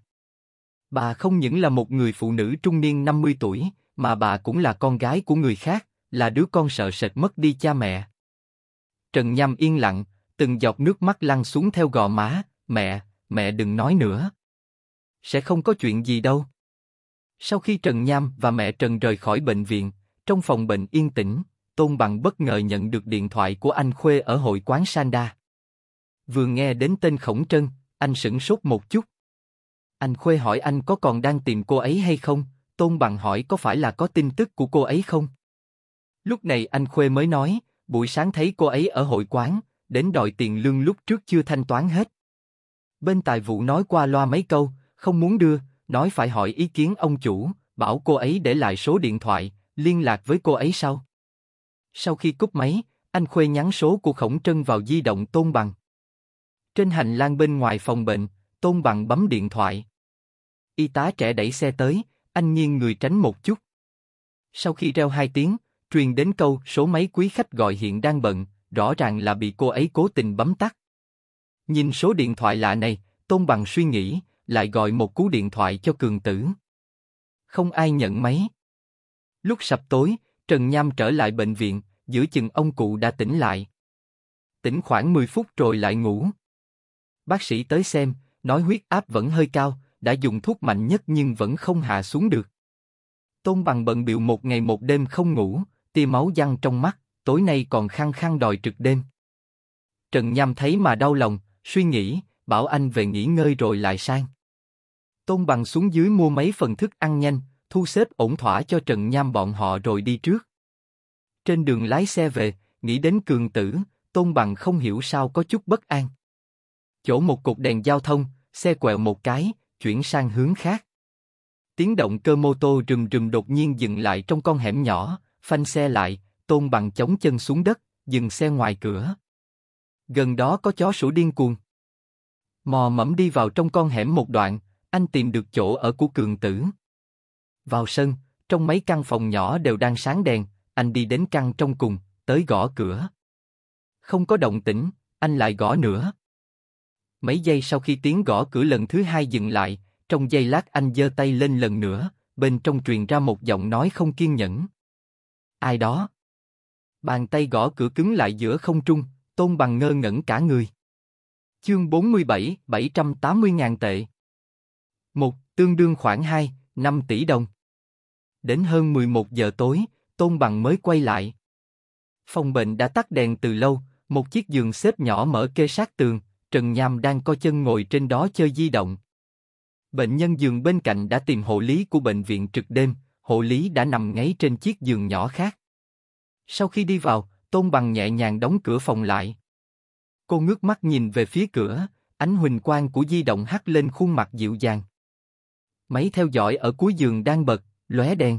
Bà không những là một người phụ nữ trung niên 50 tuổi, mà bà cũng là con gái của người khác, là đứa con sợ sệt mất đi cha mẹ. Trần Nham yên lặng, từng giọt nước mắt lăn xuống theo gò má, mẹ, mẹ đừng nói nữa. Sẽ không có chuyện gì đâu. Sau khi Trần Nham và mẹ Trần rời khỏi bệnh viện, trong phòng bệnh yên tĩnh, Tôn Bằng bất ngờ nhận được điện thoại của anh Khuê ở hội quán Sanda. Vừa nghe đến tên Khổng Trân, anh sững sốt một chút. Anh Khuê hỏi anh có còn đang tìm cô ấy hay không, Tôn Bằng hỏi có phải là có tin tức của cô ấy không. Lúc này anh Khuê mới nói, buổi sáng thấy cô ấy ở hội quán, đến đòi tiền lương lúc trước chưa thanh toán hết. Bên tài vụ nói qua loa mấy câu, không muốn đưa, nói phải hỏi ý kiến ông chủ, bảo cô ấy để lại số điện thoại, liên lạc với cô ấy sau. Sau khi cúp máy, anh Khuê nhắn số của Khổng Trân vào di động Tôn Bằng. Trên hành lang bên ngoài phòng bệnh, Tôn Bằng bấm điện thoại. Y tá trẻ đẩy xe tới, anh nghiêng người tránh một chút. Sau khi reo hai tiếng, truyền đến câu số máy quý khách gọi hiện đang bận, rõ ràng là bị cô ấy cố tình bấm tắt. Nhìn số điện thoại lạ này, Tôn Bằng suy nghĩ, lại gọi một cú điện thoại cho cường tử. Không ai nhận máy. Lúc sập tối, Trần Nham trở lại bệnh viện, giữa chừng ông cụ đã tỉnh lại. Tỉnh khoảng 10 phút rồi lại ngủ. Bác sĩ tới xem, nói huyết áp vẫn hơi cao, đã dùng thuốc mạnh nhất nhưng vẫn không hạ xuống được. Tôn bằng bận biểu một ngày một đêm không ngủ, tia máu văng trong mắt, tối nay còn khăng khăng đòi trực đêm. Trần Nham thấy mà đau lòng, suy nghĩ, bảo anh về nghỉ ngơi rồi lại sang. Tôn Bằng xuống dưới mua mấy phần thức ăn nhanh, thu xếp ổn thỏa cho Trần Nham bọn họ rồi đi trước. Trên đường lái xe về, nghĩ đến cường tử, Tôn Bằng không hiểu sao có chút bất an. Chỗ một cục đèn giao thông, xe quẹo một cái, chuyển sang hướng khác. Tiếng động cơ mô tô rùm rùm đột nhiên dừng lại trong con hẻm nhỏ, phanh xe lại, Tôn Bằng chống chân xuống đất, dừng xe ngoài cửa. Gần đó có chó sủa điên cuồng. Mò mẫm đi vào trong con hẻm một đoạn, anh tìm được chỗ ở của cường tử. Vào sân, trong mấy căn phòng nhỏ đều đang sáng đèn, anh đi đến căn trong cùng, tới gõ cửa. Không có động tĩnh, anh lại gõ nữa. Mấy giây sau khi tiếng gõ cửa lần thứ hai dừng lại, trong giây lát anh giơ tay lên lần nữa, bên trong truyền ra một giọng nói không kiên nhẫn. Ai đó? Bàn tay gõ cửa cứng lại giữa không trung, tôn bằng ngơ ngẩn cả người. Chương 47, 780 ngàn tệ một tương đương khoảng 2, 5 tỷ đồng. Đến hơn 11 giờ tối, Tôn Bằng mới quay lại. Phòng bệnh đã tắt đèn từ lâu, một chiếc giường xếp nhỏ mở kê sát tường, Trần Nham đang co chân ngồi trên đó chơi di động. Bệnh nhân giường bên cạnh đã tìm hộ lý của bệnh viện trực đêm, hộ lý đã nằm ngáy trên chiếc giường nhỏ khác. Sau khi đi vào, Tôn Bằng nhẹ nhàng đóng cửa phòng lại. Cô ngước mắt nhìn về phía cửa, ánh huỳnh quang của di động hắt lên khuôn mặt dịu dàng. Máy theo dõi ở cuối giường đang bật, lóe đèn.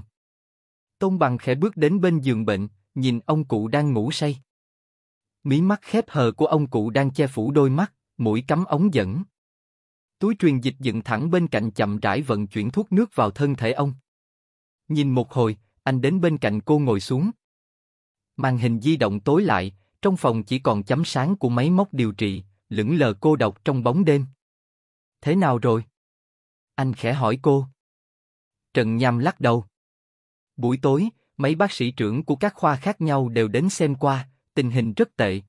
Tôn bằng khẽ bước đến bên giường bệnh, nhìn ông cụ đang ngủ say. Mí mắt khép hờ của ông cụ đang che phủ đôi mắt, mũi cắm ống dẫn. Túi truyền dịch dựng thẳng bên cạnh chậm rãi vận chuyển thuốc nước vào thân thể ông. Nhìn một hồi, anh đến bên cạnh cô ngồi xuống. Màn hình di động tối lại, trong phòng chỉ còn chấm sáng của máy móc điều trị, lững lờ cô độc trong bóng đêm. Thế nào rồi? Anh khẽ hỏi cô. Trần Nham lắc đầu. Buổi tối, mấy bác sĩ trưởng của các khoa khác nhau đều đến xem qua, tình hình rất tệ.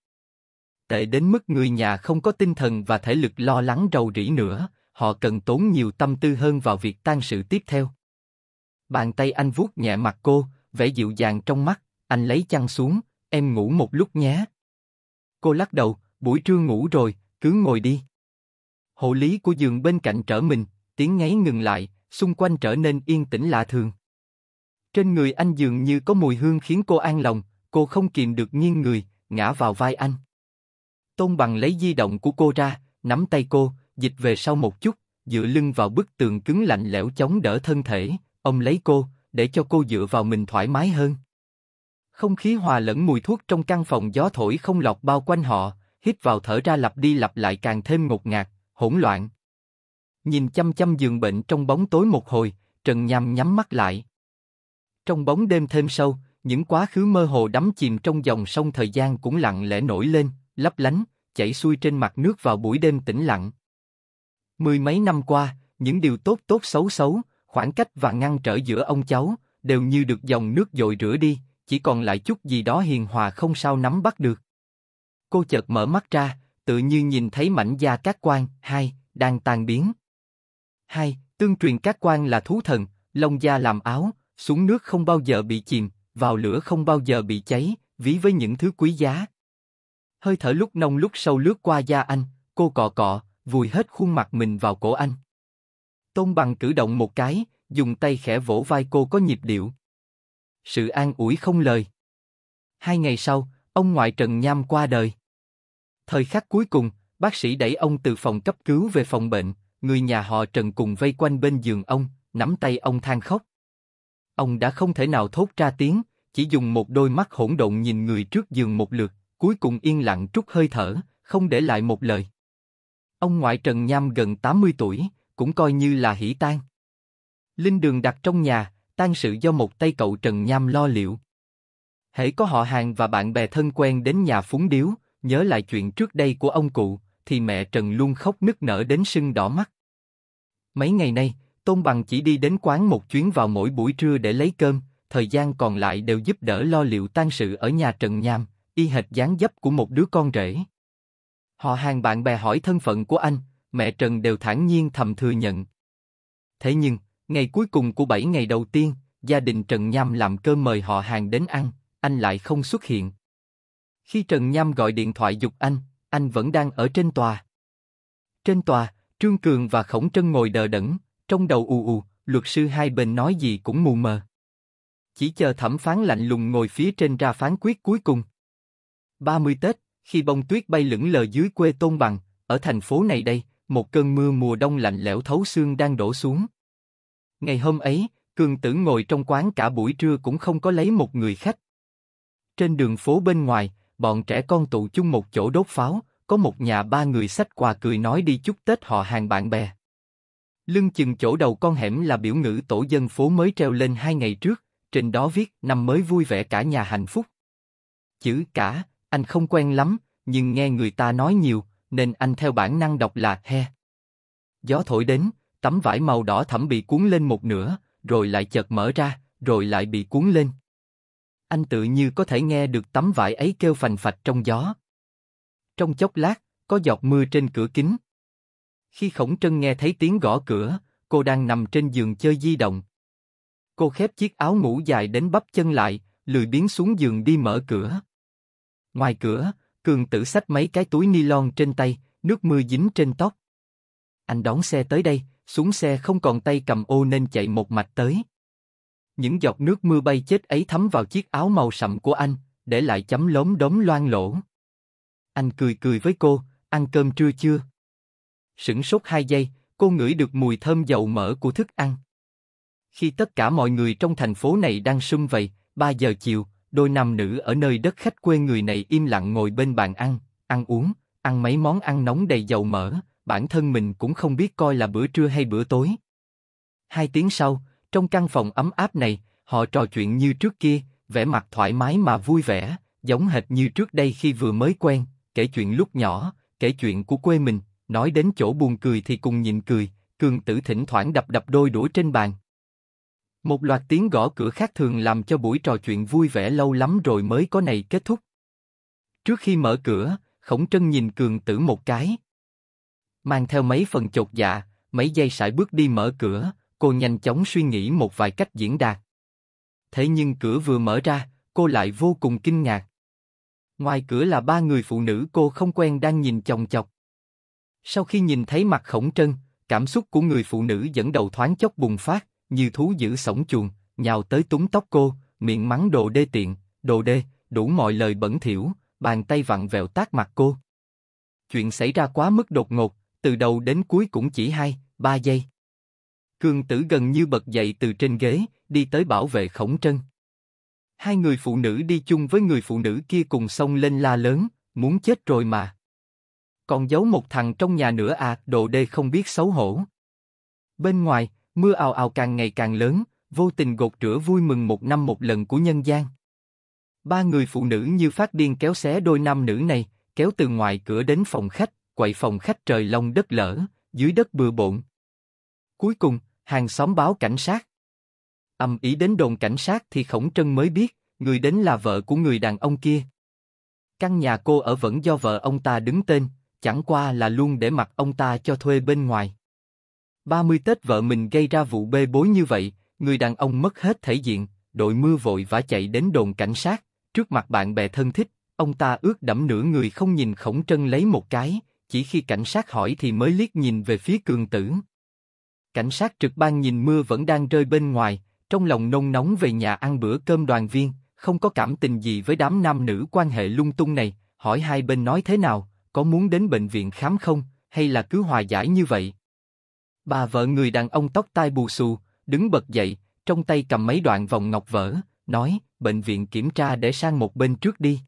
Tệ đến mức người nhà không có tinh thần và thể lực lo lắng rầu rĩ nữa, họ cần tốn nhiều tâm tư hơn vào việc tan sự tiếp theo. Bàn tay anh vuốt nhẹ mặt cô, vẻ dịu dàng trong mắt, anh lấy chăn xuống, em ngủ một lúc nhé. Cô lắc đầu, buổi trưa ngủ rồi, cứ ngồi đi. Hộ lý của giường bên cạnh trở mình, tiếng ngáy ngừng lại, xung quanh trở nên yên tĩnh lạ thường. Trên người anh dường như có mùi hương khiến cô an lòng, cô không kìm được nghiêng người, ngã vào vai anh. Tôn bằng lấy di động của cô ra, nắm tay cô, dịch về sau một chút, dựa lưng vào bức tường cứng lạnh lẽo chống đỡ thân thể, ông lấy cô, để cho cô dựa vào mình thoải mái hơn. Không khí hòa lẫn mùi thuốc trong căn phòng gió thổi không lọc bao quanh họ, hít vào thở ra lặp đi lặp lại càng thêm ngột ngạt, hỗn loạn. Nhìn chăm chăm giường bệnh trong bóng tối một hồi, Trần Nham nhắm mắt lại. Trong bóng đêm thêm sâu, những quá khứ mơ hồ đắm chìm trong dòng sông thời gian cũng lặng lẽ nổi lên, lấp lánh, chảy xuôi trên mặt nước vào buổi đêm tĩnh lặng. Mười mấy năm qua, những điều tốt tốt xấu xấu, khoảng cách và ngăn trở giữa ông cháu, đều như được dòng nước dội rửa đi, chỉ còn lại chút gì đó hiền hòa không sao nắm bắt được. Cô chợt mở mắt ra, tự như nhìn thấy mảnh da các quan, hai, đang tan biến. 2. Tương truyền các quan là thú thần, lông da làm áo, xuống nước không bao giờ bị chìm, vào lửa không bao giờ bị cháy, ví với những thứ quý giá. Hơi thở lúc nông lúc sâu lướt qua da anh, cô cọ cọ, vùi hết khuôn mặt mình vào cổ anh. Tôn bằng cử động một cái, dùng tay khẽ vỗ vai cô có nhịp điệu. Sự an ủi không lời. Hai ngày sau, ông ngoại Trần Nham qua đời. Thời khắc cuối cùng, bác sĩ đẩy ông từ phòng cấp cứu về phòng bệnh, người nhà họ Trần cùng vây quanh bên giường ông, nắm tay ông than khóc. Ông đã không thể nào thốt ra tiếng, chỉ dùng một đôi mắt hỗn độn nhìn người trước giường một lượt, cuối cùng yên lặng trút hơi thở, không để lại một lời. Ông ngoại Trần Nham gần 80 tuổi, cũng coi như là hỷ tan. Linh đường đặt trong nhà, tan sự do một tay cậu Trần Nham lo liệu. Hễ có họ hàng và bạn bè thân quen đến nhà phúng điếu, nhớ lại chuyện trước đây của ông cụ, thì mẹ Trần luôn khóc nức nở đến sưng đỏ mắt. Mấy ngày nay, Tôn Bằng chỉ đi đến quán một chuyến vào mỗi buổi trưa để lấy cơm, thời gian còn lại đều giúp đỡ lo liệu tang sự ở nhà Trần Nham, y hệt dáng dấp của một đứa con rể. Họ hàng bạn bè hỏi thân phận của anh, mẹ Trần đều thản nhiên thầm thừa nhận. Thế nhưng, ngày cuối cùng của bảy ngày đầu tiên, gia đình Trần Nham làm cơm mời họ hàng đến ăn, anh lại không xuất hiện. Khi Trần Nham gọi điện thoại dục anh, anh vẫn đang ở trên tòa. Trên tòa, Trương Cường và Khổng Trân ngồi đờ đẫn, trong đầu ù ù, luật sư hai bên nói gì cũng mù mờ. Chỉ chờ thẩm phán lạnh lùng ngồi phía trên ra phán quyết cuối cùng. 30 Tết, khi bông tuyết bay lững lờ dưới quê Tôn Bằng, ở thành phố này đây, một cơn mưa mùa đông lạnh lẽo thấu xương đang đổ xuống. Ngày hôm ấy, Cường Tử ngồi trong quán cả buổi trưa cũng không có lấy một người khách. Trên đường phố bên ngoài, bọn trẻ con tụ chung một chỗ đốt pháo, có một nhà ba người sách quà cười nói đi chúc Tết họ hàng bạn bè. Lưng chừng chỗ đầu con hẻm là biểu ngữ tổ dân phố mới treo lên hai ngày trước, trên đó viết năm mới vui vẻ cả nhà hạnh phúc. Chữ cả, anh không quen lắm, nhưng nghe người ta nói nhiều, nên anh theo bản năng đọc là he. Gió thổi đến, tấm vải màu đỏ thẫm bị cuốn lên một nửa, rồi lại chợt mở ra, rồi lại bị cuốn lên anh tự như có thể nghe được tấm vải ấy kêu phành phạch trong gió. Trong chốc lát, có giọt mưa trên cửa kính. Khi khổng trân nghe thấy tiếng gõ cửa, cô đang nằm trên giường chơi di động. Cô khép chiếc áo ngủ dài đến bắp chân lại, lười biến xuống giường đi mở cửa. Ngoài cửa, Cường tử xách mấy cái túi ni lon trên tay, nước mưa dính trên tóc. Anh đón xe tới đây, xuống xe không còn tay cầm ô nên chạy một mạch tới. Những giọt nước mưa bay chết ấy thấm vào chiếc áo màu sậm của anh, để lại chấm lốm đốm loang lỗ. Anh cười cười với cô, ăn cơm trưa chưa? Sửng sốt hai giây, cô ngửi được mùi thơm dầu mỡ của thức ăn. Khi tất cả mọi người trong thành phố này đang sum vầy, 3 giờ chiều, đôi nam nữ ở nơi đất khách quê người này im lặng ngồi bên bàn ăn, ăn uống, ăn mấy món ăn nóng đầy dầu mỡ, bản thân mình cũng không biết coi là bữa trưa hay bữa tối. Hai tiếng sau, trong căn phòng ấm áp này, họ trò chuyện như trước kia, vẻ mặt thoải mái mà vui vẻ, giống hệt như trước đây khi vừa mới quen, kể chuyện lúc nhỏ, kể chuyện của quê mình, nói đến chỗ buồn cười thì cùng nhịn cười, cường tử thỉnh thoảng đập đập đôi đũa trên bàn. Một loạt tiếng gõ cửa khác thường làm cho buổi trò chuyện vui vẻ lâu lắm rồi mới có này kết thúc. Trước khi mở cửa, khổng trân nhìn cường tử một cái. Mang theo mấy phần chột dạ, mấy giây sải bước đi mở cửa, cô nhanh chóng suy nghĩ một vài cách diễn đạt. Thế nhưng cửa vừa mở ra, cô lại vô cùng kinh ngạc. Ngoài cửa là ba người phụ nữ cô không quen đang nhìn chồng chọc. Sau khi nhìn thấy mặt khổng trân, cảm xúc của người phụ nữ dẫn đầu thoáng chốc bùng phát, như thú dữ sổng chuồng, nhào tới túm tóc cô, miệng mắng đồ đê tiện, đồ đê, đủ mọi lời bẩn thỉu, bàn tay vặn vẹo tát mặt cô. Chuyện xảy ra quá mức đột ngột, từ đầu đến cuối cũng chỉ hai, ba giây. Cường tử gần như bật dậy từ trên ghế, đi tới bảo vệ khổng trân. Hai người phụ nữ đi chung với người phụ nữ kia cùng xông lên la lớn, muốn chết rồi mà. Còn giấu một thằng trong nhà nữa à, đồ đê không biết xấu hổ. Bên ngoài, mưa ào ào càng ngày càng lớn, vô tình gột rửa vui mừng một năm một lần của nhân gian. Ba người phụ nữ như phát điên kéo xé đôi nam nữ này, kéo từ ngoài cửa đến phòng khách, quậy phòng khách trời long đất lở, dưới đất bừa bộn. Cuối cùng, hàng xóm báo cảnh sát. Âm ý đến đồn cảnh sát thì Khổng Trân mới biết, người đến là vợ của người đàn ông kia. Căn nhà cô ở vẫn do vợ ông ta đứng tên, chẳng qua là luôn để mặc ông ta cho thuê bên ngoài. 30 Tết vợ mình gây ra vụ bê bối như vậy, người đàn ông mất hết thể diện, đội mưa vội vã chạy đến đồn cảnh sát, trước mặt bạn bè thân thích, ông ta ướt đẫm nửa người không nhìn khổng trân lấy một cái, chỉ khi cảnh sát hỏi thì mới liếc nhìn về phía cường tử. Cảnh sát trực ban nhìn mưa vẫn đang rơi bên ngoài, trong lòng nôn nóng về nhà ăn bữa cơm đoàn viên, không có cảm tình gì với đám nam nữ quan hệ lung tung này, hỏi hai bên nói thế nào, có muốn đến bệnh viện khám không, hay là cứ hòa giải như vậy. Bà vợ người đàn ông tóc tai bù xù, đứng bật dậy, trong tay cầm mấy đoạn vòng ngọc vỡ, nói, bệnh viện kiểm tra để sang một bên trước đi.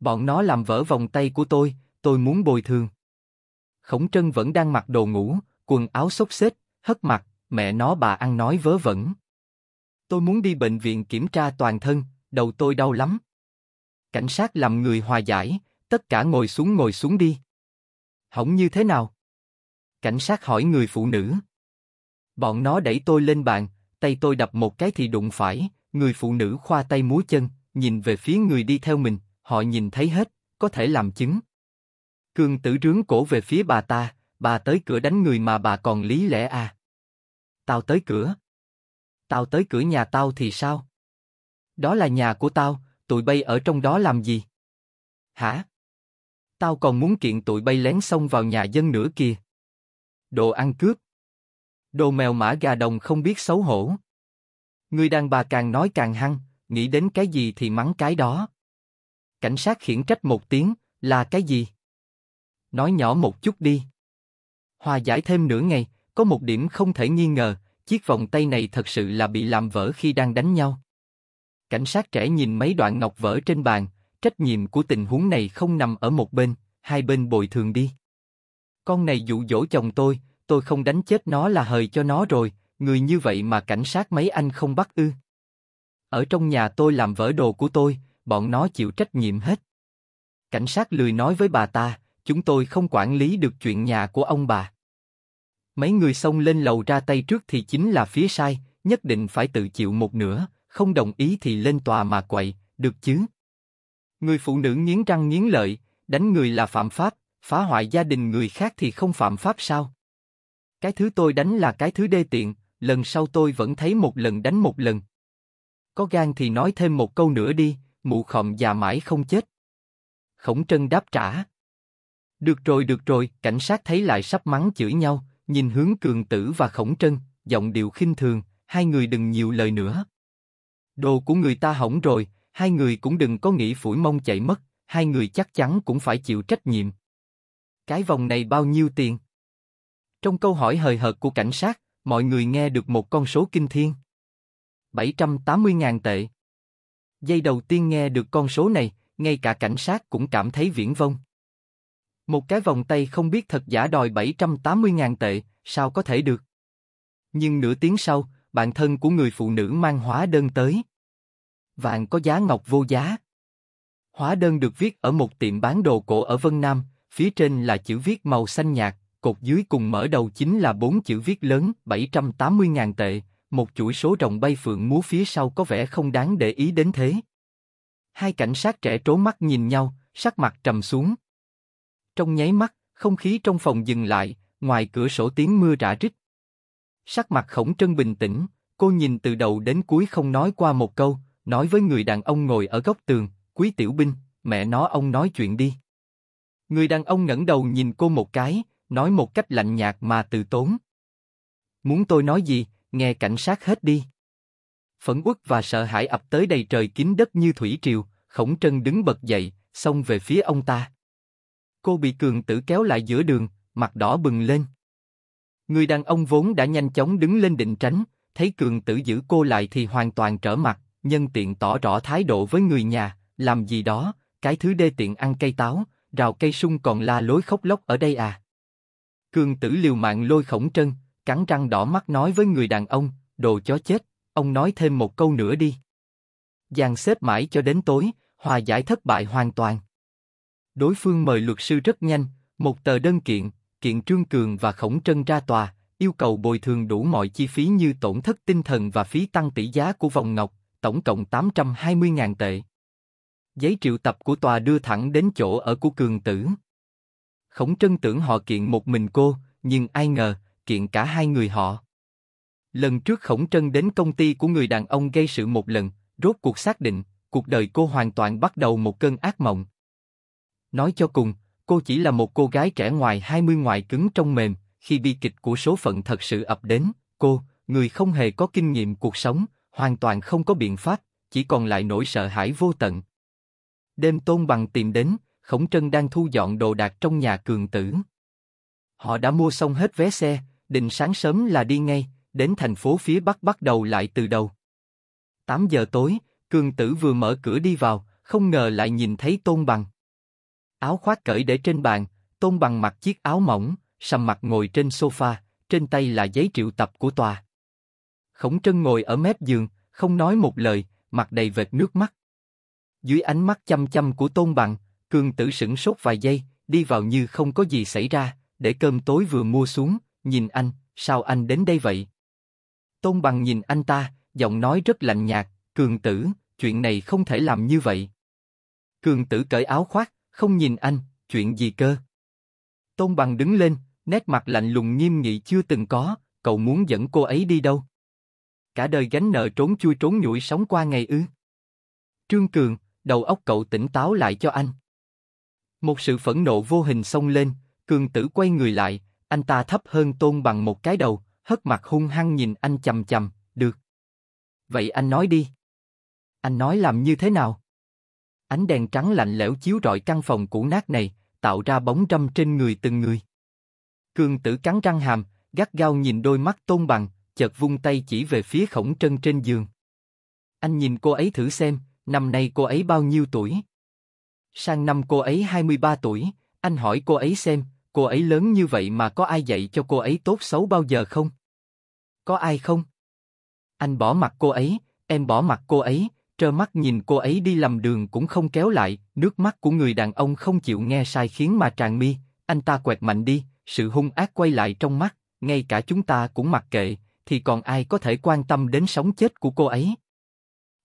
Bọn nó làm vỡ vòng tay của tôi, tôi muốn bồi thường. Khổng Trân vẫn đang mặc đồ ngủ, quần áo xốc xếch, hất mặt, mẹ nó bà ăn nói vớ vẩn. Tôi muốn đi bệnh viện kiểm tra toàn thân, đầu tôi đau lắm. Cảnh sát làm người hòa giải, tất cả ngồi xuống ngồi xuống đi. Hỏng như thế nào? Cảnh sát hỏi người phụ nữ. Bọn nó đẩy tôi lên bàn, tay tôi đập một cái thì đụng phải, người phụ nữ khoa tay múa chân, nhìn về phía người đi theo mình, họ nhìn thấy hết, có thể làm chứng. Cường tử rướng cổ về phía bà ta, Bà tới cửa đánh người mà bà còn lý lẽ à? Tao tới cửa. Tao tới cửa nhà tao thì sao? Đó là nhà của tao, tụi bay ở trong đó làm gì? Hả? Tao còn muốn kiện tụi bay lén xông vào nhà dân nữa kìa. Đồ ăn cướp. Đồ mèo mã gà đồng không biết xấu hổ. Người đàn bà càng nói càng hăng, nghĩ đến cái gì thì mắng cái đó. Cảnh sát khiển trách một tiếng, là cái gì? Nói nhỏ một chút đi. Hòa giải thêm nửa ngày, có một điểm không thể nghi ngờ, chiếc vòng tay này thật sự là bị làm vỡ khi đang đánh nhau. Cảnh sát trẻ nhìn mấy đoạn ngọc vỡ trên bàn, trách nhiệm của tình huống này không nằm ở một bên, hai bên bồi thường đi. Con này dụ dỗ chồng tôi, tôi không đánh chết nó là hời cho nó rồi, người như vậy mà cảnh sát mấy anh không bắt ư. Ở trong nhà tôi làm vỡ đồ của tôi, bọn nó chịu trách nhiệm hết. Cảnh sát lười nói với bà ta, chúng tôi không quản lý được chuyện nhà của ông bà. Mấy người xông lên lầu ra tay trước thì chính là phía sai, nhất định phải tự chịu một nửa, không đồng ý thì lên tòa mà quậy, được chứ? Người phụ nữ nghiến răng nghiến lợi, đánh người là phạm pháp, phá hoại gia đình người khác thì không phạm pháp sao? Cái thứ tôi đánh là cái thứ đê tiện, lần sau tôi vẫn thấy một lần đánh một lần. Có gan thì nói thêm một câu nữa đi, mụ khòm già mãi không chết. Khổng Trân đáp trả, được rồi, được rồi, cảnh sát thấy lại sắp mắng chửi nhau, nhìn hướng cường tử và khổng trân, giọng điệu khinh thường, hai người đừng nhiều lời nữa. Đồ của người ta hỏng rồi, hai người cũng đừng có nghĩ phủi mông chạy mất, hai người chắc chắn cũng phải chịu trách nhiệm. Cái vòng này bao nhiêu tiền? Trong câu hỏi hời hợt của cảnh sát, mọi người nghe được một con số kinh thiên. 780.000 tệ. dây đầu tiên nghe được con số này, ngay cả cảnh sát cũng cảm thấy viễn vông. Một cái vòng tay không biết thật giả đòi 780.000 tệ, sao có thể được? Nhưng nửa tiếng sau, bạn thân của người phụ nữ mang hóa đơn tới. vàng có giá ngọc vô giá. Hóa đơn được viết ở một tiệm bán đồ cổ ở Vân Nam, phía trên là chữ viết màu xanh nhạt, cột dưới cùng mở đầu chính là bốn chữ viết lớn 780.000 tệ, một chuỗi số rồng bay phượng múa phía sau có vẻ không đáng để ý đến thế. Hai cảnh sát trẻ trố mắt nhìn nhau, sắc mặt trầm xuống. Trong nháy mắt, không khí trong phòng dừng lại, ngoài cửa sổ tiếng mưa rả rích Sắc mặt khổng trân bình tĩnh, cô nhìn từ đầu đến cuối không nói qua một câu, nói với người đàn ông ngồi ở góc tường, quý tiểu binh, mẹ nó ông nói chuyện đi. Người đàn ông ngẩng đầu nhìn cô một cái, nói một cách lạnh nhạt mà từ tốn. Muốn tôi nói gì, nghe cảnh sát hết đi. Phẫn uất và sợ hãi ập tới đầy trời kín đất như thủy triều, khổng trân đứng bật dậy, xông về phía ông ta. Cô bị cường tử kéo lại giữa đường, mặt đỏ bừng lên. Người đàn ông vốn đã nhanh chóng đứng lên định tránh, thấy cường tử giữ cô lại thì hoàn toàn trở mặt, nhân tiện tỏ rõ thái độ với người nhà, làm gì đó, cái thứ đê tiện ăn cây táo, rào cây sung còn la lối khóc lóc ở đây à. Cường tử liều mạng lôi khổng trân, cắn răng đỏ mắt nói với người đàn ông, đồ chó chết, ông nói thêm một câu nữa đi. Giàn xếp mãi cho đến tối, hòa giải thất bại hoàn toàn. Đối phương mời luật sư rất nhanh, một tờ đơn kiện, kiện Trương Cường và Khổng Trân ra tòa, yêu cầu bồi thường đủ mọi chi phí như tổn thất tinh thần và phí tăng tỷ giá của vòng ngọc, tổng cộng 820.000 tệ. Giấy triệu tập của tòa đưa thẳng đến chỗ ở của Cường Tử. Khổng Trân tưởng họ kiện một mình cô, nhưng ai ngờ, kiện cả hai người họ. Lần trước Khổng Trân đến công ty của người đàn ông gây sự một lần, rốt cuộc xác định, cuộc đời cô hoàn toàn bắt đầu một cơn ác mộng. Nói cho cùng, cô chỉ là một cô gái trẻ ngoài 20 ngoài cứng trong mềm, khi bi kịch của số phận thật sự ập đến, cô, người không hề có kinh nghiệm cuộc sống, hoàn toàn không có biện pháp, chỉ còn lại nỗi sợ hãi vô tận. Đêm Tôn Bằng tìm đến, Khổng Trân đang thu dọn đồ đạc trong nhà cường tử. Họ đã mua xong hết vé xe, định sáng sớm là đi ngay, đến thành phố phía Bắc bắt đầu lại từ đầu. 8 giờ tối, cường tử vừa mở cửa đi vào, không ngờ lại nhìn thấy Tôn Bằng áo khoác cởi để trên bàn, tôn bằng mặc chiếc áo mỏng, sầm mặt ngồi trên sofa, trên tay là giấy triệu tập của tòa. Khổng Trân ngồi ở mép giường, không nói một lời, mặt đầy vệt nước mắt. Dưới ánh mắt chăm chăm của tôn bằng, cường tử sửng sốt vài giây, đi vào như không có gì xảy ra, để cơm tối vừa mua xuống, nhìn anh, sao anh đến đây vậy? Tôn bằng nhìn anh ta, giọng nói rất lạnh nhạt, cường tử, chuyện này không thể làm như vậy. Cường tử cởi áo khoác, không nhìn anh, chuyện gì cơ? Tôn Bằng đứng lên, nét mặt lạnh lùng nghiêm nghị chưa từng có, cậu muốn dẫn cô ấy đi đâu? Cả đời gánh nợ trốn chui trốn nhủi sống qua ngày ư? Trương Cường, đầu óc cậu tỉnh táo lại cho anh. Một sự phẫn nộ vô hình xông lên, Cường Tử quay người lại, anh ta thấp hơn Tôn Bằng một cái đầu, hất mặt hung hăng nhìn anh chầm chầm, được. Vậy anh nói đi. Anh nói làm như thế nào? Ánh đèn trắng lạnh lẽo chiếu rọi căn phòng cũ nát này, tạo ra bóng râm trên người từng người. Cường tử cắn răng hàm, gắt gao nhìn đôi mắt tôn bằng, chợt vung tay chỉ về phía khổng trân trên giường. Anh nhìn cô ấy thử xem, năm nay cô ấy bao nhiêu tuổi? Sang năm cô ấy 23 tuổi, anh hỏi cô ấy xem, cô ấy lớn như vậy mà có ai dạy cho cô ấy tốt xấu bao giờ không? Có ai không? Anh bỏ mặt cô ấy, em bỏ mặt cô ấy, trơ mắt nhìn cô ấy đi lầm đường cũng không kéo lại, nước mắt của người đàn ông không chịu nghe sai khiến mà tràn mi, anh ta quẹt mạnh đi, sự hung ác quay lại trong mắt, ngay cả chúng ta cũng mặc kệ, thì còn ai có thể quan tâm đến sống chết của cô ấy?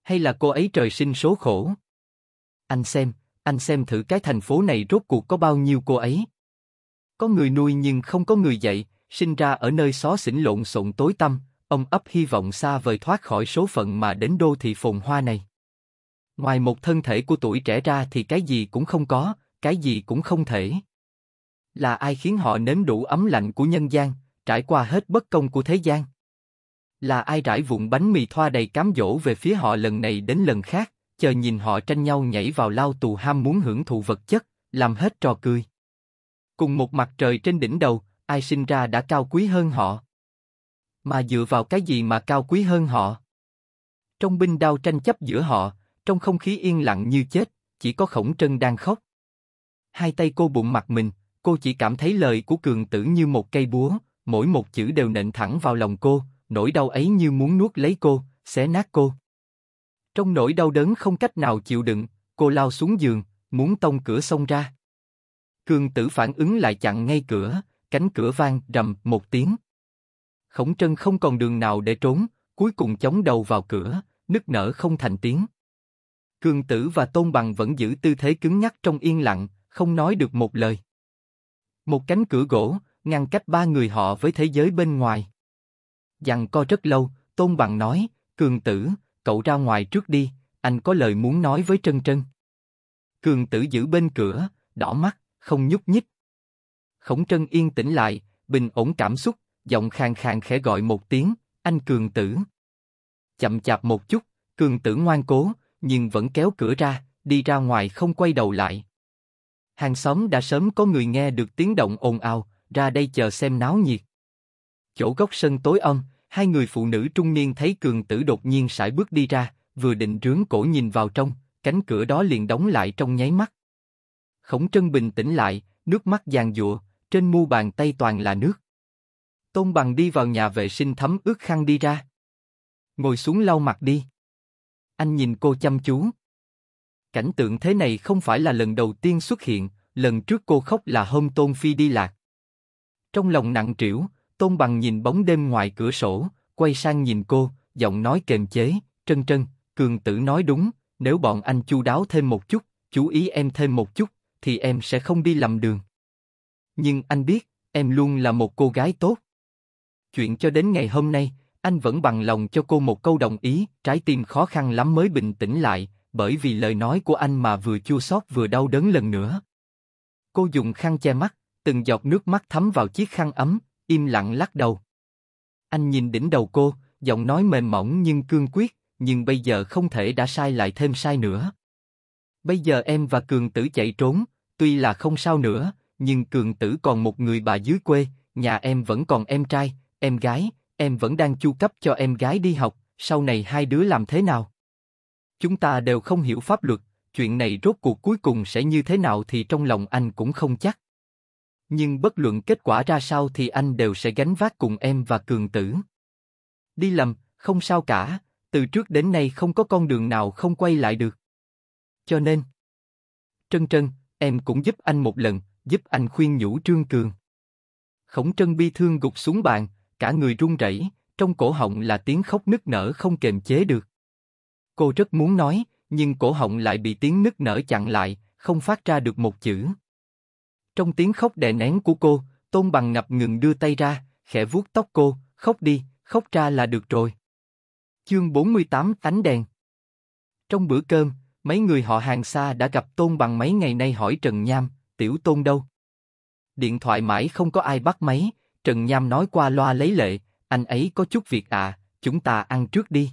Hay là cô ấy trời sinh số khổ? Anh xem, anh xem thử cái thành phố này rốt cuộc có bao nhiêu cô ấy. Có người nuôi nhưng không có người dạy, sinh ra ở nơi xó xỉnh lộn xộn tối tăm, ông ấp hy vọng xa vời thoát khỏi số phận mà đến đô thị phồn hoa này. Ngoài một thân thể của tuổi trẻ ra thì cái gì cũng không có, cái gì cũng không thể. Là ai khiến họ nếm đủ ấm lạnh của nhân gian, trải qua hết bất công của thế gian? Là ai rải vụn bánh mì thoa đầy cám dỗ về phía họ lần này đến lần khác, chờ nhìn họ tranh nhau nhảy vào lao tù ham muốn hưởng thụ vật chất, làm hết trò cười. Cùng một mặt trời trên đỉnh đầu, ai sinh ra đã cao quý hơn họ. Mà dựa vào cái gì mà cao quý hơn họ? Trong binh đao tranh chấp giữa họ, trong không khí yên lặng như chết, chỉ có khổng trân đang khóc. Hai tay cô bụng mặt mình, cô chỉ cảm thấy lời của cường tử như một cây búa, mỗi một chữ đều nện thẳng vào lòng cô, nỗi đau ấy như muốn nuốt lấy cô, xé nát cô. Trong nỗi đau đớn không cách nào chịu đựng, cô lao xuống giường, muốn tông cửa xông ra. Cường tử phản ứng lại chặn ngay cửa, cánh cửa vang rầm một tiếng. Khổng Trân không còn đường nào để trốn, cuối cùng chống đầu vào cửa, nức nở không thành tiếng. Cường Tử và Tôn Bằng vẫn giữ tư thế cứng nhắc trong yên lặng, không nói được một lời. Một cánh cửa gỗ ngăn cách ba người họ với thế giới bên ngoài. Dằn co rất lâu, Tôn Bằng nói, Cường Tử, cậu ra ngoài trước đi, anh có lời muốn nói với Trân Trân. Cường Tử giữ bên cửa, đỏ mắt, không nhúc nhích. Khổng Trân yên tĩnh lại, bình ổn cảm xúc, giọng khàn khàn khẽ gọi một tiếng, anh cường tử. Chậm chạp một chút, cường tử ngoan cố, nhưng vẫn kéo cửa ra, đi ra ngoài không quay đầu lại. Hàng xóm đã sớm có người nghe được tiếng động ồn ào, ra đây chờ xem náo nhiệt. Chỗ góc sân tối âm, hai người phụ nữ trung niên thấy cường tử đột nhiên sải bước đi ra, vừa định rướn cổ nhìn vào trong, cánh cửa đó liền đóng lại trong nháy mắt. Khổng Trân bình tĩnh lại, nước mắt giàn giụa, trên mu bàn tay toàn là nước. Tôn Bằng đi vào nhà vệ sinh thấm ướt khăn đi ra. Ngồi xuống lau mặt đi. Anh nhìn cô chăm chú. Cảnh tượng thế này không phải là lần đầu tiên xuất hiện, lần trước cô khóc là hôm Tôn Phi đi lạc. Trong lòng nặng trĩu, Tôn Bằng nhìn bóng đêm ngoài cửa sổ, quay sang nhìn cô, giọng nói kềm chế, trân trân, cường tử nói đúng, nếu bọn anh chu đáo thêm một chút, chú ý em thêm một chút, thì em sẽ không đi lầm đường. Nhưng anh biết, em luôn là một cô gái tốt. Chuyện cho đến ngày hôm nay, anh vẫn bằng lòng cho cô một câu đồng ý, trái tim khó khăn lắm mới bình tĩnh lại, bởi vì lời nói của anh mà vừa chua xót vừa đau đớn lần nữa. Cô dùng khăn che mắt, từng giọt nước mắt thấm vào chiếc khăn ấm, im lặng lắc đầu. Anh nhìn đỉnh đầu cô, giọng nói mềm mỏng nhưng cương quyết, nhưng bây giờ không thể đã sai lại thêm sai nữa. Bây giờ em và Cường Tử chạy trốn, tuy là không sao nữa, nhưng Cường Tử còn một người bà dưới quê, nhà em vẫn còn em trai, em gái, em vẫn đang chu cấp cho em gái đi học, sau này hai đứa làm thế nào? Chúng ta đều không hiểu pháp luật, chuyện này rốt cuộc cuối cùng sẽ như thế nào thì trong lòng anh cũng không chắc. Nhưng bất luận kết quả ra sao thì anh đều sẽ gánh vác cùng em và cường tử. Đi lầm, không sao cả, từ trước đến nay không có con đường nào không quay lại được. Cho nên, Trân Trân, em cũng giúp anh một lần, giúp anh khuyên nhủ Trương Cường. Khổng Trân bi thương gục xuống bàn, cả người run rẩy, trong cổ họng là tiếng khóc nức nở không kềm chế được. Cô rất muốn nói, nhưng cổ họng lại bị tiếng nức nở chặn lại, không phát ra được một chữ. Trong tiếng khóc đè nén của cô, Tôn Bằng ngập ngừng đưa tay ra, khẽ vuốt tóc cô, khóc đi, khóc ra là được rồi. Chương 48 Ánh đèn Trong bữa cơm, mấy người họ hàng xa đã gặp Tôn Bằng mấy ngày nay hỏi Trần Nham, tiểu Tôn đâu? Điện thoại mãi không có ai bắt máy, Trần Nham nói qua loa lấy lệ, anh ấy có chút việc à, chúng ta ăn trước đi.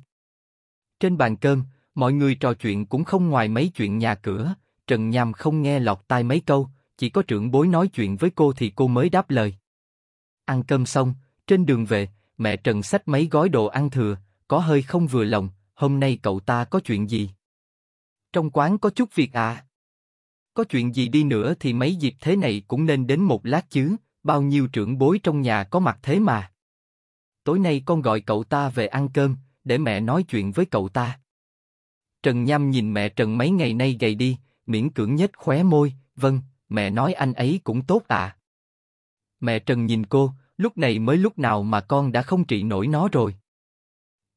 Trên bàn cơm, mọi người trò chuyện cũng không ngoài mấy chuyện nhà cửa, Trần Nham không nghe lọt tai mấy câu, chỉ có trưởng bối nói chuyện với cô thì cô mới đáp lời. Ăn cơm xong, trên đường về, mẹ Trần xách mấy gói đồ ăn thừa, có hơi không vừa lòng, hôm nay cậu ta có chuyện gì? Trong quán có chút việc à? Có chuyện gì đi nữa thì mấy dịp thế này cũng nên đến một lát chứ, bao nhiêu trưởng bối trong nhà có mặt thế mà. Tối nay con gọi cậu ta về ăn cơm, để mẹ nói chuyện với cậu ta. Trần Nham nhìn mẹ Trần mấy ngày nay gầy đi, miễn cưỡng nhếch khóe môi, vâng, mẹ nói anh ấy cũng tốt ạ. À. Mẹ Trần nhìn cô, lúc này mới lúc nào mà con đã không trị nổi nó rồi.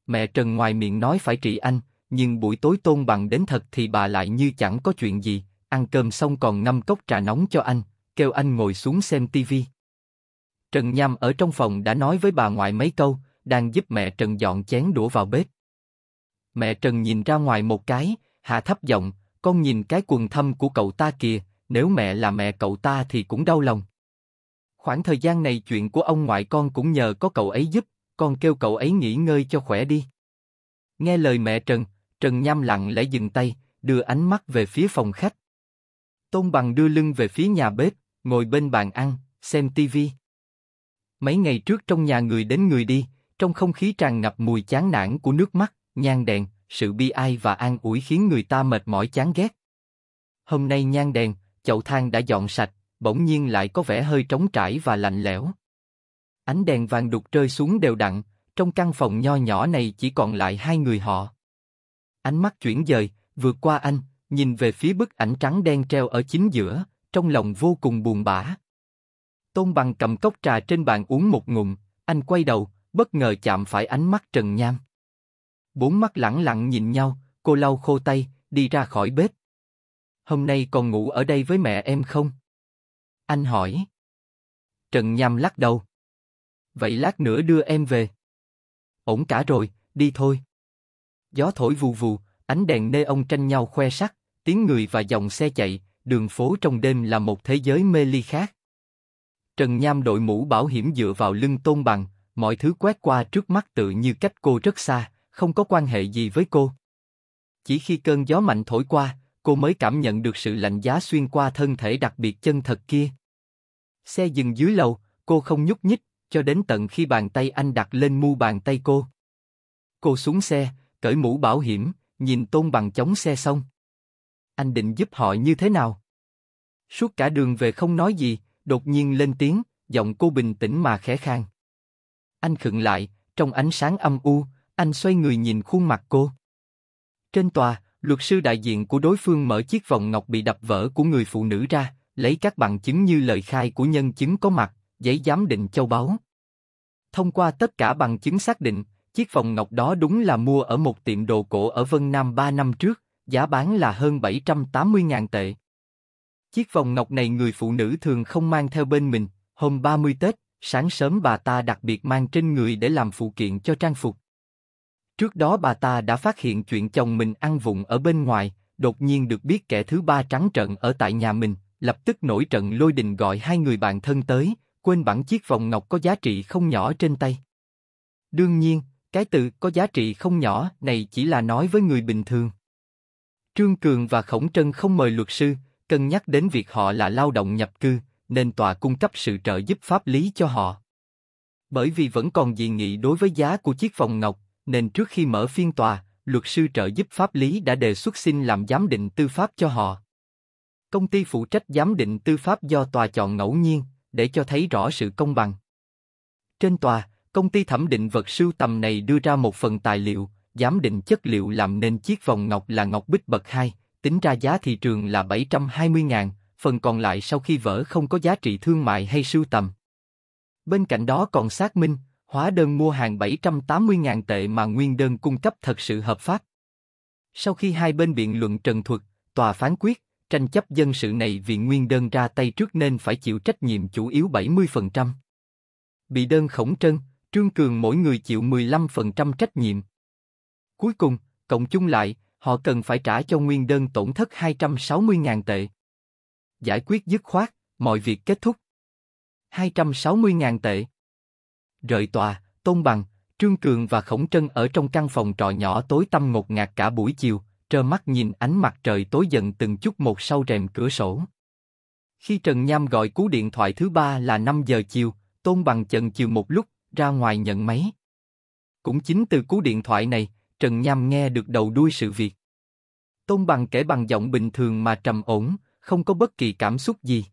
Mẹ Trần ngoài miệng nói phải trị anh, nhưng buổi tối tôn bằng đến thật thì bà lại như chẳng có chuyện gì, ăn cơm xong còn ngâm cốc trà nóng cho anh, kêu anh ngồi xuống xem tivi. Trần Nham ở trong phòng đã nói với bà ngoại mấy câu, đang giúp mẹ Trần dọn chén đũa vào bếp. Mẹ Trần nhìn ra ngoài một cái, hạ thấp giọng, con nhìn cái quần thâm của cậu ta kìa, nếu mẹ là mẹ cậu ta thì cũng đau lòng. Khoảng thời gian này chuyện của ông ngoại con cũng nhờ có cậu ấy giúp, con kêu cậu ấy nghỉ ngơi cho khỏe đi. Nghe lời mẹ Trần, Trần Nham lặng lẽ dừng tay, đưa ánh mắt về phía phòng khách. Tôn Bằng đưa lưng về phía nhà bếp, ngồi bên bàn ăn, xem tivi. Mấy ngày trước trong nhà người đến người đi, trong không khí tràn ngập mùi chán nản của nước mắt, nhang đèn, sự bi ai và an ủi khiến người ta mệt mỏi chán ghét. Hôm nay nhang đèn, chậu than đã dọn sạch, bỗng nhiên lại có vẻ hơi trống trải và lạnh lẽo. Ánh đèn vàng đục rơi xuống đều đặn, trong căn phòng nho nhỏ này chỉ còn lại hai người họ. Ánh mắt chuyển dời, vượt qua anh, nhìn về phía bức ảnh trắng đen treo ở chính giữa, trong lòng vô cùng buồn bã. Tôn Bằng cầm cốc trà trên bàn uống một ngụm, anh quay đầu, bất ngờ chạm phải ánh mắt Trần Nham. Bốn mắt lẳng lặng nhìn nhau, cô lau khô tay, đi ra khỏi bếp. Hôm nay còn ngủ ở đây với mẹ em không? Anh hỏi. Trần Nham lắc đầu. Vậy lát nữa đưa em về. Ổn cả rồi, đi thôi. Gió thổi vù vù, ánh đèn nê ông tranh nhau khoe sắc, tiếng người và dòng xe chạy, đường phố trong đêm là một thế giới mê ly khác. Trần Nham đội mũ bảo hiểm dựa vào lưng tôn bằng, mọi thứ quét qua trước mắt tự như cách cô rất xa, không có quan hệ gì với cô. Chỉ khi cơn gió mạnh thổi qua, cô mới cảm nhận được sự lạnh giá xuyên qua thân thể đặc biệt chân thật kia. Xe dừng dưới lầu, cô không nhúc nhích, cho đến tận khi bàn tay anh đặt lên mu bàn tay cô. Cô xuống xe, cởi mũ bảo hiểm, nhìn tôn bằng chống xe xong. Anh định giúp họ như thế nào? Suốt cả đường về không nói gì, đột nhiên lên tiếng, giọng cô bình tĩnh mà khẽ khang. Anh khựng lại, trong ánh sáng âm u, anh xoay người nhìn khuôn mặt cô. Trên tòa, luật sư đại diện của đối phương mở chiếc vòng ngọc bị đập vỡ của người phụ nữ ra, lấy các bằng chứng như lời khai của nhân chứng có mặt, giấy giám định châu báu. Thông qua tất cả bằng chứng xác định, chiếc vòng ngọc đó đúng là mua ở một tiệm đồ cổ ở Vân Nam 3 năm trước, giá bán là hơn 780.000 tệ. Chiếc vòng ngọc này người phụ nữ thường không mang theo bên mình, hôm 30 Tết, sáng sớm bà ta đặc biệt mang trên người để làm phụ kiện cho trang phục. Trước đó bà ta đã phát hiện chuyện chồng mình ăn vụng ở bên ngoài, đột nhiên được biết kẻ thứ ba trắng trợn ở tại nhà mình, lập tức nổi trận lôi đình gọi hai người bạn thân tới, quên bản chiếc vòng ngọc có giá trị không nhỏ trên tay. Đương nhiên, cái từ có giá trị không nhỏ này chỉ là nói với người bình thường. Trương Cường và Khổng Trân không mời luật sư, cân nhắc đến việc họ là lao động nhập cư, nên tòa cung cấp sự trợ giúp pháp lý cho họ. Bởi vì vẫn còn dị nghị đối với giá của chiếc vòng ngọc, nên trước khi mở phiên tòa, luật sư trợ giúp pháp lý đã đề xuất xin làm giám định tư pháp cho họ. Công ty phụ trách giám định tư pháp do tòa chọn ngẫu nhiên, để cho thấy rõ sự công bằng. Trên tòa, công ty thẩm định vật sưu tầm này đưa ra một phần tài liệu, giám định chất liệu làm nên chiếc vòng ngọc là ngọc bích bậc 2, tính ra giá thị trường là 720.000, phần còn lại sau khi vỡ không có giá trị thương mại hay sưu tầm. Bên cạnh đó còn xác minh, hóa đơn mua hàng 780.000 tệ mà nguyên đơn cung cấp thật sự hợp pháp. Sau khi hai bên biện luận trần thuật, tòa phán quyết, tranh chấp dân sự này vì nguyên đơn ra tay trước nên phải chịu trách nhiệm chủ yếu 70%. Bị đơn khổng trân, Trương Cường mỗi người chịu 15% trách nhiệm. Cuối cùng, cộng chung lại, Họ cần phải trả cho nguyên đơn tổn thất 260.000 tệ. Giải quyết dứt khoát, mọi việc kết thúc. 260.000 tệ. Rời tòa, Tôn Bằng, Trương Cường và Khổng Trân ở trong căn phòng trọ nhỏ tối tăm ngột ngạt cả buổi chiều, trơ mắt nhìn ánh mặt trời tối dần từng chút một sau rèm cửa sổ. Khi Trần Nham gọi cú điện thoại thứ ba là 5 giờ chiều, Tôn Bằng chần chiều một lúc, ra ngoài nhận máy. Cũng chính từ cú điện thoại này, Trần Nham nghe được đầu đuôi sự việc. Tôn bằng kể bằng giọng bình thường mà trầm ổn, không có bất kỳ cảm xúc gì.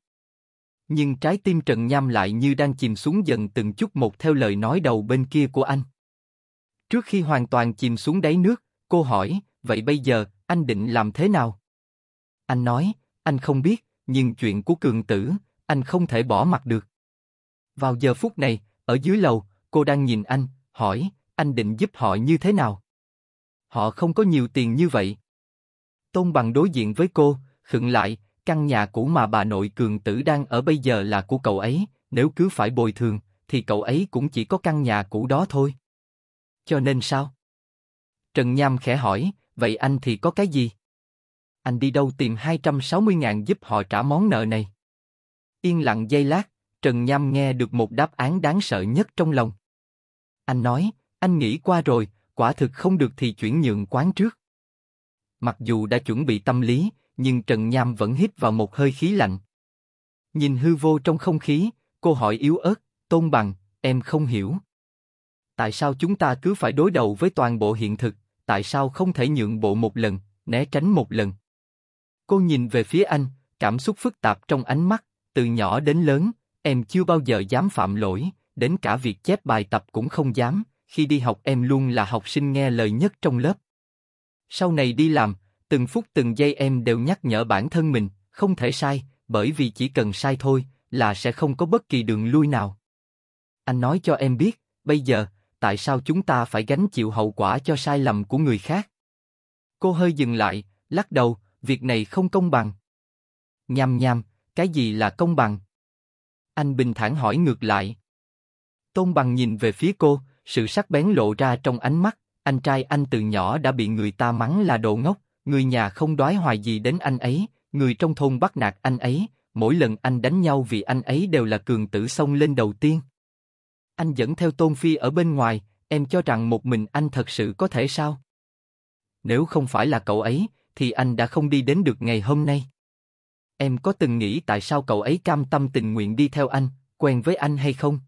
Nhưng trái tim Trần Nham lại như đang chìm xuống dần từng chút một theo lời nói đầu bên kia của anh. Trước khi hoàn toàn chìm xuống đáy nước, cô hỏi, vậy bây giờ, anh định làm thế nào? Anh nói, anh không biết, nhưng chuyện của cường tử, anh không thể bỏ mặt được. Vào giờ phút này, ở dưới lầu, cô đang nhìn anh, hỏi, anh định giúp họ như thế nào? Họ không có nhiều tiền như vậy, Tôn Bằng đối diện với cô, khựng lại, căn nhà cũ mà bà nội cường tử đang ở bây giờ là của cậu ấy, nếu cứ phải bồi thường, thì cậu ấy cũng chỉ có căn nhà cũ đó thôi. Cho nên sao? Trần Nham khẽ hỏi, vậy anh thì có cái gì? Anh đi đâu tìm 260 ngàn giúp họ trả món nợ này? Yên lặng giây lát, Trần Nham nghe được một đáp án đáng sợ nhất trong lòng. Anh nói, anh nghĩ qua rồi, quả thực không được thì chuyển nhượng quán trước. Mặc dù đã chuẩn bị tâm lý, nhưng Trần Nham vẫn hít vào một hơi khí lạnh. Nhìn hư vô trong không khí, cô hỏi yếu ớt, tôn bằng, em không hiểu. Tại sao chúng ta cứ phải đối đầu với toàn bộ hiện thực, tại sao không thể nhượng bộ một lần, né tránh một lần? Cô nhìn về phía anh, cảm xúc phức tạp trong ánh mắt, từ nhỏ đến lớn, em chưa bao giờ dám phạm lỗi, đến cả việc chép bài tập cũng không dám, khi đi học em luôn là học sinh nghe lời nhất trong lớp. Sau này đi làm, từng phút từng giây em đều nhắc nhở bản thân mình, không thể sai, bởi vì chỉ cần sai thôi là sẽ không có bất kỳ đường lui nào. Anh nói cho em biết, bây giờ, tại sao chúng ta phải gánh chịu hậu quả cho sai lầm của người khác? Cô hơi dừng lại, lắc đầu, việc này không công bằng. Nham nham, cái gì là công bằng? Anh bình thản hỏi ngược lại. Tôn bằng nhìn về phía cô, sự sắc bén lộ ra trong ánh mắt, anh trai anh từ nhỏ đã bị người ta mắng là đồ ngốc, người nhà không đoái hoài gì đến anh ấy, người trong thôn bắt nạt anh ấy, mỗi lần anh đánh nhau vì anh ấy đều là cường tử xông lên đầu tiên. Anh dẫn theo Tôn Phi ở bên ngoài, em cho rằng một mình anh thật sự có thể sao? Nếu không phải là cậu ấy, thì anh đã không đi đến được ngày hôm nay. Em có từng nghĩ tại sao cậu ấy cam tâm tình nguyện đi theo anh, quen với anh hay không?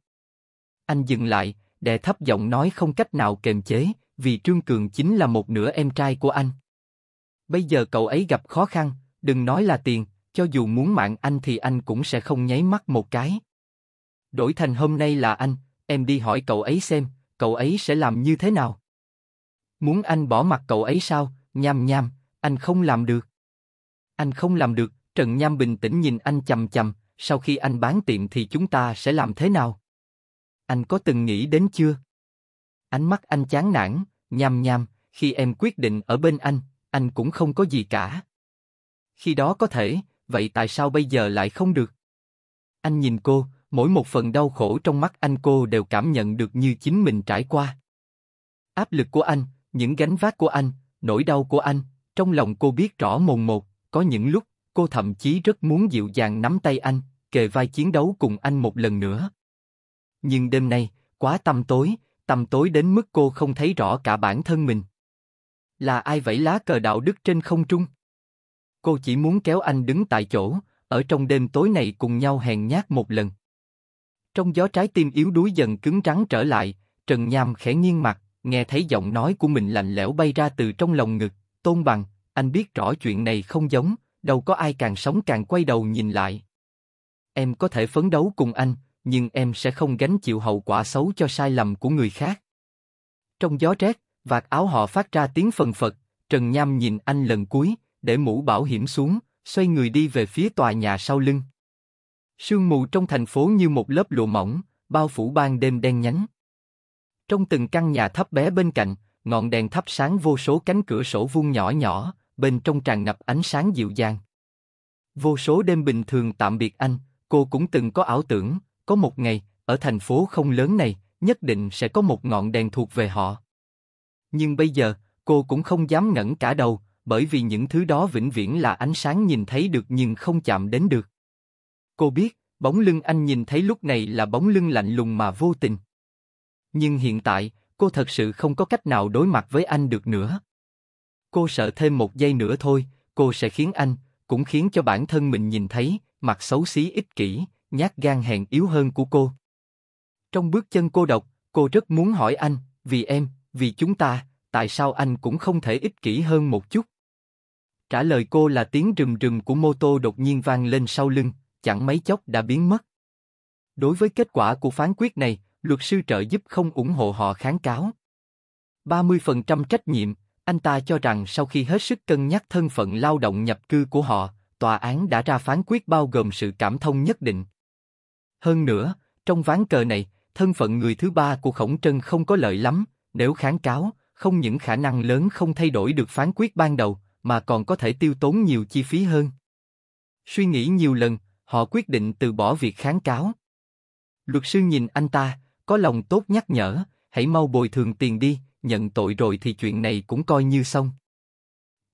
Anh dừng lại, đè thấp giọng nói không cách nào kềm chế, vì Trương Cường chính là một nửa em trai của anh. Bây giờ cậu ấy gặp khó khăn, đừng nói là tiền, cho dù muốn mạng anh thì anh cũng sẽ không nháy mắt một cái. Đổi thành hôm nay là anh, em đi hỏi cậu ấy xem, cậu ấy sẽ làm như thế nào. Muốn anh bỏ mặt cậu ấy sao, nham nham, anh không làm được. Anh không làm được, Trần Nham bình tĩnh nhìn anh chầm chầm, sau khi anh bán tiệm thì chúng ta sẽ làm thế nào? Anh có từng nghĩ đến chưa? Ánh mắt anh chán nản, nham nham, khi em quyết định ở bên anh, anh cũng không có gì cả. Khi đó có thể, vậy tại sao bây giờ lại không được? Anh nhìn cô, mỗi một phần đau khổ trong mắt anh cô đều cảm nhận được như chính mình trải qua. Áp lực của anh, những gánh vác của anh, nỗi đau của anh, trong lòng cô biết rõ mồn một, có những lúc, cô thậm chí rất muốn dịu dàng nắm tay anh, kề vai chiến đấu cùng anh một lần nữa. Nhưng đêm nay, quá tăm tối, tầm tối đến mức cô không thấy rõ cả bản thân mình. Là ai vẫy lá cờ đạo đức trên không trung? Cô chỉ muốn kéo anh đứng tại chỗ, ở trong đêm tối này cùng nhau hèn nhát một lần. Trong gió trái tim yếu đuối dần cứng rắn trở lại, Trần Nham khẽ nghiêng mặt, nghe thấy giọng nói của mình lạnh lẽo bay ra từ trong lòng ngực, tôn bằng, anh biết rõ chuyện này không giống, đâu có ai càng sống càng quay đầu nhìn lại. Em có thể phấn đấu cùng anh, nhưng em sẽ không gánh chịu hậu quả xấu cho sai lầm của người khác. Trong gió rét, vạt áo họ phát ra tiếng phần phật, Trần Nham nhìn anh lần cuối, để mũ bảo hiểm xuống, xoay người đi về phía tòa nhà sau lưng. Sương mù trong thành phố như một lớp lụa mỏng, bao phủ ban đêm đen nhánh. Trong từng căn nhà thấp bé bên cạnh, ngọn đèn thắp sáng vô số cánh cửa sổ vuông nhỏ nhỏ, bên trong tràn ngập ánh sáng dịu dàng. Vô số đêm bình thường tạm biệt anh, cô cũng từng có ảo tưởng, có một ngày, ở thành phố không lớn này, nhất định sẽ có một ngọn đèn thuộc về họ. Nhưng bây giờ, cô cũng không dám ngẩng cả đầu, bởi vì những thứ đó vĩnh viễn là ánh sáng nhìn thấy được nhưng không chạm đến được. Cô biết, bóng lưng anh nhìn thấy lúc này là bóng lưng lạnh lùng mà vô tình. Nhưng hiện tại, cô thật sự không có cách nào đối mặt với anh được nữa. Cô sợ thêm một giây nữa thôi, cô sẽ khiến anh, cũng khiến cho bản thân mình nhìn thấy, mặt xấu xí ích kỷ, nhát gan hèn yếu hơn của cô. Trong bước chân cô độc, cô rất muốn hỏi anh, vì em, vì chúng ta, tại sao anh cũng không thể ích kỷ hơn một chút? Trả lời cô là tiếng rầm rầm của mô tô đột nhiên vang lên sau lưng, chẳng mấy chốc đã biến mất. Đối với kết quả của phán quyết này, luật sư trợ giúp không ủng hộ họ kháng cáo. 30% trách nhiệm, anh ta cho rằng sau khi hết sức cân nhắc thân phận lao động nhập cư của họ, tòa án đã ra phán quyết bao gồm sự cảm thông nhất định. Hơn nữa, trong ván cờ này, thân phận người thứ ba của Khổng Trân không có lợi lắm, nếu kháng cáo, không những khả năng lớn không thay đổi được phán quyết ban đầu, mà còn có thể tiêu tốn nhiều chi phí hơn. Suy nghĩ nhiều lần, họ quyết định từ bỏ việc kháng cáo. Luật sư nhìn anh ta, có lòng tốt nhắc nhở, hãy mau bồi thường tiền đi, nhận tội rồi thì chuyện này cũng coi như xong.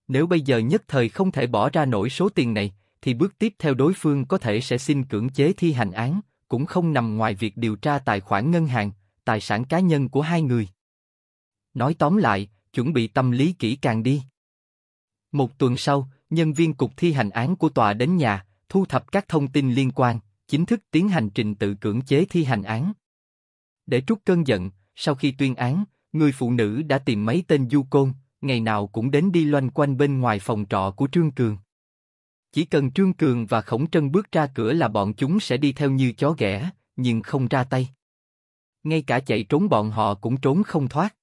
Nếu bây giờ nhất thời không thể bỏ ra nổi số tiền này, thì bước tiếp theo đối phương có thể sẽ xin cưỡng chế thi hành án, cũng không nằm ngoài việc điều tra tài khoản ngân hàng, tài sản cá nhân của hai người. Nói tóm lại, chuẩn bị tâm lý kỹ càng đi. Một tuần sau, nhân viên cục thi hành án của tòa đến nhà, thu thập các thông tin liên quan, chính thức tiến hành trình tự cưỡng chế thi hành án. Để trút cơn giận, sau khi tuyên án, người phụ nữ đã tìm mấy tên du côn, ngày nào cũng đến đi loanh quanh bên ngoài phòng trọ của Trương Cường. Chỉ cần Trương Cường và Khổng Trân bước ra cửa là bọn chúng sẽ đi theo như chó ghẻ, nhưng không ra tay. Ngay cả chạy trốn bọn họ cũng trốn không thoát.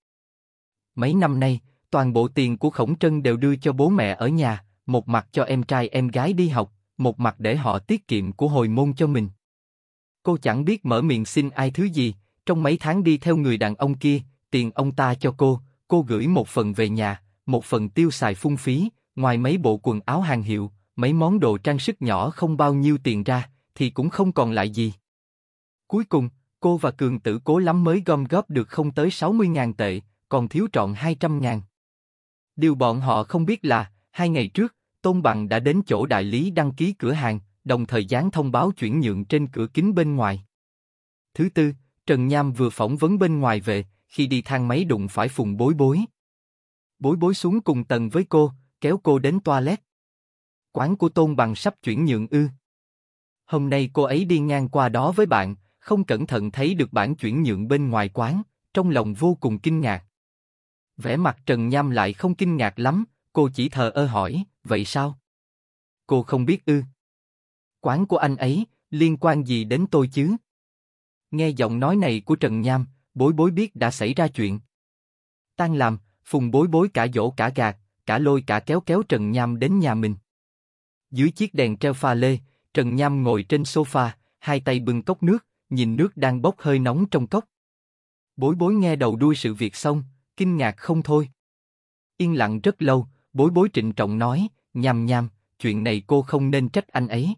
Mấy năm nay, toàn bộ tiền của Khổng Trân đều đưa cho bố mẹ ở nhà, một mặt cho em trai em gái đi học, một mặt để họ tiết kiệm của hồi môn cho mình. Cô chẳng biết mở miệng xin ai thứ gì, trong mấy tháng đi theo người đàn ông kia, tiền ông ta cho cô, cô gửi một phần về nhà, một phần tiêu xài phung phí, ngoài mấy bộ quần áo hàng hiệu, mấy món đồ trang sức nhỏ không bao nhiêu tiền ra, thì cũng không còn lại gì. Cuối cùng, cô và Cường tử cố lắm mới gom góp được không tới 60.000 tệ, còn thiếu trọn 200.000. Điều bọn họ không biết là, hai ngày trước, Tôn Bằng đã đến chỗ đại lý đăng ký cửa hàng, đồng thời dán thông báo chuyển nhượng trên cửa kính bên ngoài. Thứ tư, Trần Nham vừa phỏng vấn bên ngoài về, khi đi thang máy đụng phải phùng bối bối. Bối bối xuống cùng tầng với cô, kéo cô đến toilet quán của Tôn Bằng sắp chuyển nhượng ư. Hôm nay cô ấy đi ngang qua đó với bạn, không cẩn thận thấy được bản chuyển nhượng bên ngoài quán, trong lòng vô cùng kinh ngạc. Vẻ mặt Trần Nham lại không kinh ngạc lắm, cô chỉ thờ ơ hỏi, vậy sao? Cô không biết ư. Quán của anh ấy, liên quan gì đến tôi chứ? Nghe giọng nói này của Trần Nham, bối bối biết đã xảy ra chuyện. Tan làm, phùng bối bối cả dỗ cả gạt, cả lôi cả kéo kéo Trần Nham đến nhà mình. Dưới chiếc đèn treo pha lê, Trần Nham ngồi trên sofa, hai tay bưng cốc nước, nhìn nước đang bốc hơi nóng trong cốc. Bối bối nghe đầu đuôi sự việc xong, kinh ngạc không thôi. Yên lặng rất lâu, bối bối trịnh trọng nói, nham nham, chuyện này cô không nên trách anh ấy.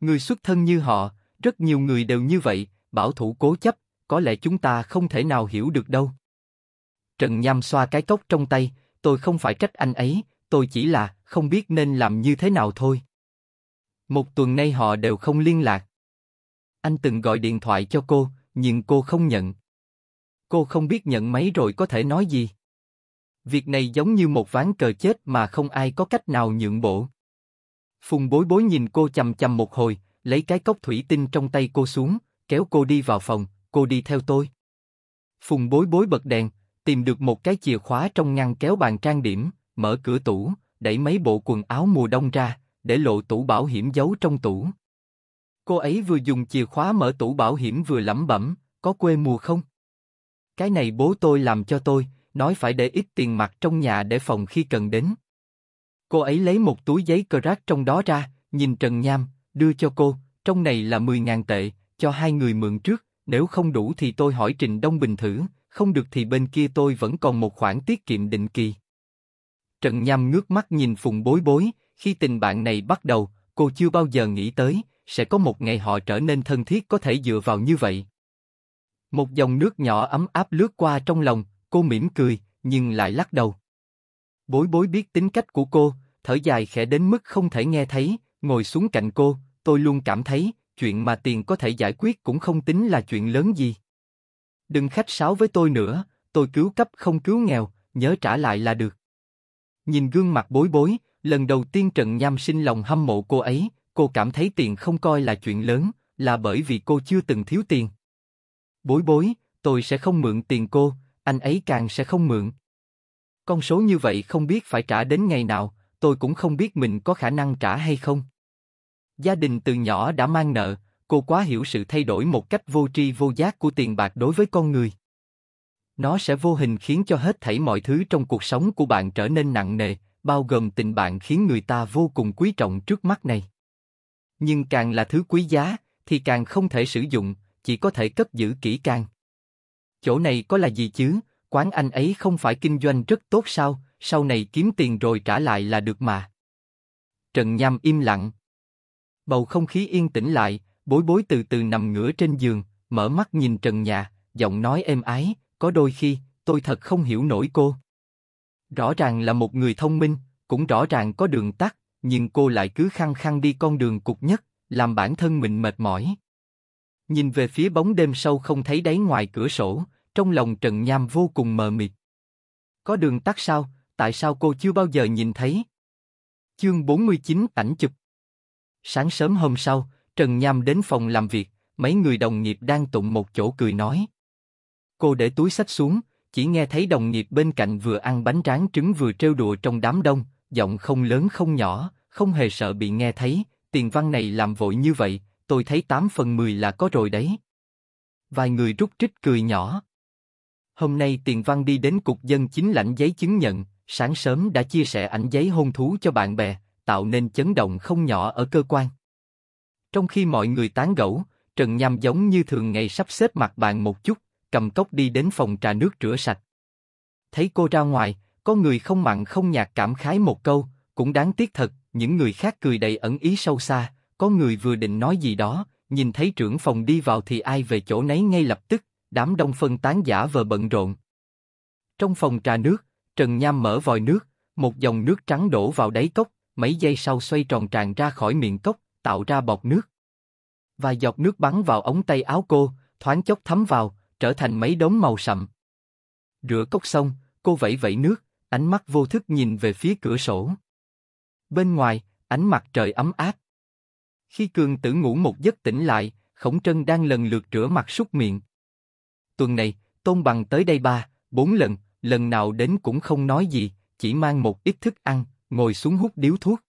Người xuất thân như họ, rất nhiều người đều như vậy, bảo thủ cố chấp, có lẽ chúng ta không thể nào hiểu được đâu. Trần Nham xoa cái cốc trong tay, tôi không phải trách anh ấy, tôi chỉ là, không biết nên làm như thế nào thôi. Một tuần nay họ đều không liên lạc. Anh từng gọi điện thoại cho cô, nhưng cô không nhận. Cô không biết nhận máy rồi có thể nói gì. Việc này giống như một ván cờ chết mà không ai có cách nào nhượng bộ. Phùng bối bối nhìn cô chầm chầm một hồi, lấy cái cốc thủy tinh trong tay cô xuống, kéo cô đi vào phòng, cô đi theo tôi. Phùng bối bối bật đèn, tìm được một cái chìa khóa trong ngăn kéo bàn trang điểm, mở cửa tủ, đẩy mấy bộ quần áo mùa đông ra, để lộ tủ bảo hiểm giấu trong tủ. Cô ấy vừa dùng chìa khóa mở tủ bảo hiểm vừa lẩm bẩm, có quê mùa không? Cái này bố tôi làm cho tôi, nói phải để ít tiền mặt trong nhà để phòng khi cần đến. Cô ấy lấy một túi giấy cờ rác trong đó ra, nhìn Trần Nham, đưa cho cô, trong này là 10.000 tệ, cho hai người mượn trước, nếu không đủ thì tôi hỏi Trình Đông Bình thử, không được thì bên kia tôi vẫn còn một khoản tiết kiệm định kỳ. Trần Nham ngước mắt nhìn Phùng Bối Bối, khi tình bạn này bắt đầu, cô chưa bao giờ nghĩ tới, sẽ có một ngày họ trở nên thân thiết có thể dựa vào như vậy. Một dòng nước nhỏ ấm áp lướt qua trong lòng, cô mỉm cười, nhưng lại lắc đầu. Bối bối biết tính cách của cô, thở dài khẽ đến mức không thể nghe thấy, ngồi xuống cạnh cô, tôi luôn cảm thấy, chuyện mà tiền có thể giải quyết cũng không tính là chuyện lớn gì. Đừng khách sáo với tôi nữa, tôi cứu cấp không cứu nghèo, nhớ trả lại là được. Nhìn gương mặt bối bối, lần đầu tiên Trần Nham sinh lòng hâm mộ cô ấy, cô cảm thấy tiền không coi là chuyện lớn, là bởi vì cô chưa từng thiếu tiền. Bối bối, tôi sẽ không mượn tiền cô, anh ấy càng sẽ không mượn. Con số như vậy không biết phải trả đến ngày nào, tôi cũng không biết mình có khả năng trả hay không. Gia đình từ nhỏ đã mang nợ, cô quá hiểu sự thay đổi một cách vô tri vô giác của tiền bạc đối với con người. Nó sẽ vô hình khiến cho hết thảy mọi thứ trong cuộc sống của bạn trở nên nặng nề, bao gồm tình bạn khiến người ta vô cùng quý trọng trước mắt này. Nhưng càng là thứ quý giá, thì càng không thể sử dụng, chỉ có thể cất giữ kỹ càng. Chỗ này có là gì chứ? Quán anh ấy không phải kinh doanh rất tốt sao? Sau này kiếm tiền rồi trả lại là được mà. Trần Nham im lặng. Bầu không khí yên tĩnh lại, bối bối từ từ nằm ngửa trên giường, mở mắt nhìn trần nhà, giọng nói êm ái, có đôi khi, tôi thật không hiểu nổi cô. Rõ ràng là một người thông minh, cũng rõ ràng có đường tắt, nhưng cô lại cứ khăng khăng đi con đường cục nhất, làm bản thân mình mệt mỏi. Nhìn về phía bóng đêm sâu không thấy đáy ngoài cửa sổ, trong lòng Trần Nham vô cùng mờ mịt. Có đường tắt sao? Tại sao cô chưa bao giờ nhìn thấy? Chương 49 ảnh chụp. Sáng sớm hôm sau, Trần Nham đến phòng làm việc, mấy người đồng nghiệp đang tụng một chỗ cười nói. Cô để túi sách xuống, chỉ nghe thấy đồng nghiệp bên cạnh vừa ăn bánh tráng trứng vừa trêu đùa trong đám đông, giọng không lớn không nhỏ, không hề sợ bị nghe thấy, tiền văn này làm vội như vậy, tôi thấy 8 phần 10 là có rồi đấy. Vài người rút trích cười nhỏ. Hôm nay tiền văn đi đến cục dân chính lãnh giấy chứng nhận, sáng sớm đã chia sẻ ảnh giấy hôn thú cho bạn bè, tạo nên chấn động không nhỏ ở cơ quan. Trong khi mọi người tán gẫu, Trần Nham giống như thường ngày sắp xếp mặt bạn một chút, cầm cốc đi đến phòng trà nước rửa sạch. Thấy cô ra ngoài, có người không mặn không nhạt cảm khái một câu, cũng đáng tiếc thật, những người khác cười đầy ẩn ý sâu xa, có người vừa định nói gì đó, nhìn thấy trưởng phòng đi vào thì ai về chỗ nấy ngay lập tức, đám đông phân tán giả vờ bận rộn. Trong phòng trà nước, Trần Nham mở vòi nước, một dòng nước trắng đổ vào đáy cốc, mấy giây sau xoay tròn tràn ra khỏi miệng cốc, tạo ra bọt nước. vài giọt nước bắn vào ống tay áo cô, thoáng chốc thấm vào, trở thành mấy đống màu sậm. Rửa cốc xong, cô vẫy vẫy nước, ánh mắt vô thức nhìn về phía cửa sổ. Bên ngoài, ánh mặt trời ấm áp. Khi Cường Tử ngủ một giấc tỉnh lại, Khổng Trân đang lần lượt rửa mặt súc miệng. Tuần này, Tôn Bằng tới đây ba, bốn lần, lần nào đến cũng không nói gì, chỉ mang một ít thức ăn, ngồi xuống hút điếu thuốc.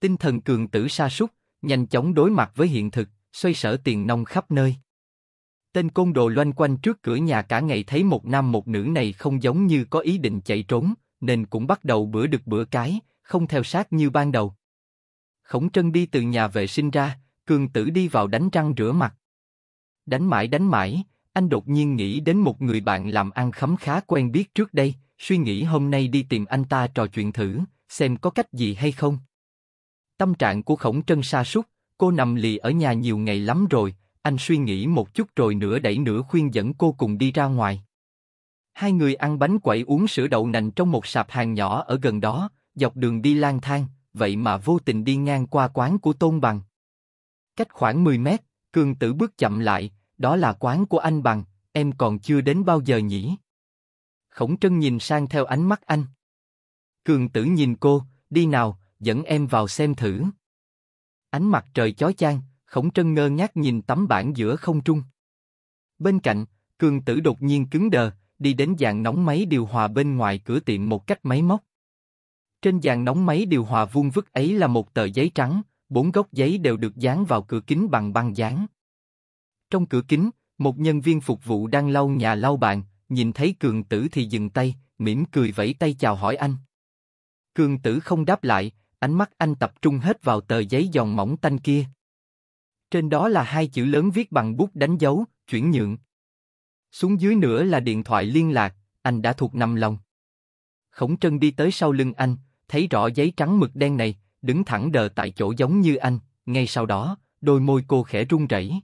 Tinh thần Cường Tử sa sút, nhanh chóng đối mặt với hiện thực, xoay sở tiền nông khắp nơi. Tên côn đồ loanh quanh trước cửa nhà cả ngày thấy một nam một nữ này không giống như có ý định chạy trốn, nên cũng bắt đầu bữa được bữa cái, không theo sát như ban đầu. Khổng Trân đi từ nhà vệ sinh ra, Cường Tử đi vào đánh răng rửa mặt. Đánh mãi đánh mãi, anh đột nhiên nghĩ đến một người bạn làm ăn khấm khá quen biết trước đây, suy nghĩ hôm nay đi tìm anh ta trò chuyện thử, xem có cách gì hay không. Tâm trạng của Khổng Trân sa sút, cô nằm lì ở nhà nhiều ngày lắm rồi, anh suy nghĩ một chút rồi nửa đẩy nửa khuyên dẫn cô cùng đi ra ngoài. Hai người ăn bánh quẩy uống sữa đậu nành trong một sạp hàng nhỏ ở gần đó, dọc đường đi lang thang, vậy mà vô tình đi ngang qua quán của Tôn Bằng. Cách khoảng 10 mét, Cường Tử bước chậm lại, đó là quán của anh Bằng, em còn chưa đến bao giờ nhỉ? Khổng Trân nhìn sang theo ánh mắt anh. Cường Tử nhìn cô, đi nào, dẫn em vào xem thử. Ánh mặt trời chói chang, Khổng Trân ngơ ngác nhìn tấm bảng giữa không trung. Bên cạnh, Cường Tử đột nhiên cứng đờ, đi đến dàn nóng máy điều hòa bên ngoài cửa tiệm một cách máy móc. Trên dàn nóng máy điều hòa vuông vức ấy là một tờ giấy trắng, bốn góc giấy đều được dán vào cửa kính bằng băng dán. Trong cửa kính, một nhân viên phục vụ đang lau nhà lau bàn, nhìn thấy Cường Tử thì dừng tay, mỉm cười vẫy tay chào hỏi anh. Cường Tử không đáp lại, ánh mắt anh tập trung hết vào tờ giấy giòn mỏng tanh kia. Trên đó là hai chữ lớn viết bằng bút đánh dấu, chuyển nhượng. Xuống dưới nữa là điện thoại liên lạc, anh đã thuộc nằm lòng. Khổng Trân đi tới sau lưng anh, thấy rõ giấy trắng mực đen này, đứng thẳng đờ tại chỗ giống như anh, ngay sau đó, đôi môi cô khẽ run rẩy.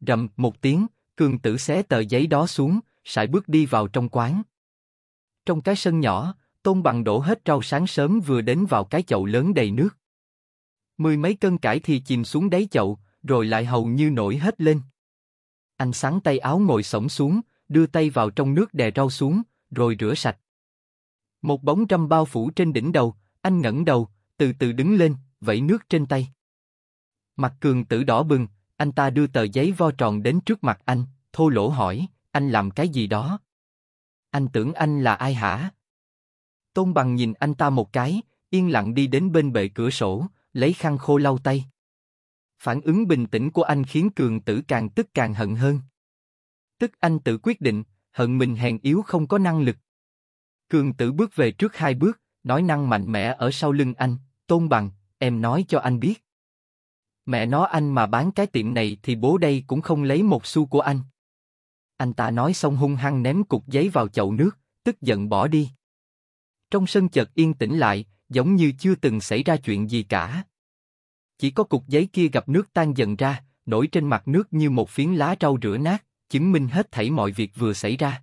Rầm một tiếng, cường tử xé tờ giấy đó xuống, sải bước đi vào trong quán. Trong cái sân nhỏ, Tôn Bằng đổ hết rau sáng sớm vừa đến vào cái chậu lớn đầy nước. Mười mấy cân cải thì chìm xuống đáy chậu, rồi lại hầu như nổi hết lên. Anh sáng tay áo ngồi sổng xuống, đưa tay vào trong nước đè rau xuống, rồi rửa sạch. Một bóng trăm bao phủ trên đỉnh đầu, anh ngẩng đầu, từ từ đứng lên, vẫy nước trên tay. Mặt cường tử đỏ bừng, anh ta đưa tờ giấy vo tròn đến trước mặt anh, thô lỗ hỏi, anh làm cái gì đó? Anh tưởng anh là ai hả? Tôn bằng nhìn anh ta một cái, yên lặng đi đến bên bệ cửa sổ, lấy khăn khô lau tay. Phản ứng bình tĩnh của anh khiến cường tử càng tức càng hận hơn. Tức anh tự quyết định, hận mình hèn yếu không có năng lực. Cường tử bước về trước hai bước, nói năng mạnh mẽ ở sau lưng anh, tôn bằng, em nói cho anh biết. Mẹ nó anh mà bán cái tiệm này thì bố đây cũng không lấy một xu của anh. Anh ta nói xong hung hăng ném cục giấy vào chậu nước, tức giận bỏ đi. Trong sân chợt yên tĩnh lại, giống như chưa từng xảy ra chuyện gì cả. Chỉ có cục giấy kia gặp nước tan dần ra, nổi trên mặt nước như một phiến lá rau rửa nát, chứng minh hết thảy mọi việc vừa xảy ra.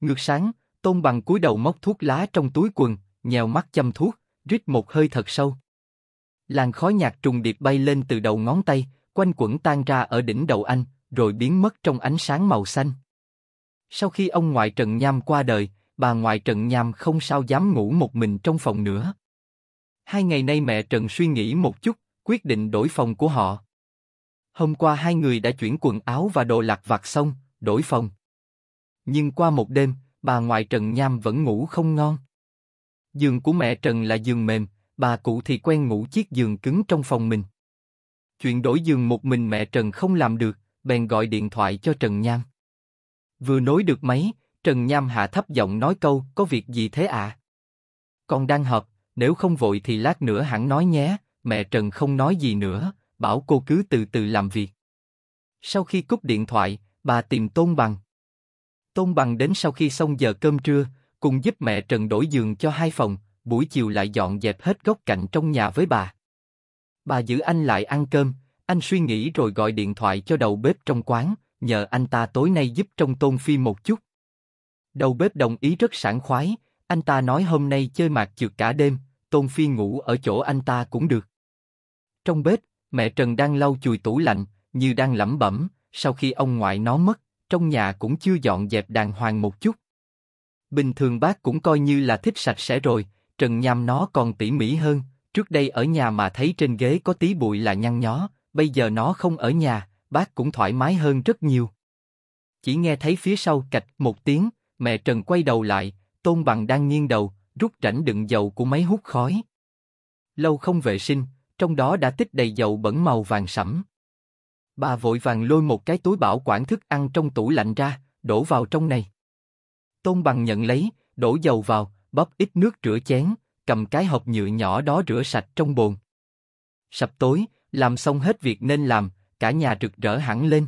Ngược sáng, tôn bằng cúi đầu móc thuốc lá trong túi quần, nhèo mắt châm thuốc, rít một hơi thật sâu. Làn khói nhạt trùng điệp bay lên từ đầu ngón tay, quanh quẩn tan ra ở đỉnh đầu anh, rồi biến mất trong ánh sáng màu xanh. Sau khi ông ngoại Trần Nham qua đời, bà ngoại Trần Nham không sao dám ngủ một mình trong phòng nữa. Hai ngày nay mẹ Trần suy nghĩ một chút, quyết định đổi phòng của họ. Hôm qua hai người đã chuyển quần áo và đồ lạc vặt xong, đổi phòng. Nhưng qua một đêm, bà ngoại Trần Nham vẫn ngủ không ngon. Giường của mẹ Trần là giường mềm, bà cụ thì quen ngủ chiếc giường cứng trong phòng mình. Chuyện đổi giường một mình mẹ Trần không làm được, bèn gọi điện thoại cho Trần Nham. Vừa nối được máy, Trần Nham hạ thấp giọng nói câu, có việc gì thế à? Con đang họp, nếu không vội thì lát nữa hẳn nói nhé, mẹ Trần không nói gì nữa, bảo cô cứ từ từ làm việc. Sau khi cúp điện thoại, bà tìm Tôn Bằng. Tôn Bằng đến sau khi xong giờ cơm trưa, cùng giúp mẹ Trần đổi giường cho hai phòng, buổi chiều lại dọn dẹp hết góc cạnh trong nhà với bà. Bà giữ anh lại ăn cơm, anh suy nghĩ rồi gọi điện thoại cho đầu bếp trong quán, nhờ anh ta tối nay giúp trong tôn phi một chút. Đầu bếp đồng ý rất sảng khoái, anh ta nói hôm nay chơi mạc chược cả đêm, Tôn Phi ngủ ở chỗ anh ta cũng được. Trong bếp, mẹ Trần đang lau chùi tủ lạnh, như đang lẩm bẩm, sau khi ông ngoại nó mất, trong nhà cũng chưa dọn dẹp đàng hoàng một chút. Bình thường bác cũng coi như là thích sạch sẽ rồi, Trần Nham nó còn tỉ mỉ hơn, trước đây ở nhà mà thấy trên ghế có tí bụi là nhăn nhó, bây giờ nó không ở nhà, bác cũng thoải mái hơn rất nhiều. Chỉ nghe thấy phía sau cạch một tiếng, Mẹ Trần quay đầu lại, Tôn Bằng đang nghiêng đầu, rút rảnh đựng dầu của máy hút khói. Lâu không vệ sinh, trong đó đã tích đầy dầu bẩn màu vàng sẫm. Bà vội vàng lôi một cái túi bảo quản thức ăn trong tủ lạnh ra, đổ vào trong này. Tôn Bằng nhận lấy, đổ dầu vào, bóp ít nước rửa chén, cầm cái hộp nhựa nhỏ đó rửa sạch trong bồn. Sập tối, làm xong hết việc nên làm, cả nhà rực rỡ hẳn lên.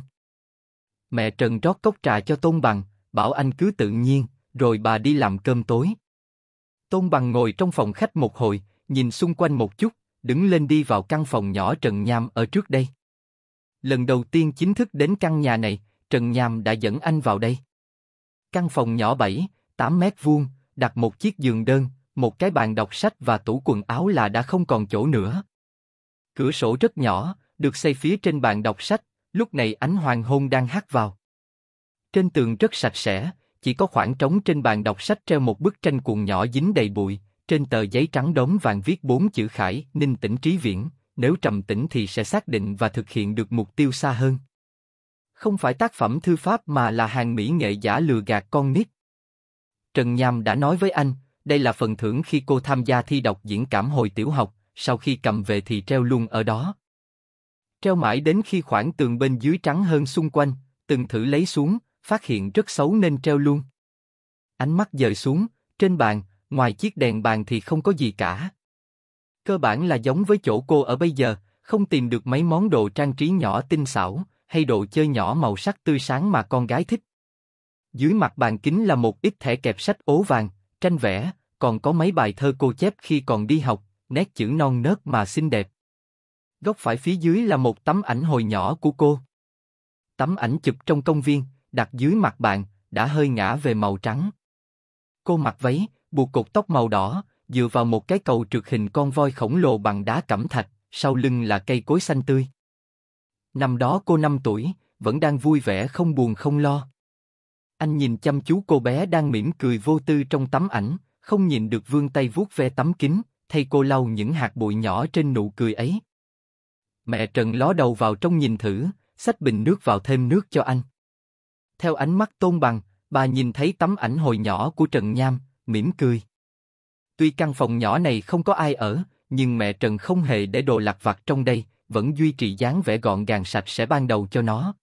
Mẹ Trần rót cốc trà cho Tôn Bằng, bảo anh cứ tự nhiên, rồi bà đi làm cơm tối. Tôn Bằng ngồi trong phòng khách một hồi, nhìn xung quanh một chút, đứng lên đi vào căn phòng nhỏ Trần Nham ở trước đây. Lần đầu tiên chính thức đến căn nhà này, Trần Nham đã dẫn anh vào đây. Căn phòng nhỏ 7, 8 mét vuông, đặt một chiếc giường đơn, một cái bàn đọc sách và tủ quần áo là đã không còn chỗ nữa. Cửa sổ rất nhỏ, được xây phía trên bàn đọc sách, lúc này ánh hoàng hôn đang hát vào. Trên tường rất sạch sẽ, chỉ có khoảng trống trên bàn đọc sách treo một bức tranh cuộn nhỏ dính đầy bụi, trên tờ giấy trắng đống vàng viết bốn chữ Khải, Ninh Tĩnh Trí Viễn, nếu trầm tĩnh thì sẽ xác định và thực hiện được mục tiêu xa hơn. Không phải tác phẩm thư pháp mà là hàng mỹ nghệ giả lừa gạt con nít. Trần Nham đã nói với anh, đây là phần thưởng khi cô tham gia thi đọc diễn cảm hồi tiểu học, sau khi cầm về thì treo luôn ở đó. Treo mãi đến khi khoảng tường bên dưới trắng hơn xung quanh, từng thử lấy xuống, phát hiện rất xấu nên treo luôn. Ánh mắt dời xuống, trên bàn, ngoài chiếc đèn bàn thì không có gì cả. Cơ bản là giống với chỗ cô ở bây giờ, không tìm được mấy món đồ trang trí nhỏ tinh xảo, hay đồ chơi nhỏ màu sắc tươi sáng mà con gái thích. Dưới mặt bàn kính là một ít thẻ kẹp sách ố vàng, tranh vẽ, còn có mấy bài thơ cô chép khi còn đi học, nét chữ non nớt mà xinh đẹp. Góc phải phía dưới là một tấm ảnh hồi nhỏ của cô. Tấm ảnh chụp trong công viên, đặt dưới mặt bàn, đã hơi ngã về màu trắng. Cô mặc váy, buộc cột tóc màu đỏ, dựa vào một cái cầu trượt hình con voi khổng lồ bằng đá cẩm thạch, sau lưng là cây cối xanh tươi. Năm đó cô 5 tuổi, vẫn đang vui vẻ không buồn không lo. Anh nhìn chăm chú cô bé đang mỉm cười vô tư trong tấm ảnh, không nhìn được vương tay vuốt ve tấm kính, thay cô lau những hạt bụi nhỏ trên nụ cười ấy. Mẹ Trần ló đầu vào trong nhìn thử, xách bình nước vào thêm nước cho anh. Theo ánh mắt tôn bằng, bà nhìn thấy tấm ảnh hồi nhỏ của Trần Nham, mỉm cười. Tuy căn phòng nhỏ này không có ai ở, nhưng mẹ Trần không hề để đồ lặt vặt trong đây, vẫn duy trì dáng vẻ gọn gàng sạch sẽ ban đầu cho nó.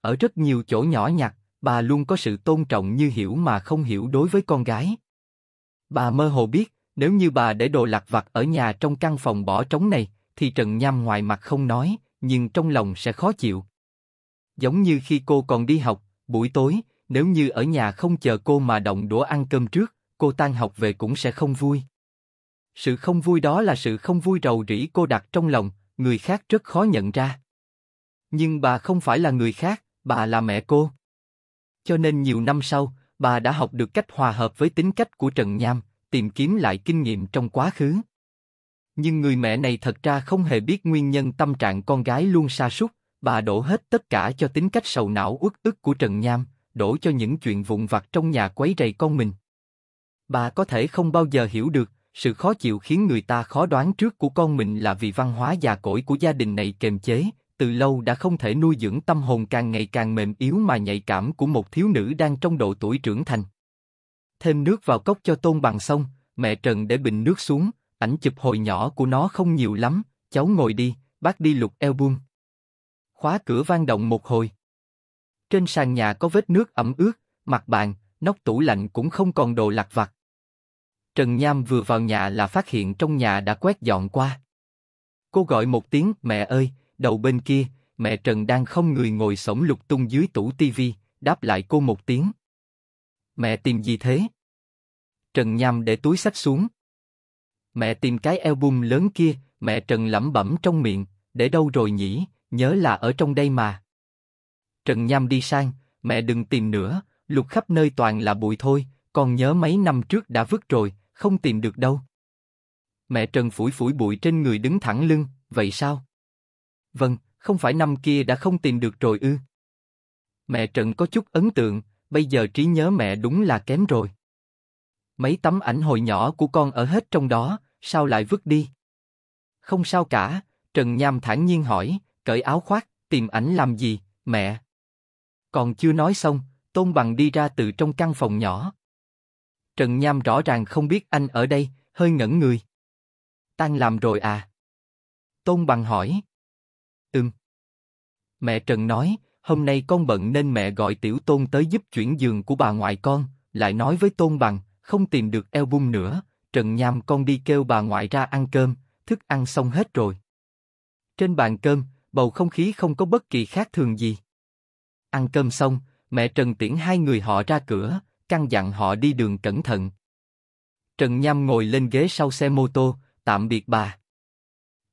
Ở rất nhiều chỗ nhỏ nhặt, bà luôn có sự tôn trọng như hiểu mà không hiểu đối với con gái. Bà mơ hồ biết, nếu như bà để đồ lặt vặt ở nhà trong căn phòng bỏ trống này, thì Trần Nham ngoài mặt không nói, nhưng trong lòng sẽ khó chịu. Giống như khi cô còn đi học, Buổi tối, nếu như ở nhà không chờ cô mà động đũa ăn cơm trước, cô tan học về cũng sẽ không vui. Sự không vui đó là sự không vui rầu rĩ cô đặt trong lòng, người khác rất khó nhận ra. Nhưng bà không phải là người khác, bà là mẹ cô. Cho nên nhiều năm sau, bà đã học được cách hòa hợp với tính cách của Trần Nham, tìm kiếm lại kinh nghiệm trong quá khứ. Nhưng người mẹ này thật ra không hề biết nguyên nhân tâm trạng con gái luôn sa sút, bà đổ hết tất cả cho tính cách sầu não uất ức của Trần Nham, đổ cho những chuyện vụn vặt trong nhà quấy rầy con mình. Bà có thể không bao giờ hiểu được, sự khó chịu khiến người ta khó đoán trước của con mình là vì văn hóa già cỗi của gia đình này kềm chế, từ lâu đã không thể nuôi dưỡng tâm hồn càng ngày càng mềm yếu mà nhạy cảm của một thiếu nữ đang trong độ tuổi trưởng thành. Thêm nước vào cốc cho tôn bằng xong, mẹ Trần để bình nước xuống, ảnh chụp hồi nhỏ của nó không nhiều lắm, cháu ngồi đi, bác đi lục album khóa cửa vang động một hồi. Trên sàn nhà có vết nước ẩm ướt, mặt bàn, nóc tủ lạnh cũng không còn đồ lặt vặt. Trần Nham vừa vào nhà là phát hiện trong nhà đã quét dọn qua. Cô gọi một tiếng, mẹ ơi, đầu bên kia, mẹ Trần đang không người ngồi sổng lục tung dưới tủ tivi, đáp lại cô một tiếng. Mẹ tìm gì thế? Trần Nham để túi sách xuống. Mẹ tìm cái album lớn kia, mẹ Trần lẩm bẩm trong miệng, để đâu rồi nhỉ, nhớ là ở trong đây mà. Trần Nham đi sang, mẹ đừng tìm nữa, lục khắp nơi toàn là bụi thôi, còn nhớ mấy năm trước đã vứt rồi, không tìm được đâu. Mẹ Trần phủi phủi bụi trên người đứng thẳng lưng, vậy sao? Vâng, không phải năm kia đã không tìm được rồi ư? Mẹ Trần có chút ấn tượng, bây giờ trí nhớ mẹ đúng là kém rồi. Mấy tấm ảnh hồi nhỏ của con ở hết trong đó, sao lại vứt đi? Không sao cả, Trần Nham thản nhiên hỏi, cởi áo khoác, tìm ảnh làm gì, mẹ. Còn chưa nói xong, Tôn Bằng đi ra từ trong căn phòng nhỏ. Trần Nham rõ ràng không biết anh ở đây, hơi ngẩn người. Tan làm rồi à? Tôn Bằng hỏi. Ừm. Mẹ Trần nói, hôm nay con bận nên mẹ gọi Tiểu Tôn tới giúp chuyển giường của bà ngoại con, lại nói với Tôn Bằng, không tìm được album nữa, Trần Nham con đi kêu bà ngoại ra ăn cơm, thức ăn xong hết rồi. Trên bàn cơm, bầu không khí không có bất kỳ khác thường gì. Ăn cơm xong, mẹ Trần tiễn hai người họ ra cửa, căn dặn họ đi đường cẩn thận. Trần Nham ngồi lên ghế sau xe mô tô, tạm biệt bà.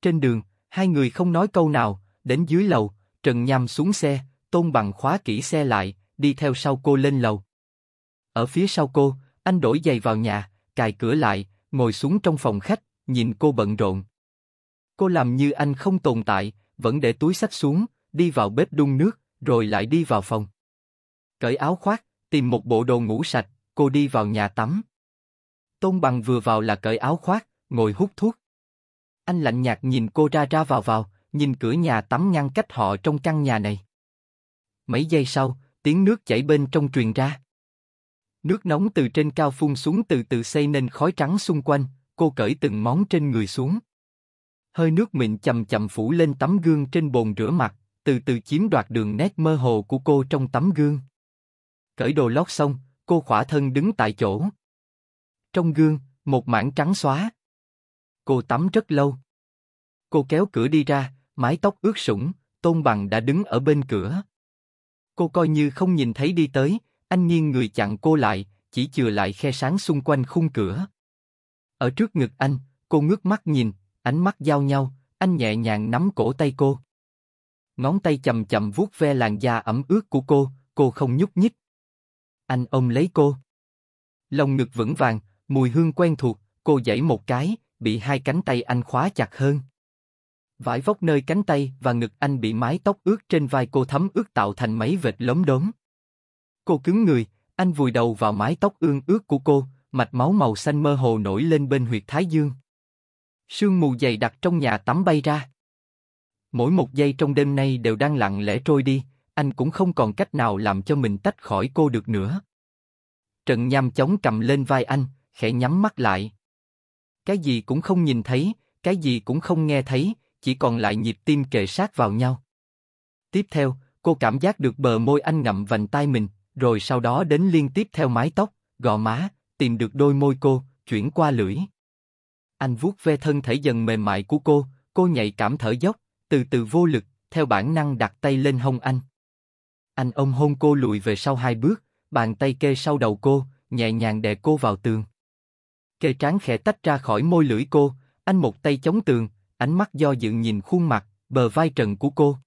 Trên đường, hai người không nói câu nào, đến dưới lầu, Trần Nham xuống xe, Tôn Bằng khóa kỹ xe lại, đi theo sau cô lên lầu. Ở phía sau cô, anh đổi giày vào nhà, cài cửa lại, ngồi xuống trong phòng khách, nhìn cô bận rộn. Cô làm như anh không tồn tại, vẫn để túi sách xuống, đi vào bếp đun nước, rồi lại đi vào phòng. Cởi áo khoác, tìm một bộ đồ ngủ sạch, cô đi vào nhà tắm. Tôn Bằng vừa vào là cởi áo khoác, ngồi hút thuốc. Anh lạnh nhạt nhìn cô ra ra vào vào, nhìn cửa nhà tắm ngăn cách họ trong căn nhà này. Mấy giây sau, tiếng nước chảy bên trong truyền ra. Nước nóng từ trên cao phun xuống từ từ xây nên khói trắng xung quanh, cô cởi từng món trên người xuống hơi nước mịn chậm chậm phủ lên tấm gương trên bồn rửa mặt, từ từ chiếm đoạt đường nét mơ hồ của cô trong tấm gương. Cởi đồ lót xong, cô khỏa thân đứng tại chỗ. Trong gương, một mảng trắng xóa. Cô tắm rất lâu. Cô kéo cửa đi ra, mái tóc ướt sũng, Tôn Bằng đã đứng ở bên cửa. Cô coi như không nhìn thấy đi tới, anh nghiêng người chặn cô lại, chỉ chừa lại khe sáng xung quanh khung cửa. Ở trước ngực anh, cô ngước mắt nhìn, Ánh mắt giao nhau, anh nhẹ nhàng nắm cổ tay cô. Ngón tay chậm chậm vuốt ve làn da ẩm ướt của cô, cô không nhúc nhích. Anh ôm lấy cô. Lòng ngực vững vàng, mùi hương quen thuộc, cô dãy một cái, bị hai cánh tay anh khóa chặt hơn. Vải vóc nơi cánh tay và ngực anh bị mái tóc ướt trên vai cô thấm ướt tạo thành mấy vệt lốm đốm. Cô cứng người, anh vùi đầu vào mái tóc ương ướt của cô, mạch máu màu xanh mơ hồ nổi lên bên huyệt thái dương. Sương mù dày đặc trong nhà tắm bay ra. Mỗi một giây trong đêm nay đều đang lặng lẽ trôi đi, anh cũng không còn cách nào làm cho mình tách khỏi cô được nữa. Trần Nham chóng cầm lên vai anh, khẽ nhắm mắt lại. Cái gì cũng không nhìn thấy, cái gì cũng không nghe thấy, chỉ còn lại nhịp tim kề sát vào nhau. Tiếp theo, cô cảm giác được bờ môi anh ngậm vành tai mình, rồi sau đó đến liên tiếp theo mái tóc, gò má, tìm được đôi môi cô, chuyển qua lưỡi. Anh vuốt ve thân thể dần mềm mại của cô, cô nhạy cảm thở dốc, từ từ vô lực, theo bản năng đặt tay lên hông anh. Anh ôm hôn cô lùi về sau hai bước, bàn tay kê sau đầu cô, nhẹ nhàng đè cô vào tường. Kê trán khẽ tách ra khỏi môi lưỡi cô, anh một tay chống tường, ánh mắt do dự nhìn khuôn mặt, bờ vai trần của cô.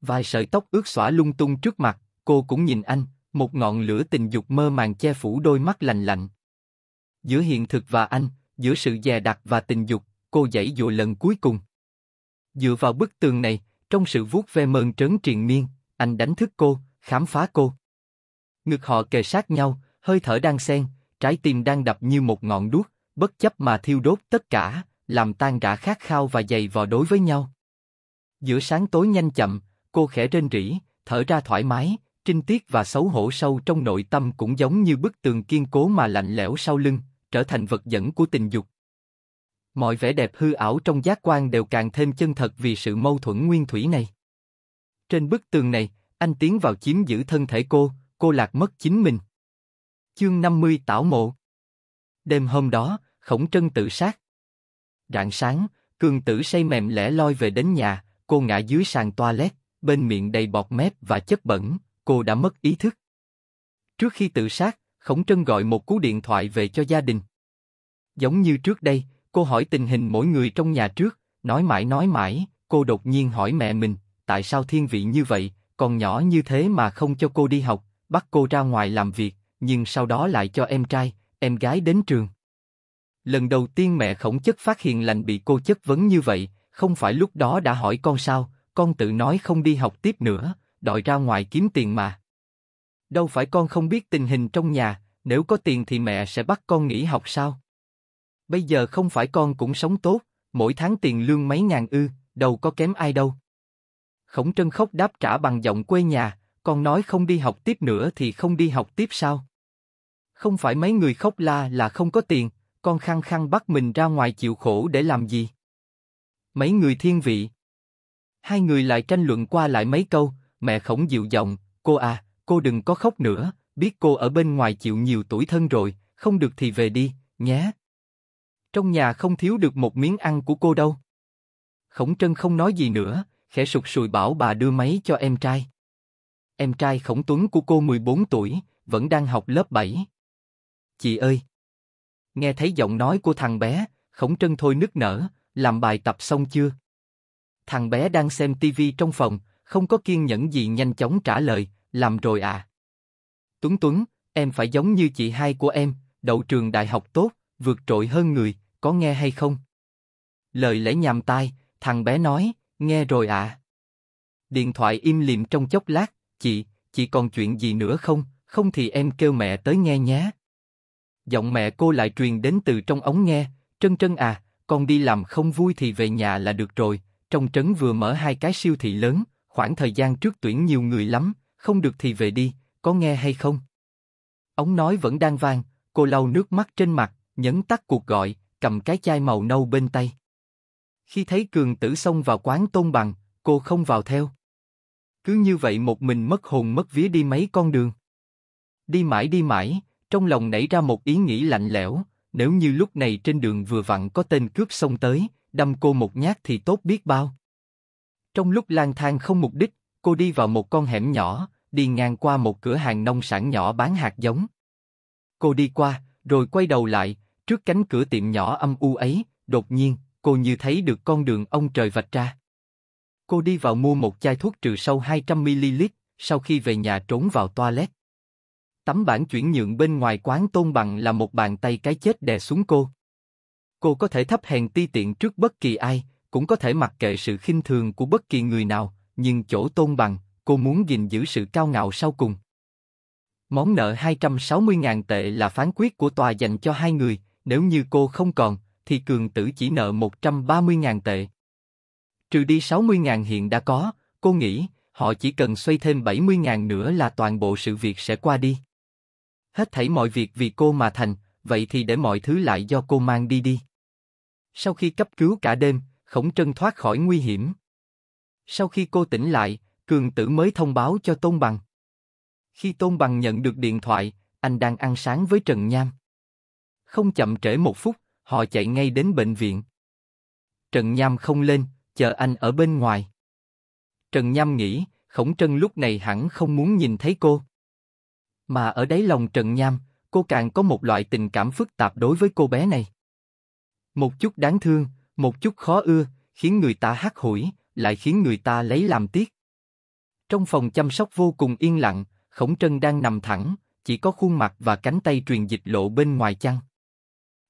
Vài sợi tóc ướt xõa lung tung trước mặt, cô cũng nhìn anh, một ngọn lửa tình dục mơ màng che phủ đôi mắt lành lạnh. Giữa hiện thực và anh, giữa sự dè đặt và tình dục, cô dãy dụa lần cuối cùng. Dựa vào bức tường này, trong sự vuốt ve mơn trớn triền miên, anh đánh thức cô, khám phá cô. Ngực họ kề sát nhau, hơi thở đang xen, trái tim đang đập như một ngọn đuốc, bất chấp mà thiêu đốt tất cả, làm tan rã khát khao và dày vò đối với nhau. Giữa sáng tối nhanh chậm, cô khẽ rên rỉ, thở ra thoải mái, trinh tiết và xấu hổ sâu trong nội tâm cũng giống như bức tường kiên cố mà lạnh lẽo sau lưng, trở thành vật dẫn của tình dục. Mọi vẻ đẹp hư ảo trong giác quan đều càng thêm chân thật vì sự mâu thuẫn nguyên thủy này. Trên bức tường này, anh tiến vào chiếm giữ thân thể cô, cô lạc mất chính mình. Chương 50 Tảo Mộ Đêm hôm đó, khổng trân tự sát. Rạng sáng, cường tử say mềm lẻ loi về đến nhà, cô ngã dưới sàn toilet, bên miệng đầy bọt mép và chất bẩn, cô đã mất ý thức. Trước khi tự sát, Khổng Trân gọi một cú điện thoại về cho gia đình. Giống như trước đây, cô hỏi tình hình mỗi người trong nhà trước, nói mãi nói mãi, cô đột nhiên hỏi mẹ mình, tại sao thiên vị như vậy, còn nhỏ như thế mà không cho cô đi học, bắt cô ra ngoài làm việc, nhưng sau đó lại cho em trai, em gái đến trường. Lần đầu tiên mẹ khổng chất phát hiện lành bị cô chất vấn như vậy, không phải lúc đó đã hỏi con sao, con tự nói không đi học tiếp nữa, đòi ra ngoài kiếm tiền mà. Đâu phải con không biết tình hình trong nhà, nếu có tiền thì mẹ sẽ bắt con nghỉ học sao? Bây giờ không phải con cũng sống tốt, mỗi tháng tiền lương mấy ngàn ư, đâu có kém ai đâu. Khổng Trân khóc đáp trả bằng giọng quê nhà, con nói không đi học tiếp nữa thì không đi học tiếp sao? Không phải mấy người khóc la là không có tiền, con khăng khăng bắt mình ra ngoài chịu khổ để làm gì? Mấy người thiên vị. Hai người lại tranh luận qua lại mấy câu, mẹ khổng dịu giọng, cô à, cô đừng có khóc nữa, biết cô ở bên ngoài chịu nhiều tuổi thân rồi, không được thì về đi, nhé. Trong nhà không thiếu được một miếng ăn của cô đâu. Khổng Trân không nói gì nữa, khẽ sụt sùi bảo bà đưa máy cho em trai. Em trai Khổng Tuấn của cô 14 tuổi, vẫn đang học lớp 7. Chị ơi! Nghe thấy giọng nói của thằng bé, Khổng Trân thôi nức nở, làm bài tập xong chưa? Thằng bé đang xem tivi trong phòng, không có kiên nhẫn gì nhanh chóng trả lời, làm rồi à. Tuấn Tuấn, em phải giống như chị hai của em, đậu trường đại học tốt, vượt trội hơn người, có nghe hay không? Lời lẽ nhàm tai, thằng bé nói, nghe rồi à. Điện thoại im lìm trong chốc lát, chị, chị còn chuyện gì nữa không, không thì em kêu mẹ tới nghe nhé. Giọng mẹ cô lại truyền đến từ trong ống nghe, Trân Trân à, con đi làm không vui thì về nhà là được rồi, trong trấn vừa mở hai cái siêu thị lớn, khoảng thời gian trước tuyển nhiều người lắm, không được thì về đi, có nghe hay không? Ông nói vẫn đang vang, cô lau nước mắt trên mặt, nhấn tắt cuộc gọi, cầm cái chai màu nâu bên tay. Khi thấy cường tử xông vào quán tôn bằng, cô không vào theo. Cứ như vậy một mình mất hồn mất vía đi mấy con đường. Đi mãi đi mãi, trong lòng nảy ra một ý nghĩ lạnh lẽo, nếu như lúc này trên đường vừa vặn có tên cướp xông tới, đâm cô một nhát thì tốt biết bao. Trong lúc lang thang không mục đích, cô đi vào một con hẻm nhỏ, đi ngang qua một cửa hàng nông sản nhỏ bán hạt giống. Cô đi qua, rồi quay đầu lại, trước cánh cửa tiệm nhỏ âm u ấy, đột nhiên, cô như thấy được con đường ông trời vạch ra. Cô đi vào mua một chai thuốc trừ sâu 200ml, sau khi về nhà trốn vào toilet. Tấm bản chuyển nhượng bên ngoài quán tôn bằng là một bàn tay cái chết đè xuống cô. Cô có thể thấp hèn ti tiện trước bất kỳ ai, cũng có thể mặc kệ sự khinh thường của bất kỳ người nào, nhưng chỗ tôn bằng, cô muốn gìn giữ sự cao ngạo sau cùng. Món nợ 260.000 tệ là phán quyết của tòa dành cho hai người, nếu như cô không còn, thì cường tử chỉ nợ 130.000 tệ. Trừ đi 60.000 hiện đã có, cô nghĩ, họ chỉ cần xoay thêm 70.000 nữa là toàn bộ sự việc sẽ qua đi. Hết thảy mọi việc vì cô mà thành, vậy thì để mọi thứ lại do cô mang đi đi. Sau khi cấp cứu cả đêm, Khổng Trân thoát khỏi nguy hiểm. Sau khi cô tỉnh lại, Cường Tử mới thông báo cho Tôn Bằng. Khi Tôn Bằng nhận được điện thoại, anh đang ăn sáng với Trần Nham. Không chậm trễ một phút, họ chạy ngay đến bệnh viện. Trần Nham không lên, chờ anh ở bên ngoài. Trần Nham nghĩ, Khổng Trân lúc này hẳn không muốn nhìn thấy cô. Mà ở đáy lòng Trần Nham, cô càng có một loại tình cảm phức tạp đối với cô bé này. Một chút đáng thương, một chút khó ưa, khiến người ta hắt hủi, lại khiến người ta lấy làm tiếc. Trong phòng chăm sóc vô cùng yên lặng, Khổng Trân đang nằm thẳng, chỉ có khuôn mặt và cánh tay truyền dịch lộ bên ngoài chăn.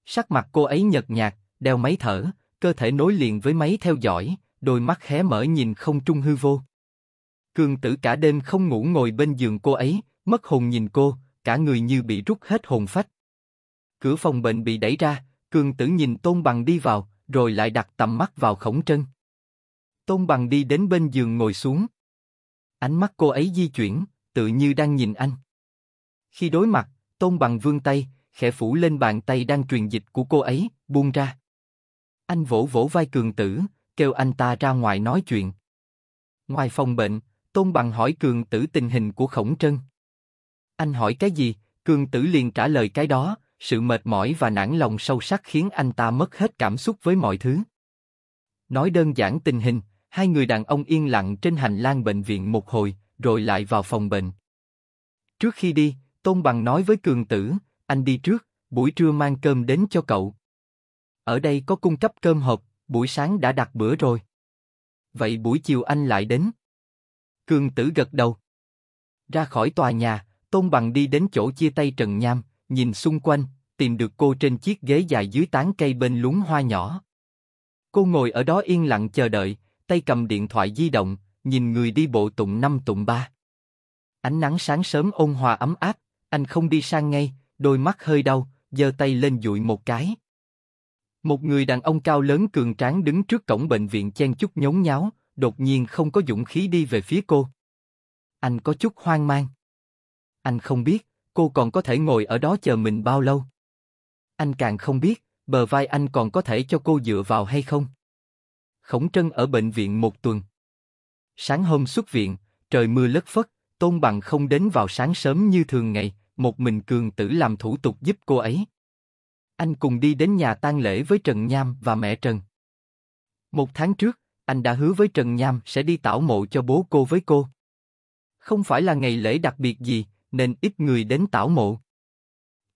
Sắc mặt cô ấy nhợt nhạt, đeo máy thở, cơ thể nối liền với máy theo dõi, đôi mắt khé mở nhìn không trung hư vô. Cường tử cả đêm không ngủ ngồi bên giường cô ấy, mất hồn nhìn cô, cả người như bị rút hết hồn phách. Cửa phòng bệnh bị đẩy ra, cường tử nhìn Tôn Bằng đi vào, rồi lại đặt tầm mắt vào khổng trân. Tôn Bằng đi đến bên giường ngồi xuống, Ánh mắt cô ấy di chuyển, tự như đang nhìn anh. Khi đối mặt, Tôn Bằng vương tay, khẽ phủ lên bàn tay đang truyền dịch của cô ấy, buông ra. Anh vỗ vỗ vai Cường Tử, kêu anh ta ra ngoài nói chuyện. Ngoài phòng bệnh, Tôn Bằng hỏi Cường Tử tình hình của Khổng Trân. Anh hỏi cái gì, Cường Tử liền trả lời cái đó, sự mệt mỏi và nản lòng sâu sắc khiến anh ta mất hết cảm xúc với mọi thứ. Nói đơn giản tình hình, hai người đàn ông yên lặng trên hành lang bệnh viện một hồi, rồi lại vào phòng bệnh. Trước khi đi, Tôn Bằng nói với Cường Tử, anh đi trước, buổi trưa mang cơm đến cho cậu. Ở đây có cung cấp cơm hộp, buổi sáng đã đặt bữa rồi. Vậy buổi chiều anh lại đến. Cường Tử gật đầu. Ra khỏi tòa nhà, Tôn Bằng đi đến chỗ chia tay Trần Nham, nhìn xung quanh, tìm được cô trên chiếc ghế dài dưới tán cây bên luống hoa nhỏ. Cô ngồi ở đó yên lặng chờ đợi, tay cầm điện thoại di động, nhìn người đi bộ tụng năm tụng ba. Ánh nắng sáng sớm ôn hòa ấm áp, anh không đi sang ngay, đôi mắt hơi đau, giơ tay lên dụi một cái. Một người đàn ông cao lớn cường tráng đứng trước cổng bệnh viện chen chút nhốn nháo, đột nhiên không có dũng khí đi về phía cô. Anh có chút hoang mang. Anh không biết, cô còn có thể ngồi ở đó chờ mình bao lâu. Anh càng không biết, bờ vai anh còn có thể cho cô dựa vào hay không. Khổng Trân ở bệnh viện một tuần. Sáng hôm xuất viện, trời mưa lất phất, Tôn Bằng không đến vào sáng sớm như thường ngày, một mình Cường Tử làm thủ tục giúp cô ấy. Anh cùng đi đến nhà tang lễ với Trần Nham và mẹ Trần. Một tháng trước, anh đã hứa với Trần Nham sẽ đi tảo mộ cho bố cô với cô. Không phải là ngày lễ đặc biệt gì, nên ít người đến tảo mộ.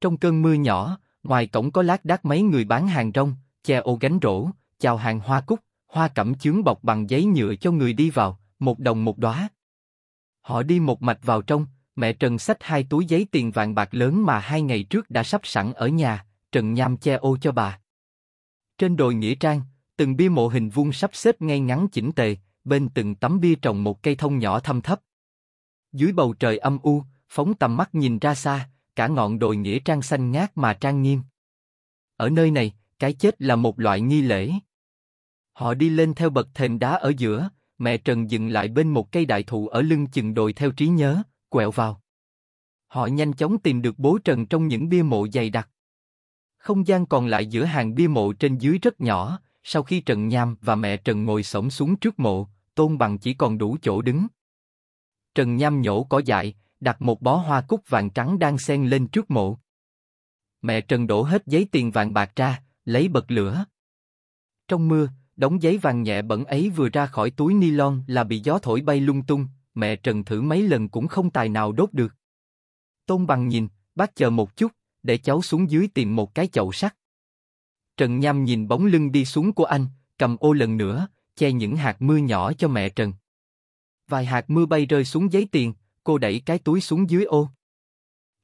Trong cơn mưa nhỏ, ngoài cổng có lát đác mấy người bán hàng rong, che ô gánh rổ, chào hàng hoa cúc hoa cẩm chướng bọc bằng giấy nhựa cho người đi vào, một đồng một đóa. Họ đi một mạch vào trong, mẹ Trần xách hai túi giấy tiền vàng bạc lớn mà hai ngày trước đã sắp sẵn ở nhà, Trần Nham che ô cho bà. Trên đồi nghĩa trang, từng bia mộ hình vuông sắp xếp ngay ngắn chỉnh tề, bên từng tấm bia trồng một cây thông nhỏ thâm thấp. Dưới bầu trời âm u, phóng tầm mắt nhìn ra xa, cả ngọn đồi nghĩa trang xanh ngát mà trang nghiêm. Ở nơi này, cái chết là một loại nghi lễ. Họ đi lên theo bậc thềm đá ở giữa, mẹ Trần dừng lại bên một cây đại thụ ở lưng chừng đồi theo trí nhớ, quẹo vào. Họ nhanh chóng tìm được bố Trần trong những bia mộ dày đặc. Không gian còn lại giữa hàng bia mộ trên dưới rất nhỏ, sau khi Trần Nham và mẹ Trần ngồi sổng xuống trước mộ, Tôn Bằng chỉ còn đủ chỗ đứng. Trần Nham nhổ cỏ dại, đặt một bó hoa cúc vàng trắng đang xen lên trước mộ. Mẹ Trần đổ hết giấy tiền vàng bạc ra, lấy bật lửa. Trong mưa, Đống giấy vàng nhẹ bẩn ấy vừa ra khỏi túi ni lon là bị gió thổi bay lung tung, mẹ Trần thử mấy lần cũng không tài nào đốt được. Tôn bằng nhìn, bác chờ một chút, để cháu xuống dưới tìm một cái chậu sắt. Trần Nham nhìn bóng lưng đi xuống của anh, cầm ô lần nữa, che những hạt mưa nhỏ cho mẹ Trần. Vài hạt mưa bay rơi xuống giấy tiền, cô đẩy cái túi xuống dưới ô.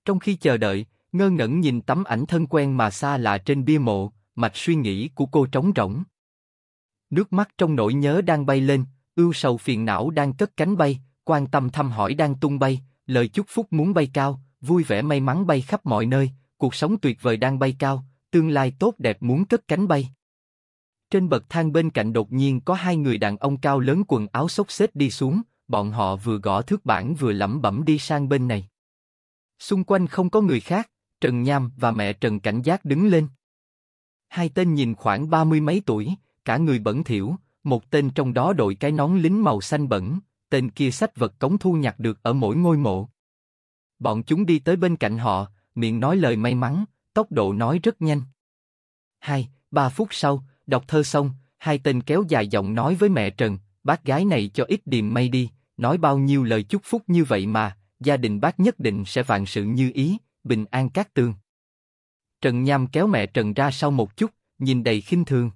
Trong khi chờ đợi, ngơ ngẩn nhìn tấm ảnh thân quen mà xa lạ trên bia mộ, mạch suy nghĩ của cô trống rỗng. Nước mắt trong nỗi nhớ đang bay lên, ưu sầu phiền não đang cất cánh bay, quan tâm thăm hỏi đang tung bay, lời chúc phúc muốn bay cao, vui vẻ may mắn bay khắp mọi nơi, cuộc sống tuyệt vời đang bay cao, tương lai tốt đẹp muốn cất cánh bay. Trên bậc thang bên cạnh đột nhiên có hai người đàn ông cao lớn quần áo xốc xếch đi xuống, bọn họ vừa gõ thước bản vừa lẩm bẩm đi sang bên này. Xung quanh không có người khác, Trần Nham và mẹ Trần Cảnh Giác đứng lên. Hai tên nhìn khoảng ba mươi mấy tuổi, cả người bẩn thỉu, một tên trong đó đội cái nón lính màu xanh bẩn, tên kia sách vật cống thu nhặt được ở mỗi ngôi mộ. Bọn chúng đi tới bên cạnh họ, miệng nói lời may mắn, tốc độ nói rất nhanh. Hai, ba phút sau, đọc thơ xong, hai tên kéo dài giọng nói với mẹ Trần, bác gái này cho ít điềm may đi, nói bao nhiêu lời chúc phúc như vậy mà, gia đình bác nhất định sẽ vạn sự như ý, bình an các tương. Trần Nham kéo mẹ Trần ra sau một chút, nhìn đầy khinh thường.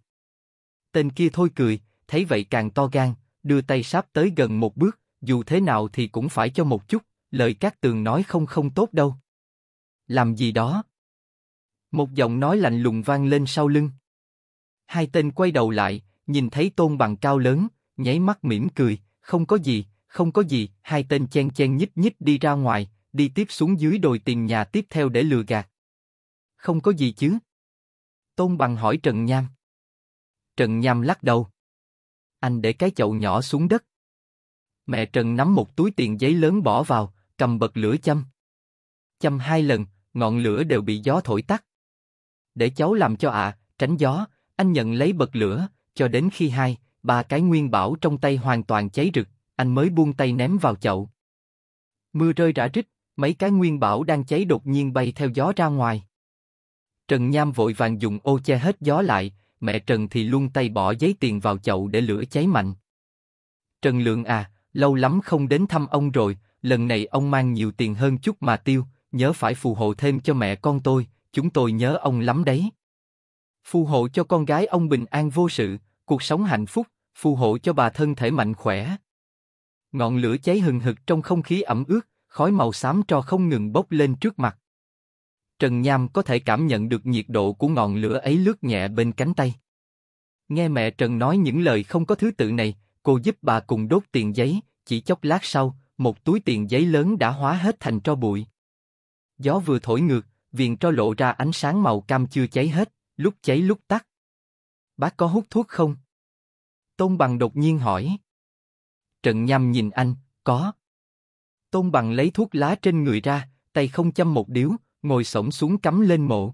Tên kia thôi cười, thấy vậy càng to gan, đưa tay sáp tới gần một bước, dù thế nào thì cũng phải cho một chút, lời các tường nói không không tốt đâu. Làm gì đó? Một giọng nói lạnh lùng vang lên sau lưng. Hai tên quay đầu lại, nhìn thấy tôn bằng cao lớn, nháy mắt mỉm cười, không có gì, không có gì, hai tên chen chen nhích nhích đi ra ngoài, đi tiếp xuống dưới đồi tiền nhà tiếp theo để lừa gạt. Không có gì chứ? Tôn bằng hỏi Trần Nham. Trần Nham lắc đầu. Anh để cái chậu nhỏ xuống đất. Mẹ Trần nắm một túi tiền giấy lớn bỏ vào, cầm bật lửa châm. Châm hai lần, ngọn lửa đều bị gió thổi tắt. Để cháu làm cho ạ, à, tránh gió, anh nhận lấy bật lửa, cho đến khi hai, ba cái nguyên bảo trong tay hoàn toàn cháy rực, anh mới buông tay ném vào chậu. Mưa rơi rã rít, mấy cái nguyên bảo đang cháy đột nhiên bay theo gió ra ngoài. Trần Nham vội vàng dùng ô che hết gió lại, mẹ Trần thì luôn tay bỏ giấy tiền vào chậu để lửa cháy mạnh. Trần Lượng à, lâu lắm không đến thăm ông rồi, lần này ông mang nhiều tiền hơn chút mà tiêu, nhớ phải phù hộ thêm cho mẹ con tôi, chúng tôi nhớ ông lắm đấy. Phù hộ cho con gái ông bình an vô sự, cuộc sống hạnh phúc, phù hộ cho bà thân thể mạnh khỏe. Ngọn lửa cháy hừng hực trong không khí ẩm ướt, khói màu xám tro không ngừng bốc lên trước mặt. Trần Nham có thể cảm nhận được nhiệt độ của ngọn lửa ấy lướt nhẹ bên cánh tay. Nghe mẹ Trần nói những lời không có thứ tự này, cô giúp bà cùng đốt tiền giấy, chỉ chốc lát sau, một túi tiền giấy lớn đã hóa hết thành tro bụi. Gió vừa thổi ngược, viền tro lộ ra ánh sáng màu cam chưa cháy hết, lúc cháy lúc tắt. Bác có hút thuốc không? Tôn Bằng đột nhiên hỏi. Trần Nham nhìn anh, có. Tôn Bằng lấy thuốc lá trên người ra, tay không châm một điếu, ngồi sổng xuống cắm lên mộ.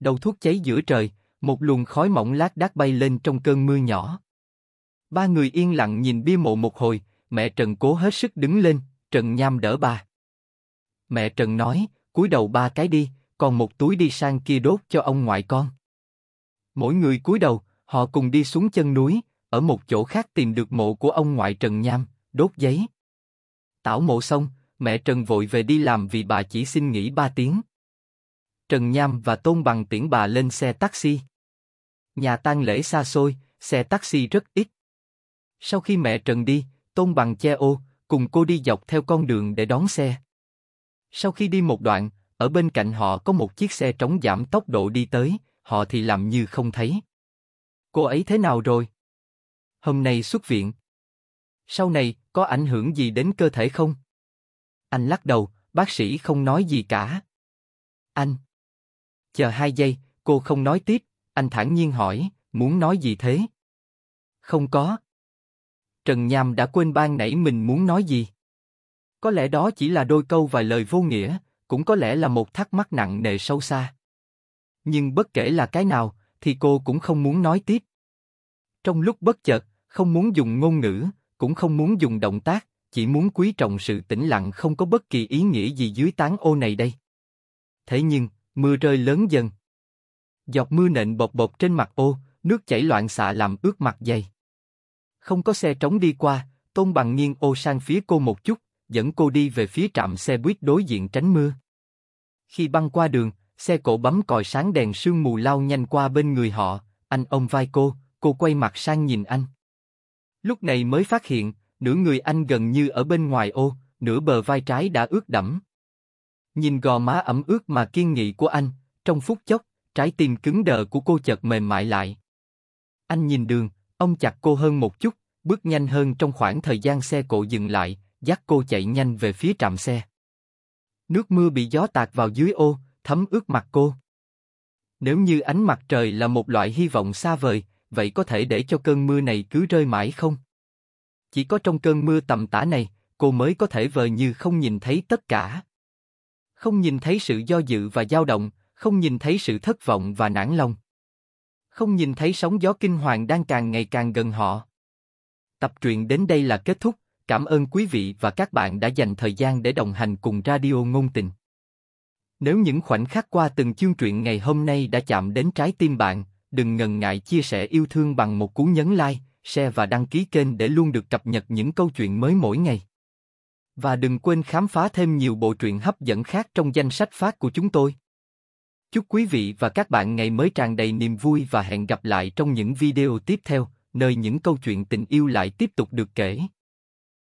Đầu thuốc cháy giữa trời, một luồng khói mỏng lác đác bay lên trong cơn mưa nhỏ. Ba người yên lặng nhìn bia mộ một hồi, mẹ Trần cố hết sức đứng lên, Trần Nham đỡ bà. Mẹ Trần nói, cúi đầu ba cái đi, còn một túi đi sang kia đốt cho ông ngoại con. Mỗi người cúi đầu, họ cùng đi xuống chân núi, ở một chỗ khác tìm được mộ của ông ngoại Trần Nham, đốt giấy. Tảo mộ xong, mẹ Trần vội về đi làm vì bà chỉ xin nghỉ 3 tiếng. Trần Nham và Tôn Bằng tiễn bà lên xe taxi. Nhà tang lễ xa xôi, xe taxi rất ít. Sau khi mẹ Trần đi, Tôn Bằng che ô, cùng cô đi dọc theo con đường để đón xe. Sau khi đi một đoạn, ở bên cạnh họ có một chiếc xe trống giảm tốc độ đi tới, họ thì làm như không thấy. Cô ấy thế nào rồi? Hôm nay xuất viện. Sau này, có ảnh hưởng gì đến cơ thể không? Anh lắc đầu, bác sĩ không nói gì cả. Anh. Chờ hai giây, cô không nói tiếp, anh thản nhiên hỏi, muốn nói gì thế? Không có. Trần Nham đã quên ban nãy mình muốn nói gì. Có lẽ đó chỉ là đôi câu vài lời vô nghĩa, cũng có lẽ là một thắc mắc nặng nề sâu xa. Nhưng bất kể là cái nào, thì cô cũng không muốn nói tiếp. Trong lúc bất chợt, không muốn dùng ngôn ngữ, cũng không muốn dùng động tác, chỉ muốn quý trọng sự tĩnh lặng không có bất kỳ ý nghĩa gì dưới tán ô này đây. Thế nhưng, mưa rơi lớn dần. Giọt mưa nện bột bột trên mặt ô, nước chảy loạn xạ làm ướt mặt dày. Không có xe trống đi qua, Tôn Bằng nghiêng ô sang phía cô một chút, dẫn cô đi về phía trạm xe buýt đối diện tránh mưa. Khi băng qua đường, xe cổ bấm còi sáng đèn sương mù lao nhanh qua bên người họ, anh ôm vai cô, cô quay mặt sang nhìn anh. Lúc này mới phát hiện, nửa người anh gần như ở bên ngoài ô, nửa bờ vai trái đã ướt đẫm. Nhìn gò má ẩm ướt mà kiên nghị của anh, trong phút chốc, trái tim cứng đờ của cô chợt mềm mại lại. Anh nhìn đường, ông chặt cô hơn một chút, bước nhanh hơn trong khoảng thời gian xe cộ dừng lại, dắt cô chạy nhanh về phía trạm xe. Nước mưa bị gió tạt vào dưới ô, thấm ướt mặt cô. Nếu như ánh mặt trời là một loại hy vọng xa vời, vậy có thể để cho cơn mưa này cứ rơi mãi không? Chỉ có trong cơn mưa tầm tã này, cô mới có thể vờ như không nhìn thấy tất cả. Không nhìn thấy sự do dự và dao động, không nhìn thấy sự thất vọng và nản lòng. Không nhìn thấy sóng gió kinh hoàng đang càng ngày càng gần họ. Tập truyện đến đây là kết thúc, cảm ơn quý vị và các bạn đã dành thời gian để đồng hành cùng Radio Ngôn Tình. Nếu những khoảnh khắc qua từng chương truyện ngày hôm nay đã chạm đến trái tim bạn, đừng ngần ngại chia sẻ yêu thương bằng một cú nhấn like share và đăng ký kênh để luôn được cập nhật những câu chuyện mới mỗi ngày. Và đừng quên khám phá thêm nhiều bộ truyện hấp dẫn khác trong danh sách phát của chúng tôi. Chúc quý vị và các bạn ngày mới tràn đầy niềm vui và hẹn gặp lại trong những video tiếp theo, nơi những câu chuyện tình yêu lại tiếp tục được kể.